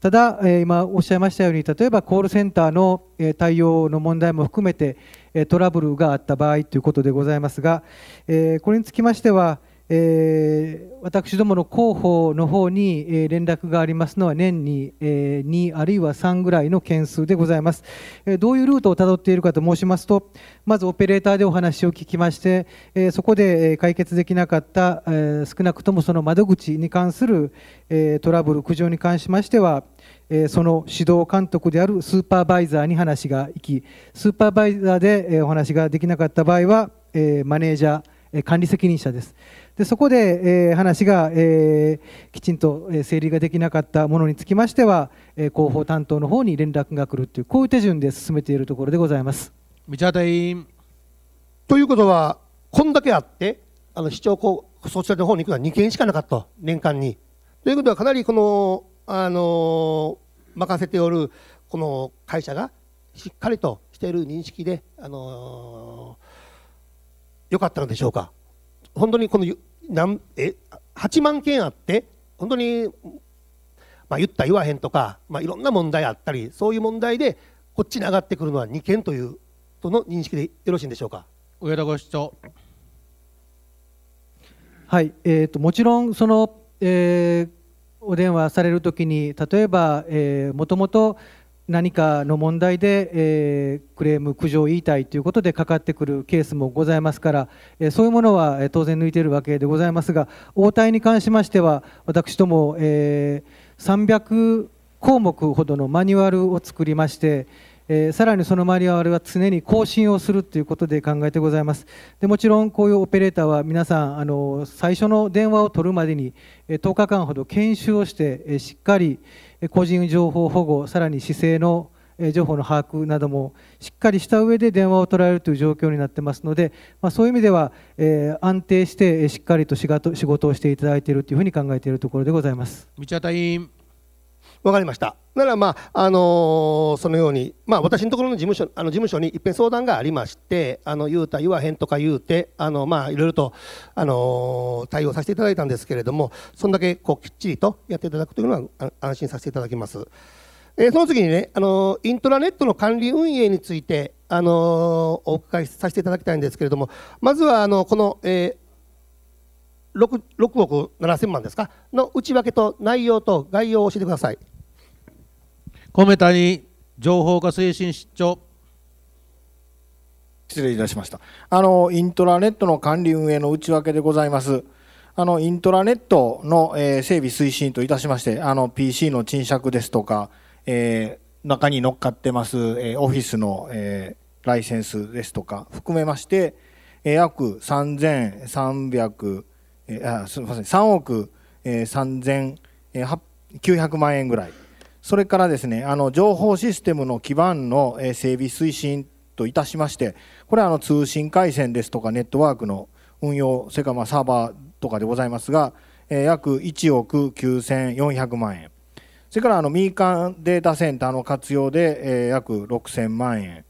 ただ、えー、今おっしゃいましたように例えばコールセンターの、え対応の問題も含めて、えトラブルがあった場合ということでございますが、えこれにつきましてはえー、私どもの広報の方に、えー、連絡がありますのは年に、えー、2あるいは3ぐらいの件数でございます、えどういうルートをたどっているかと申しますとまずオペレーターでお話を聞きまして、えそこで解決できなかった、え少なくともその窓口に関する、えトラブル苦情に関しましては、えその指導監督であるスーパーバイザーに話が行きスーパーバイザーで、お話ができなかった場合は、えマネージャー管理責任者ですでそこで、えー、話が、えー、きちんと整理ができなかったものにつきましては、えー、広報担当の方に連絡が来るというこういう手順で進めているところでございます。ということはこんだけあってあの市長こそちらの方に行くのは2件しかなかった年間に。ということはかなりこの、あの任せておるこの会社がしっかりとしている認識で、あのー、よかったのでしょうか。本当にこのなんえ8万件あって本当に、まあ、言った言わへんとか、まあ、いろんな問題あったりそういう問題でこっちに上がってくるのは2件というとの認識でよろしいんでしょうか上田ご市長はい、えーと、もちろんその、えー、お電話されるときに例えばもともと何かの問題で、えー、クレーム、苦情を言いたいということでかかってくるケースもございますから、えー、そういうものは当然抜いているわけでございますが、応対に関しましては、私ども、えー、300項目ほどのマニュアルを作りまして、えー、さらにそのマニュアルは常に更新をするということで考えてございます。でもちろんこういうオペレーターは皆さんあの最初の電話を取るまでに、え10日間ほど研修をして、えー、しっかり、個人情報保護、さらに姿勢の情報の把握などもしっかりした上で電話を取られるという状況になってますので、まあ、そういう意味では、えー、安定してしっかりと仕事をしていただいているというふうに考えているところでございます。道端委員わかりましたならまあ、あのー、そのように、まあ、私のところの事務所あの事務所にいっぺん相談がありましてあの言うた言わへんとか言うてあの、まあ、いろいろと、あのー、対応させていただいたんですけれどもそんだけこうきっちりとやっていただくというのは安心させていただきます、えー、その次にね、あのイントラネットの管理運営について、あのお伺いさせていただきたいんですけれどもまずはあのこの、え 6, 6億7000万ですかの内訳と内容と概要を教えてください。米谷情報化推進室長失礼いたしましたあのイントラネットの管理運営の内訳でございますあのイントラネットの、えー、整備推進といたしましてあの PC の賃借ですとか、えー、中に乗っかってます、えー、オフィスの、えー、ライセンスですとか含めまして、えー、約3300、えー、あすみません3億、えー、3900万円ぐらいそれからですねあの情報システムの基盤の整備推進といたしましてこれはあの通信回線ですとかネットワークの運用それからまサーバーとかでございますが約1億9400万円それからあの民間データセンターの活用で約6000万円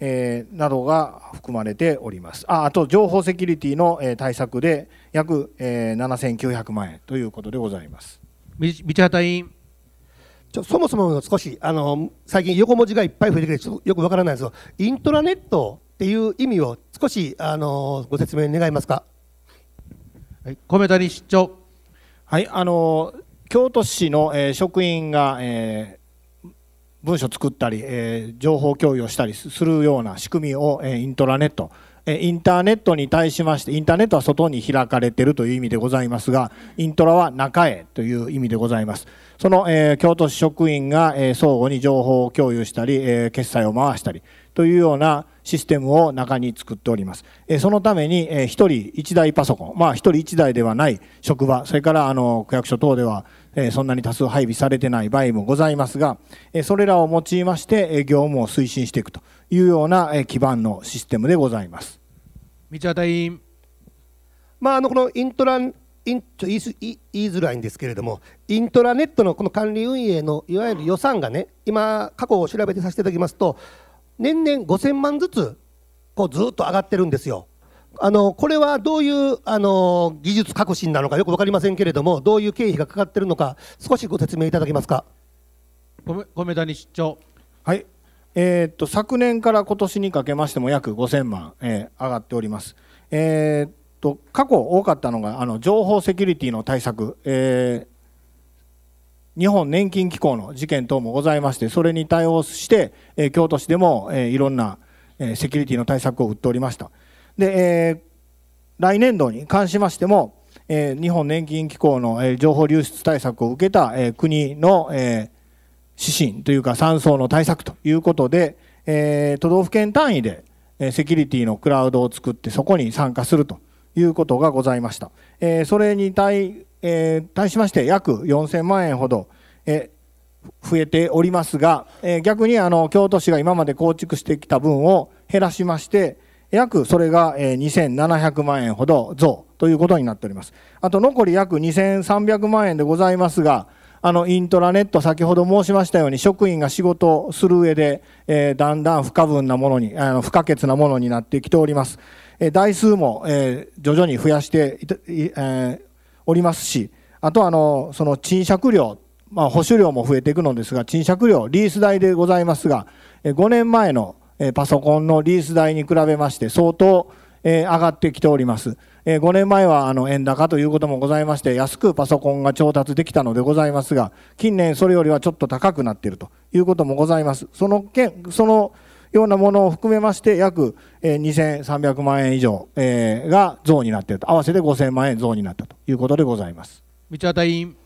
えー、などが含まれておりますああと情報セキュリティの、対策で約、7900万円ということでございます道畑委員ちょそもそも少しあの最近横文字がいっぱい増えてきてよくわからないんですけどイントラネットっていう意味を少しあのご説明願いますか。はい、米谷市長、はい、あの京都市の、えー、職員が、えー、文書作ったり、えー、情報共有をしたりするような仕組みを、えー、イントラネット。インターネットに対しまして、インターネットは外に開かれているという意味でございますが、イントラは中へという意味でございます。その、えー、京都市職員が、えー、相互に情報を共有したり、えー、決済を回したりというようなシステムを中に作っております。えそのために、え1人1台パソコン、まあ1人1台ではない職場、それからあの区役所等では、えそんなに多数配備されてない場合もございますが、えそれらを用いまして、え業務を推進していくというような、え基盤のシステムでございます。道端委員。まあ、あのこのイントラン言いづらいんですけれどもイントラネットのこの管理運営のいわゆる予算がね今過去を調べてさせていただきますと年々5000万ずつずっと上がってるんですよ。あのこれはどういうあの技術革新なのかよく分かりませんけれどもどういう経費がかかってるのか少しご説明いただけますか米谷市長はいえー、っと昨年から今年にかけましても約5000万、えー、上がっております。えーと過去多かったのがあの情報セキュリティの対策、えー、日本年金機構の事件等もございましてそれに対応して、えー、京都市でも、えー、いろんな、えー、セキュリティの対策を打っておりましたで、えー、来年度に関しましても、えー、日本年金機構の、えー、情報流出対策を受けた、えー、国の、えー、指針というか3層の対策ということで、えー、都道府県単位でセキュリティのクラウドを作ってそこに参加すると。いうことがございました。えー、それに対,、えー、対しまして約4000万円ほど、えー、増えておりますが、え逆にあの京都市が今まで構築してきた分を減らしまして、約それが2700万円ほど増ということになっております。あと残り約2300万円でございますが、あのイントラネット、先ほど申しましたように、職員が仕事をする上で、えー、だんだん不可分なものに、あの不可欠なものになってきております。え台数も、え徐々に増やしてえおりますし、あとはあのその賃借料、まあ、保守料も増えていくのですが、賃借料、リース代でございますが、え5年前の、えパソコンのリース代に比べまして、相当、え上がってきております。え5年前はあの円高ということもございまして、安くパソコンが調達できたのでございますが、近年それよりはちょっと高くなっているということもございます。その件、そのようなものを含めまして約2300万円以上が増になっていると合わせて5000万円増になったということでございます道端委員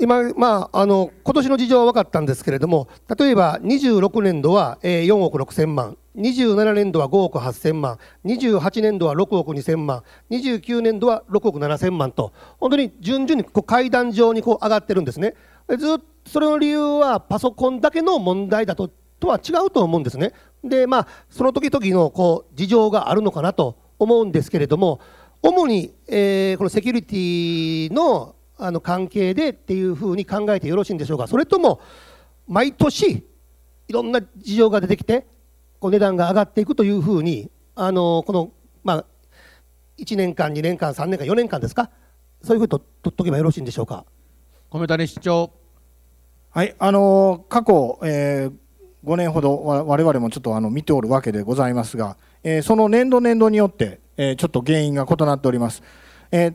今、まあ、あの今年の事情は分かったんですけれども例えば26年度は4億6000万27年度は5億8000万、28年度は6億2000万、29年度は6億7000万と、本当に順々にこう階段状にこう上がってるんですね。ずっとそれの理由はパソコンだけの問題だととは違うと思うんですね。でまあその時々のこう事情があるのかなと思うんですけれども主に、えー、このセキュリティのあの関係でっていうふうに考えてよろしいんでしょうかそれとも毎年いろんな事情が出てきてこう値段が上がっていくというふうにあのこの、まあ、1年間2年間3年間4年間ですかそういうふうにとっとけばよろしいんでしょうか。米谷市長はいあの過去、えー5年ほど我々もちょっとあの見ておるわけでございますが、えー、その年度年度によって、えー、ちょっと原因が異なっております。えー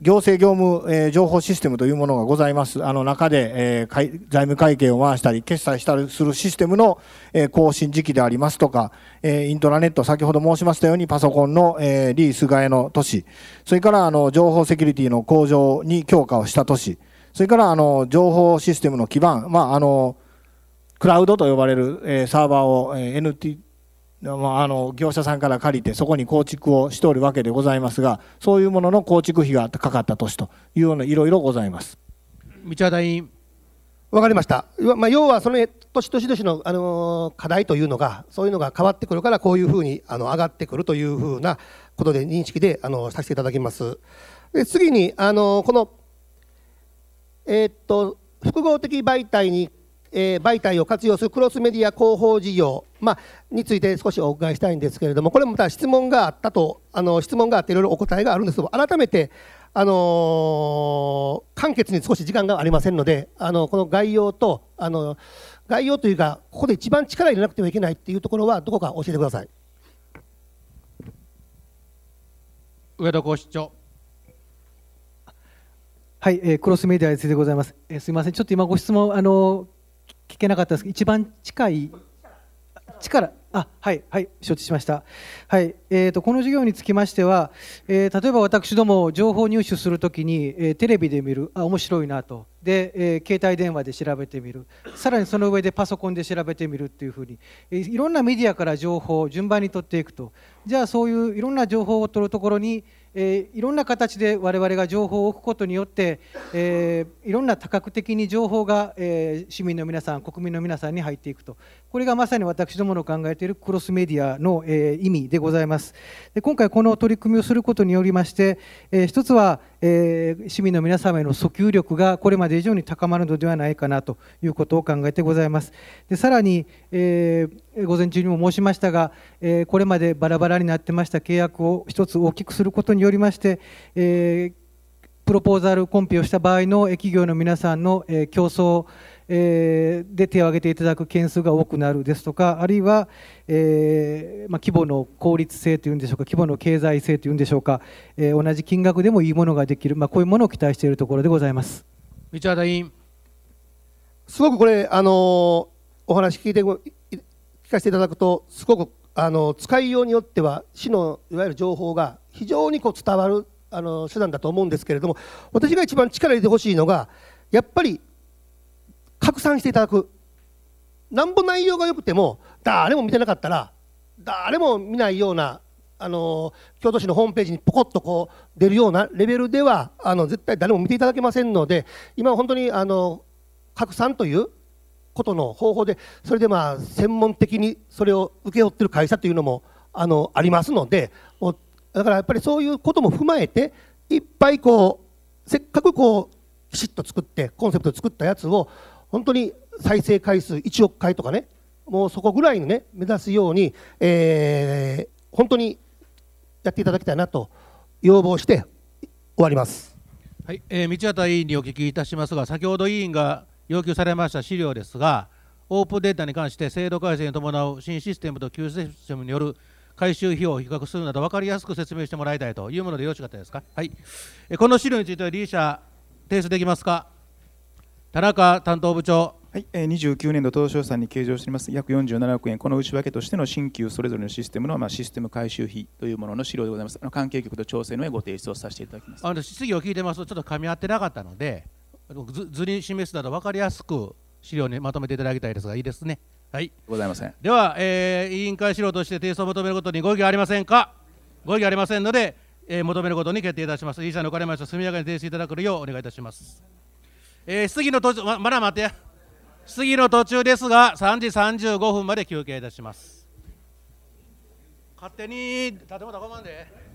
行政業務、えー、情報システムというものがございます。あの中で、えー、財務会計を回したり、決済したりするシステムの、えー、更新時期でありますとか、えー、イントラネット、先ほど申しましたようにパソコンの、えー、リース替えの都市、それからあの情報セキュリティの向上に強化をした都市、それからあの情報システムの基盤、まああのクラウドと呼ばれる、えサーバーを、え NT あの業者さんから借りてそこに構築をしておるわけでございますがそういうものの構築費がかかった年というようないろいろございます。道和大員わかりました、まあ、要はその年年々の、あの課題というのがそういうのが変わってくるからこういうふうにあの上がってくるというふうなことで認識であのさせていただきます。で次にあのこの、えー、っと複合的媒体にえ媒体を活用するクロスメディア広報事業、まあ、について少しお伺いしたいんですけれどもこれもまた質問があったとあの質問があっていろいろお答えがあるんですけど改めて、あのー、簡潔に少し時間がありませんのであのこの概要とあの概要というかここで一番力入れなくてはいけないっていうところはどこか教えてください上田校室長はい、えー、クロスメディアについてございます、えー、すみませんちょっと今ご質問あのー聞けなかったですけど一番近い力あはいはい承知しましたはいえーと、この授業につきましては、えー、例えば私ども情報入手するときに、えー、テレビで見るあ面白いなとで、えー、携帯電話で調べてみるさらにその上でパソコンで調べてみるっていうふうに、えー、いろんなメディアから情報を順番に取っていくとじゃあそういういろんな情報を取るところにえー、いろんな形で我々が情報を置くことによって、えー、いろんな多角的に情報が、えー、市民の皆さん国民の皆さんに入っていくとこれがまさに私どもの考えているクロスメディアの、え意味でございますで今回この取り組みをすることによりまして、えー、一つは、えー、市民の皆様への訴求力がこれまで以上に高まるのではないかなということを考えてございます。でさらに、えー、午前中にも申しましたが、えー、これまでバラバラになってました契約を1つ大きくすることによりまして、えプロポーザルコンペをした場合の企業の皆さんの競争えー、で手を挙げていただく件数が多くなるですとかあるいは、えー、まあ、規模の効率性というんでしょうか規模の経済性というんでしょうか、えー、同じ金額でもいいものができる、まあ、こういうものを期待しているところでございます道原委員すごくこれ、あのお話聞いて聞かせていただくとすごく、あの使いようによっては市のいわゆる情報が非常にこう伝わるあの手段だと思うんですけれども私が一番力入れてほしいのがやっぱり拡散していただくなんぼ内容が良くても誰も見てなかったら誰も見ないようなあの京都市のホームページにポコッとこう出るようなレベルではあの絶対誰も見ていただけませんので今は本当にあの拡散ということの方法でそれでまあ専門的にそれを請け負ってる会社というのもあのありますのでもうだからやっぱりそういうことも踏まえていっぱいこうせっかくこうきちっと作ってコンセプト作ったやつを本当に再生回数1億回とかねもうそこぐらいにね目指すように、えー、本当にやっていただきたいなと要望して終わります。はい、えー、道端委員にお聞きいたしますが、先ほど委員が要求されました資料ですが、オープンデータに関して制度改正に伴う新システムと旧システムによる回収費用を比較するなど分かりやすく説明してもらいたいというものでよろしかったですか。はい、この資料については、リー社提出できますか。田中担当部長。はい、29年度当初予算に計上しています約47億円、この内訳としての新旧それぞれのシステムの、まあ、システム改修費というものの資料でございます、あの関係局と調整の上、ご提出をさせていただきますあの質疑を聞いてますと、ちょっと噛み合ってなかったので、図図に示すなど分かりやすく資料にまとめていただきたいですが、いいですね。はい、ございませんでは、えー、委員会資料として提出を求めることにご異議ありませんか、ご異議ありませんので、えー、求めることに決定いたします。以上におかれました速やかに提出いただくようお願いいたします。えー、疑の途中ままだ待て質疑の途中ですが3時35分まで休憩いたします勝手に建物囲まで